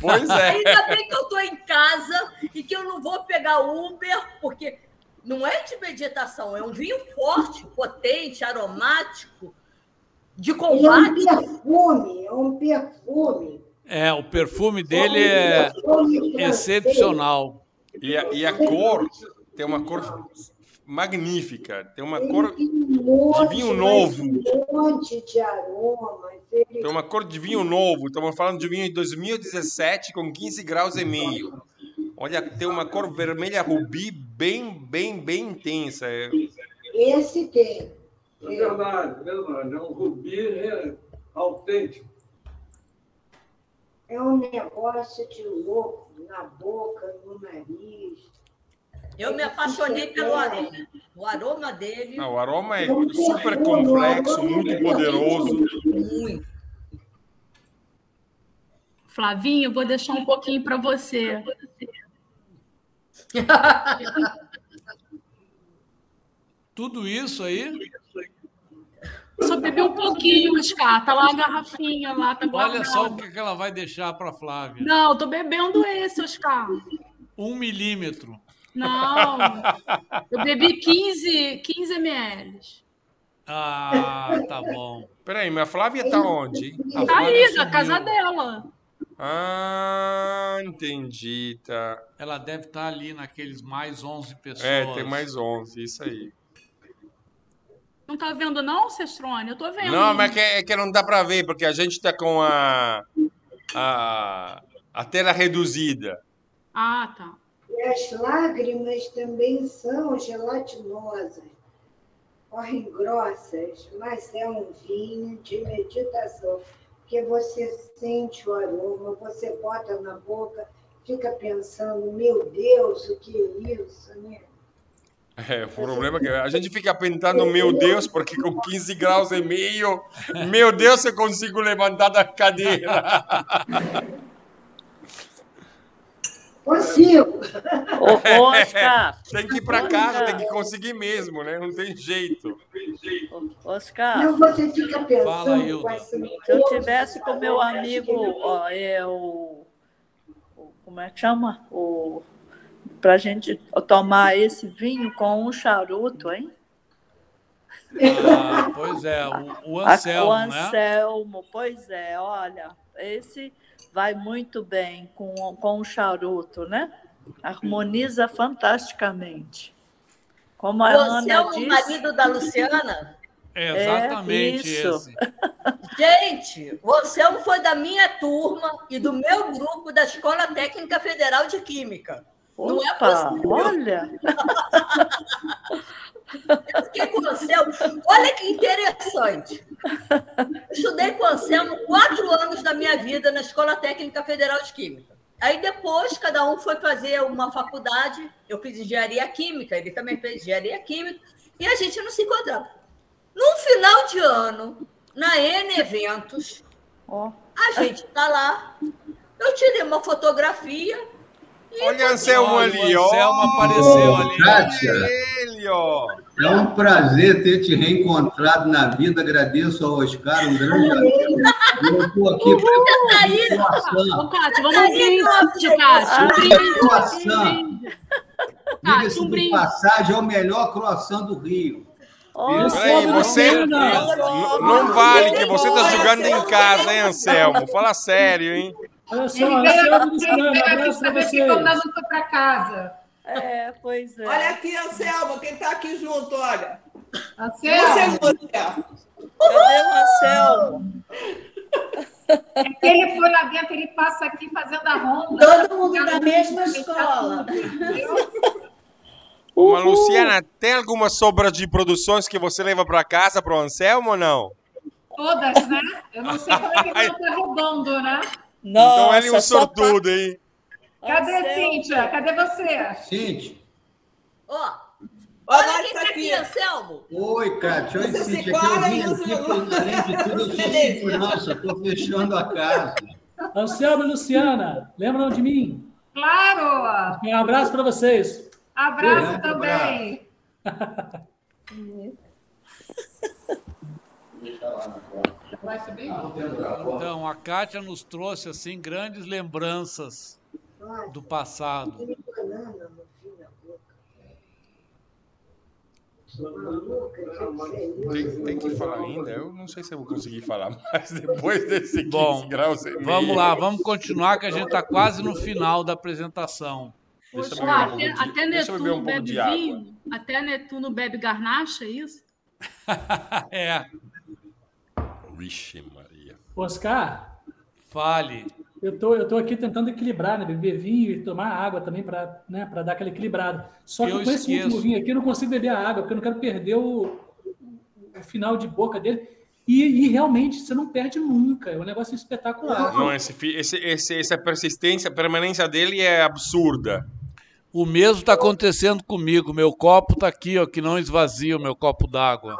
Pois é. Ainda bem que eu estou em casa e que eu não vou pegar Uber, porque não é de meditação, é um vinho forte, potente, aromático de combate. É um perfume, é um perfume. É, o perfume dele é excepcional. E a, e a cor tem uma cor magnífica, tem uma ele cor tem um monte, de vinho novo. Um monte de aroma. Ele... Tem uma cor de vinho novo. Estamos falando de vinho de 2017 com 15 graus e meio. Olha, tem uma cor vermelha rubi bem, bem, bem intensa. É Esse tem. É, é verdade. É um rubi é autêntico. É um negócio de louco, na boca, no nariz. Eu me é apaixonei pelo aroma. O aroma dele. Não, o aroma é super complexo, muito poderoso. Muito. Flavinho, vou deixar um pouquinho para você. Tudo isso aí só bebeu um pouquinho, Oscar, tá lá a garrafinha lá, tá guardada. Olha só o que ela vai deixar para Flávia. Não, tô bebendo esse, Oscar. Um milímetro. Não, eu bebi 15, 15 ml. Ah, tá bom. Peraí, mas a Flávia tá onde? A tá aí, na casa dela. Ah, entendi, tá. Ela deve estar tá ali naqueles mais 11 é, pessoas. É, tem mais 11, isso aí. Não tá vendo, não, Cestrone? Eu tô vendo. Não, mas é que, é que não dá para ver, porque a gente tá com a, a, a tela reduzida. Ah, tá. E as lágrimas também são gelatinosas, correm grossas, mas é um vinho de meditação, porque você sente o aroma, você bota na boca, fica pensando, meu Deus, o que é isso, né? É, o problema é que a gente fica pensando, meu Deus, porque com 15 graus e meio, meu Deus, eu consigo levantar da cadeira. Consigo. Ô, Oscar. tem que ir para casa, tem que conseguir mesmo, né? Não tem jeito. Oscar. Não, você fica pensando. Fala, Hilda. Se eu tivesse com meu amigo, ó, é o. Como é que chama? O para a gente tomar esse vinho com um charuto, hein? Ah, pois é, o, o Anselmo. O né? Anselmo, né? pois é, olha, esse vai muito bem com, com o charuto, né? Harmoniza fantasticamente. Como a o Anselmo, disse, o marido da Luciana? É exatamente é isso. Gente, o Anselmo foi da minha turma e do meu grupo da Escola Técnica Federal de Química. Opa, não é possível. Olha! Eu com Anselmo. Olha que interessante. Estudei com Anselmo quatro anos da minha vida na Escola Técnica Federal de Química. Aí depois cada um foi fazer uma faculdade. Eu fiz engenharia química, ele também fez engenharia química, e a gente não se encontrava. No final de ano, na N Eventos, oh. a gente está lá. Eu tirei uma fotografia Olha o Anselmo ali, ó. O Anselmo apareceu oh, ali. Kátia, ele, ó. É um prazer ter te reencontrado na vida. Agradeço ao Oscar, um grande amigo. Eu estou aqui uh, para a Ô, Cátia, vamos abrir Cátia. Um brinde. passagem é o melhor croissant do Rio. Oh, Peraí, você não, não vale, que você está jogando em casa, hein, Anselmo? Fala sério, hein? Olha só, ele veio Anselmo, um abraço para vocês. Mandando para casa. É, pois é. Olha aqui, Anselmo, quem está aqui junto, olha. Anselmo. Você, você. Cadê A Anselmo? É que ele foi lá dentro, ele passa aqui fazendo a ronda. Todo mundo da mesma escola. Uma Luciana, tem alguma sobra de produções que você leva para casa para o Anselmo ou não? Todas, né? Eu não sei como é que não está redondo, né? Então, nossa, então ele é um sortudo, pra... hein? Cadê, é Cíntia? Cadê você? Cíntia. Ó, oh, olha, quem tá, tá aqui, Anselmo. Oi, Cátia. Oi, você Cíntia. Aqui tipo, Nossa, vim Estou fechando a casa. Anselmo e Luciana, lembram de mim? Claro! Um abraço para vocês. Abraço é, também. Abraço. Deixa lá na porta. Então, a Kátia nos trouxe assim grandes lembranças do passado. É tem, tem, que falar ainda, eu não sei se eu vou conseguir falar, mais depois desse 15 Bom, graus Vamos lá, vamos continuar que a gente está quase no final da apresentação. Deixa eu até, até Netuno um bebe vinho, até Netuno bebe garnacha, é isso? é. Vixe, Maria. Oscar. Fale. Eu tô, eu tô aqui tentando equilibrar, né? Beber vinho e tomar água também para né, dar aquela equilibrada. Só que eu com esse último vinho aqui eu não consigo beber a água, porque eu não quero perder o, o final de boca dele. E, e, realmente você não perde nunca. É um negócio espetacular. Não, esse, esse, esse, essa persistência, a permanência dele é absurda. O mesmo está acontecendo comigo. Meu copo está aqui, ó, que não esvazia o meu copo d'água.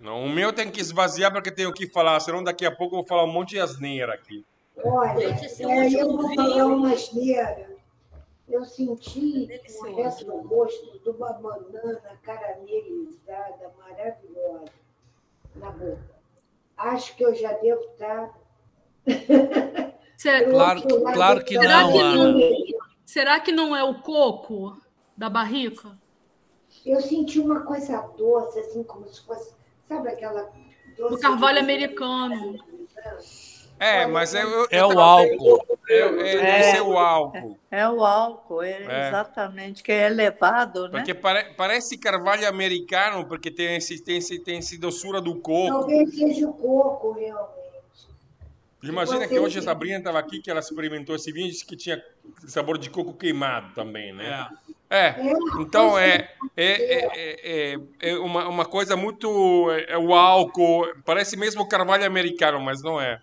Não, o meu tem que esvaziar porque tenho que falar, senão daqui a pouco eu vou falar um monte de asneira aqui. Olha, é, eu vou falar uma asneira. Eu senti é um resto no rosto de uma banana caramelizada maravilhosa na boca. Acho que eu já devo estar. claro, claro que será não, que não Será que não é o coco da barrica? Eu senti uma coisa doce, assim, como se fosse Sabe aquela. Do carvalho americano. É, mas é eu, é, eu, o álcool. Eu, é, é o álcool. É o álcool, é, é, exatamente, que é elevado, né? Porque pare, parece carvalho americano, porque tem, esse, tem, esse, tem esse doçura do coco. Talvez seja o coco, realmente. Imagina Você... que hoje a Sabrina estava aqui, que ela experimentou esse vinho e disse que tinha sabor de coco queimado também, né? É. É, é então é, é é, é, é, é, uma, uma coisa muito. É, o álcool, parece mesmo carvalho americano, mas não é.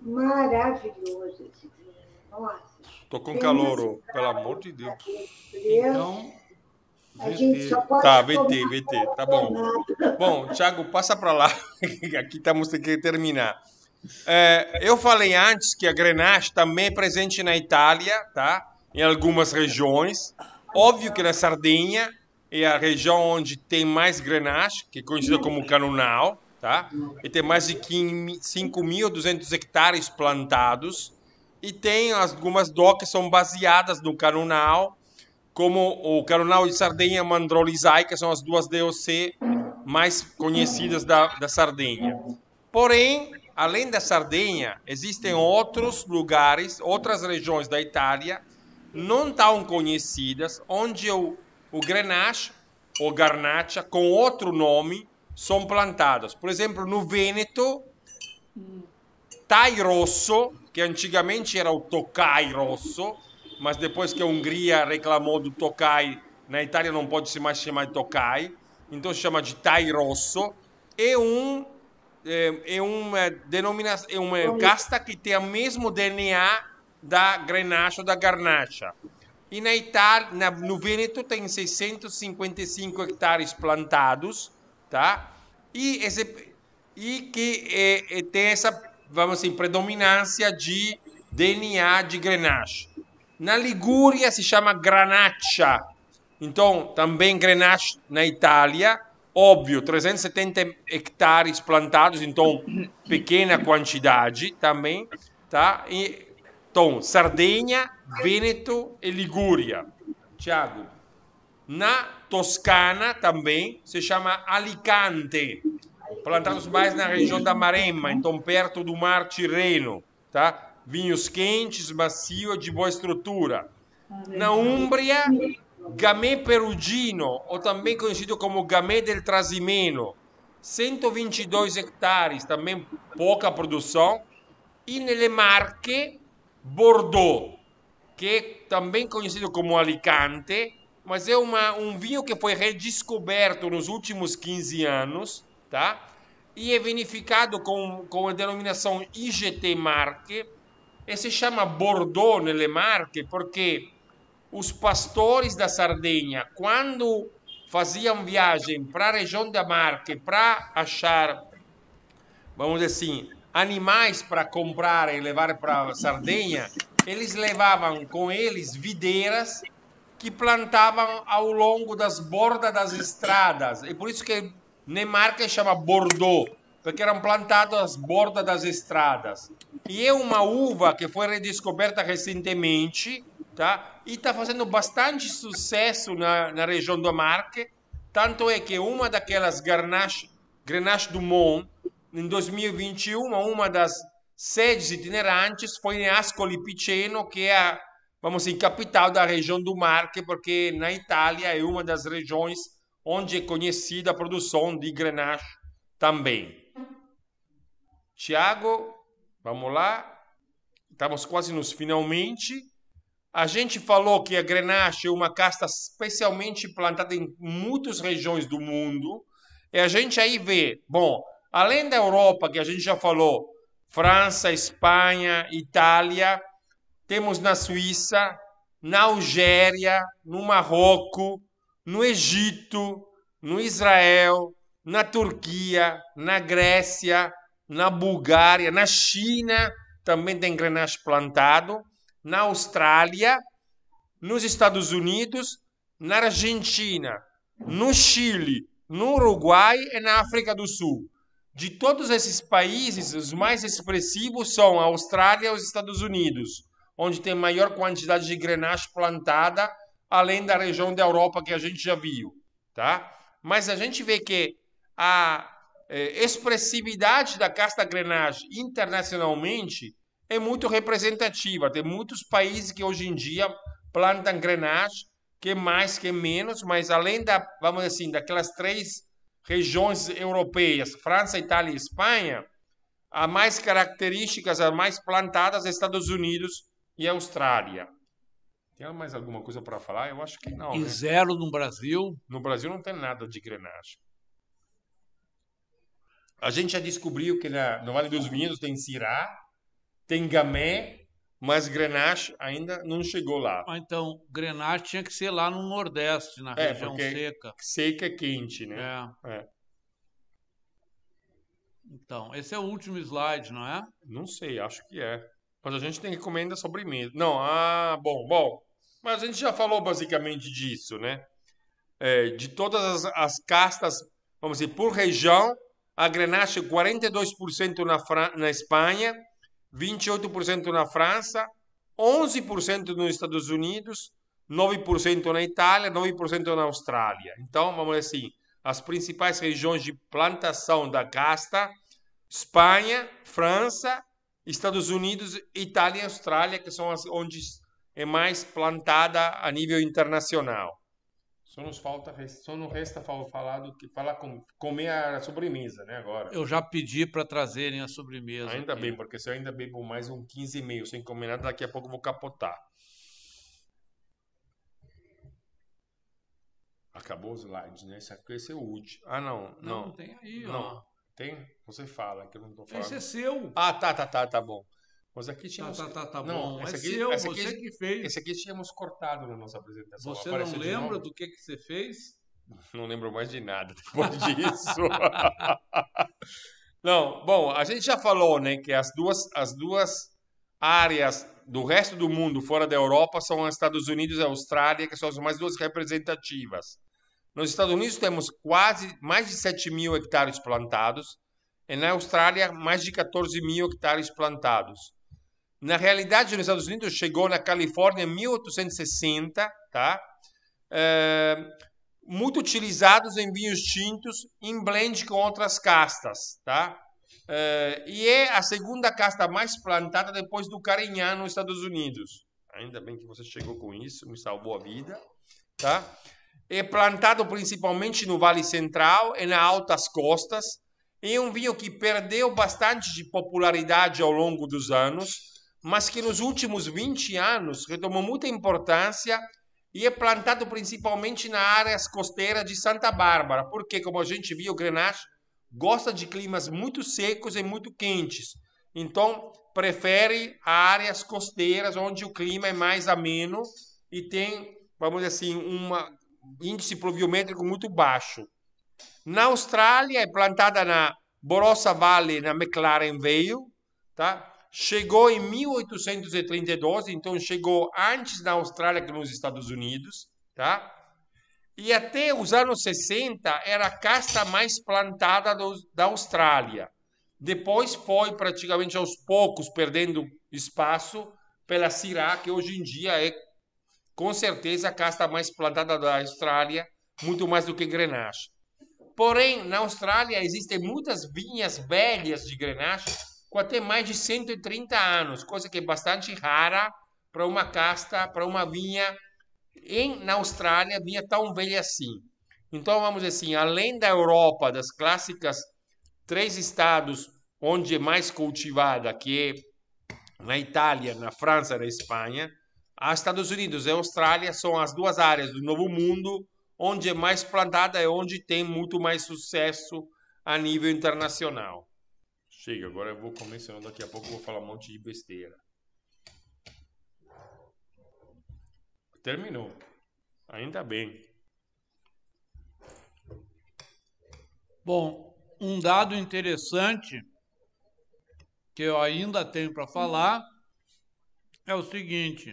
Maravilhoso esse nossa. Tô com calor, pelo amor de Deus. Então. A gente só pode tá, VT, VT, tá bom. Bom, Thiago, passa para lá, aqui estamos tá tem que terminar. eu falei antes que a Grenache também é presente na Itália, tá? em algumas regiões. Óbvio que na Sardenha é a região onde tem mais grenache, que é conhecida como canunal, tá? E tem mais de 5.200 hectares plantados. E tem algumas docas que são baseadas no canunal, como o canunal de Sardenha mandrolizai, que são as duas DOC mais conhecidas da, da Sardenha. Porém, além da Sardenha, existem outros lugares, outras regiões da Itália, não tão conhecidas, onde o, o grenache ou garnacha com outro nome são plantadas Por exemplo, no Vêneto, tai rosso, que antigamente era o tocai rosso, mas depois que a Hungria reclamou do tocai, na Itália não pode se mais chamar de tocai, então se chama de tai rosso, é um é, é uma denominação, é uma casta que tem o mesmo DNA da Grenache ou da Garnacha. E na Itália, na, no Veneto tem 655 hectares plantados, tá? E, esse, e que é, é, tem essa, vamos assim, predominância de DNA de Grenache. Na Ligúria se chama Granaccia. Então, também Grenache na Itália, óbvio, 370 hectares plantados, então pequena quantidade também, tá? E então, Sardenha, Vêneto e Ligúria. Tiago. Na Toscana também se chama Alicante. plantados mais na região da Maremma, então perto do Mar Tirreno, tá? Vinhos quentes, macio, de boa estrutura. Na Úmbria, Gamé Perugino, ou também conhecido como Gamé del Trasimeno, 122 hectares, também pouca produção. E nelle Marche, Bordeaux, que é também conhecido como Alicante, mas é uma, um vinho que foi redescoberto nos últimos 15 anos, tá? E é vinificado com, com a denominação IGT Marque, e se chama Bordeaux nelle Marche porque os pastores da Sardenha, quando faziam viagem para a região da Marque para achar, vamos dizer assim, animais para comprar e levar para Sardenha, eles levavam com eles videiras que plantavam ao longo das bordas das estradas. E por isso que Nemarca chama Bordeaux, porque eram plantadas às bordas das estradas. E é uma uva que foi redescoberta recentemente, tá? E está fazendo bastante sucesso na, na região do Marque. Tanto é que uma daquelas Grenache, Grenache du Mont, em 2021, uma das sedes itinerantes foi em Ascoli Piceno, que é a, vamos dizer, capital da região do Marche, porque na Itália é uma das regiões onde é conhecida a produção de Grenache também. Tiago, vamos lá. Estamos quase nos finalmente. A gente falou que a Grenache é uma casta especialmente plantada em muitas regiões do mundo. E a gente aí vê, bom, Além da Europa, que a gente já falou, França, Espanha, Itália, temos na Suíça, na Algéria, no Marrocos, no Egito, no Israel, na Turquia, na Grécia, na Bulgária, na China, também tem grenache plantado, na Austrália, nos Estados Unidos, na Argentina, no Chile, no Uruguai e na África do Sul. De todos esses países, os mais expressivos são a Austrália e os Estados Unidos, onde tem maior quantidade de grenache plantada, além da região da Europa que a gente já viu, tá? Mas a gente vê que a eh, expressividade da casta grenache internacionalmente é muito representativa. Tem muitos países que hoje em dia plantam grenache, que é mais, que é menos, mas além da, vamos assim, daquelas três regiões europeias, França, Itália e Espanha, A mais características, as mais plantadas, Estados Unidos e Austrália. Tem mais alguma coisa para falar? Eu acho que não. E né? zero no Brasil? No Brasil não tem nada de grenagem. A gente já descobriu que na, no Vale dos Vinhos tem Cirá, tem Gamé, mas Grenache ainda não chegou lá. Ah, então, Grenache tinha que ser lá no Nordeste, na é, região seca. Seca é quente, né? É. é. Então, esse é o último slide, não é? Não sei, acho que é. Mas a gente tem recomenda sobremesa. Não, ah, bom, bom. Mas a gente já falou basicamente disso, né? É, de todas as, as, castas, vamos dizer, por região, a Grenache 42% na, Fran na Espanha, 28% na França, 11% nos Estados Unidos, 9% na Itália, 9% na Austrália. Então, vamos dizer assim, as principais regiões de plantação da casta, Espanha, França, Estados Unidos, Itália e Austrália, que são as onde é mais plantada a nível internacional. Só nos falta, só não resta falar do que falar com, comer a sobremesa, né, agora. Eu já pedi para trazerem a sobremesa. Ainda aqui. bem, porque se eu ainda bebo mais um 15 e meio sem comer nada, daqui a pouco eu vou capotar. Acabou o slide, né? Esse aqui esse é o último. Ah, não, não. Não, tem aí, não. ó. Tem? Você fala que eu não tô falando. Esse é seu. Ah, tá, tá, tá, tá bom. Mas aqui tá, tínhamos. Tá, tá, tá, tá não, bom. É aqui, é seu, essa aqui, você que fez. Esse aqui tínhamos cortado na nossa apresentação. Você não lembra do que, que você fez? Não lembro mais de nada depois disso. não, bom, a gente já falou, né, que as duas, as duas áreas do resto do mundo fora da Europa são os Estados Unidos e a Austrália, que são as mais duas representativas. Nos Estados Unidos temos quase mais de 7 mil hectares plantados, e na Austrália mais de 14 mil hectares plantados. Na realidade, nos Estados Unidos chegou na Califórnia em 1860, tá? É, muito utilizados em vinhos tintos em blend com outras castas, tá? É, e é a segunda casta mais plantada depois do Carignan nos Estados Unidos. Ainda bem que você chegou com isso, me salvou a vida, tá? É plantado principalmente no Vale Central e nas Altas Costas. É um vinho que perdeu bastante de popularidade ao longo dos anos mas que nos últimos 20 anos retomou muita importância e é plantado principalmente na área costeira de Santa Bárbara, porque, como a gente viu, o Grenache gosta de climas muito secos e muito quentes. Então, prefere áreas costeiras onde o clima é mais ameno e tem, vamos dizer assim, um índice pluviométrico muito baixo. Na Austrália é plantada na Borossa Valley, na McLaren Vale, tá? chegou em 1832, então chegou antes na Austrália que nos Estados Unidos, tá? E até os anos 60 era a casta mais plantada do, da Austrália. Depois foi praticamente aos poucos perdendo espaço pela Syrah, que hoje em dia é com certeza a casta mais plantada da Austrália, muito mais do que Grenache. Porém, na Austrália existem muitas vinhas velhas de Grenache com até mais de 130 anos, coisa que é bastante rara para uma casta, para uma vinha em, na Austrália, vinha tão velha assim. Então, vamos dizer assim, além da Europa, das clássicas três estados onde é mais cultivada, que é na Itália, na França, na Espanha, os Estados Unidos e a Austrália são as duas áreas do Novo Mundo onde é mais plantada e onde tem muito mais sucesso a nível internacional. Chega, agora eu vou começando daqui a pouco, eu vou falar um monte de besteira. Terminou. Ainda bem. Bom, um dado interessante que eu ainda tenho para falar é o seguinte: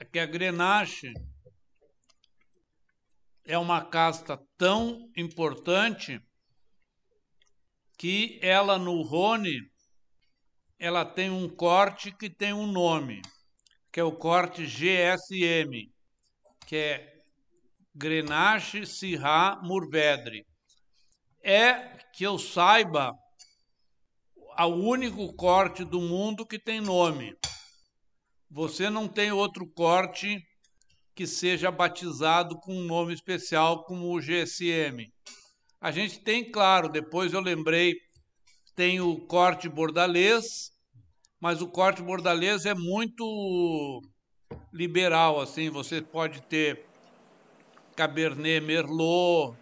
é que a Grenache é uma casta tão importante que ela no Rony ela tem um corte que tem um nome, que é o corte GSM, que é Grenache Sirra Murvedre. É que eu saiba o único corte do mundo que tem nome. Você não tem outro corte que seja batizado com um nome especial como o GSM. A gente tem, claro, depois eu lembrei, tem o corte bordalês, mas o corte bordalês é muito liberal, assim, você pode ter Cabernet Merlot,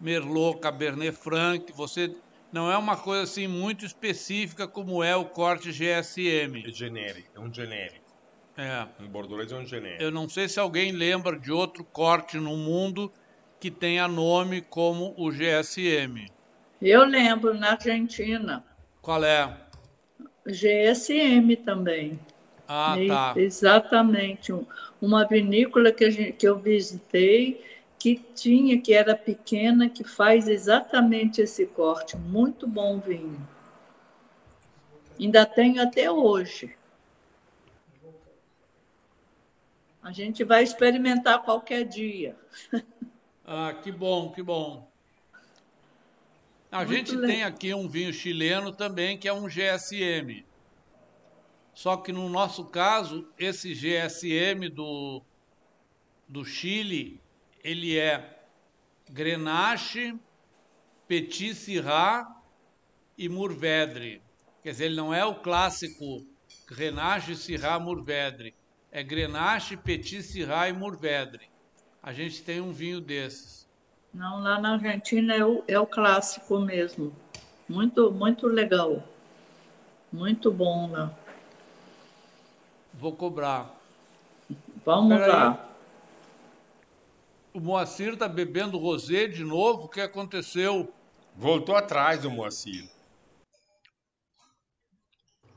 Merlot Cabernet Franc, você não é uma coisa assim muito específica como é o corte GSM. É genérico, é um genérico. É. Um bordalês é um genérico. Eu não sei se alguém lembra de outro corte no mundo que tenha nome como o GSM? Eu lembro, na Argentina. Qual é? GSM também. Ah, tá. e, tá. Exatamente. Uma vinícola que, gente, que eu visitei que tinha, que era pequena, que faz exatamente esse corte. Muito bom vinho. Ainda tenho até hoje. A gente vai experimentar qualquer dia. Ah, que bom, que bom. A Muito gente legal. tem aqui um vinho chileno também, que é um GSM. Só que no nosso caso, esse GSM do, do Chile, ele é Grenache, Petit Sirah e Mourvedre. Quer dizer, ele não é o clássico Grenache, Sirah, Mourvedre. É Grenache, Petit Sirah e Mourvedre. A gente tem um vinho desses. Não, lá na Argentina é o, é o clássico mesmo. Muito, muito legal. Muito bom lá. Vou cobrar. Vamos Pera lá. Aí. O Moacir está bebendo rosé de novo. O que aconteceu? Voltou atrás o Moacir.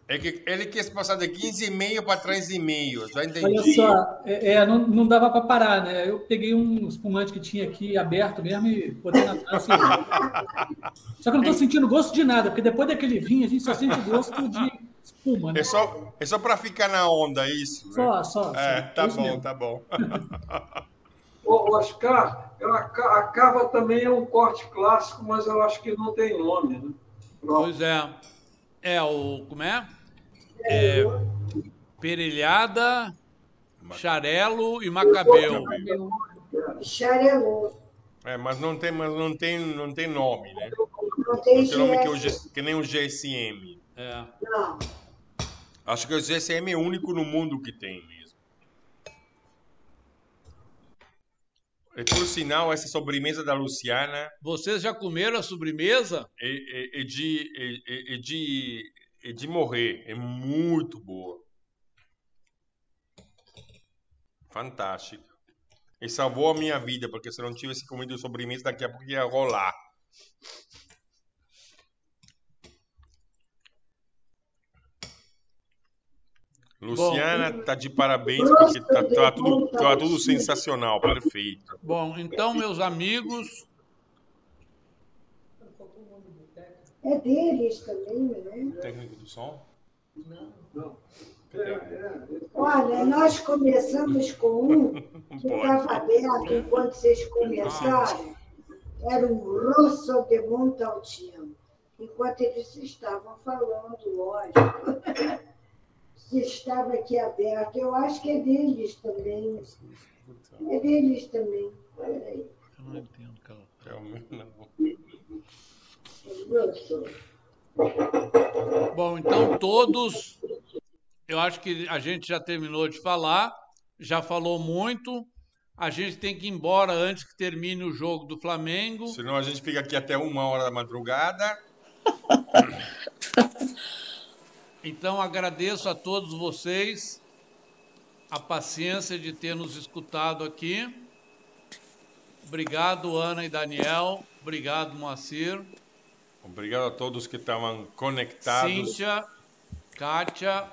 É que ele quis passar de 15,5 para 3,5, já entendi. Olha só, é, é não, não dava para parar, né? Eu peguei um espumante que tinha aqui aberto mesmo e botei na assim. só que eu não estou sentindo gosto de nada, porque depois daquele vinho a gente só sente gosto de espuma, né? É só, é só para ficar na onda, é isso? Né? Só, só, é, Tá é bom, mesmo. tá bom. O Oscar, a cava também é um corte clássico, mas eu acho que não tem nome, né? Pronto. Pois é. É o. Como é? é, Perelhada, Xarelo e Macabeu. Xarelo. É, mas não tem, mas não tem, não tem nome, né? Não tem, nome que, é o, que, nem o GSM. É. Não. Acho que é o GSM é o único no mundo que tem mesmo. E por sinal, essa sobremesa da Luciana. Vocês já comeram a sobremesa? É, de, é, de é de morrer. É muito boa. Fantástica. E salvou a minha vida, porque se eu não tivesse comido sobremesa, daqui a pouco ia rolar. Luciana Bom, tá de parabéns porque tá, tá, tudo, tá tudo sensacional, perfeito. Bom, então meus amigos, É deles também, né? Técnico do som? Não, não. Olha, nós começamos com um que estava aberto enquanto vocês começaram. Era um Russo de Montaltino. Enquanto eles estavam falando, lógico, estava aqui aberto. Eu acho que é deles também. É deles também. Eu não entendo, Carol. É o meu, não. Bom, então todos, eu acho que a gente já terminou de falar, já falou muito. A gente tem que ir embora antes que termine o jogo do Flamengo. Senão a gente fica aqui até uma hora da madrugada. Então agradeço a todos vocês a paciência de ter nos escutado aqui. Obrigado, Ana e Daniel. Obrigado, Moacir. Obrigado a todos que estavam conectados. Cíntia, Kátia,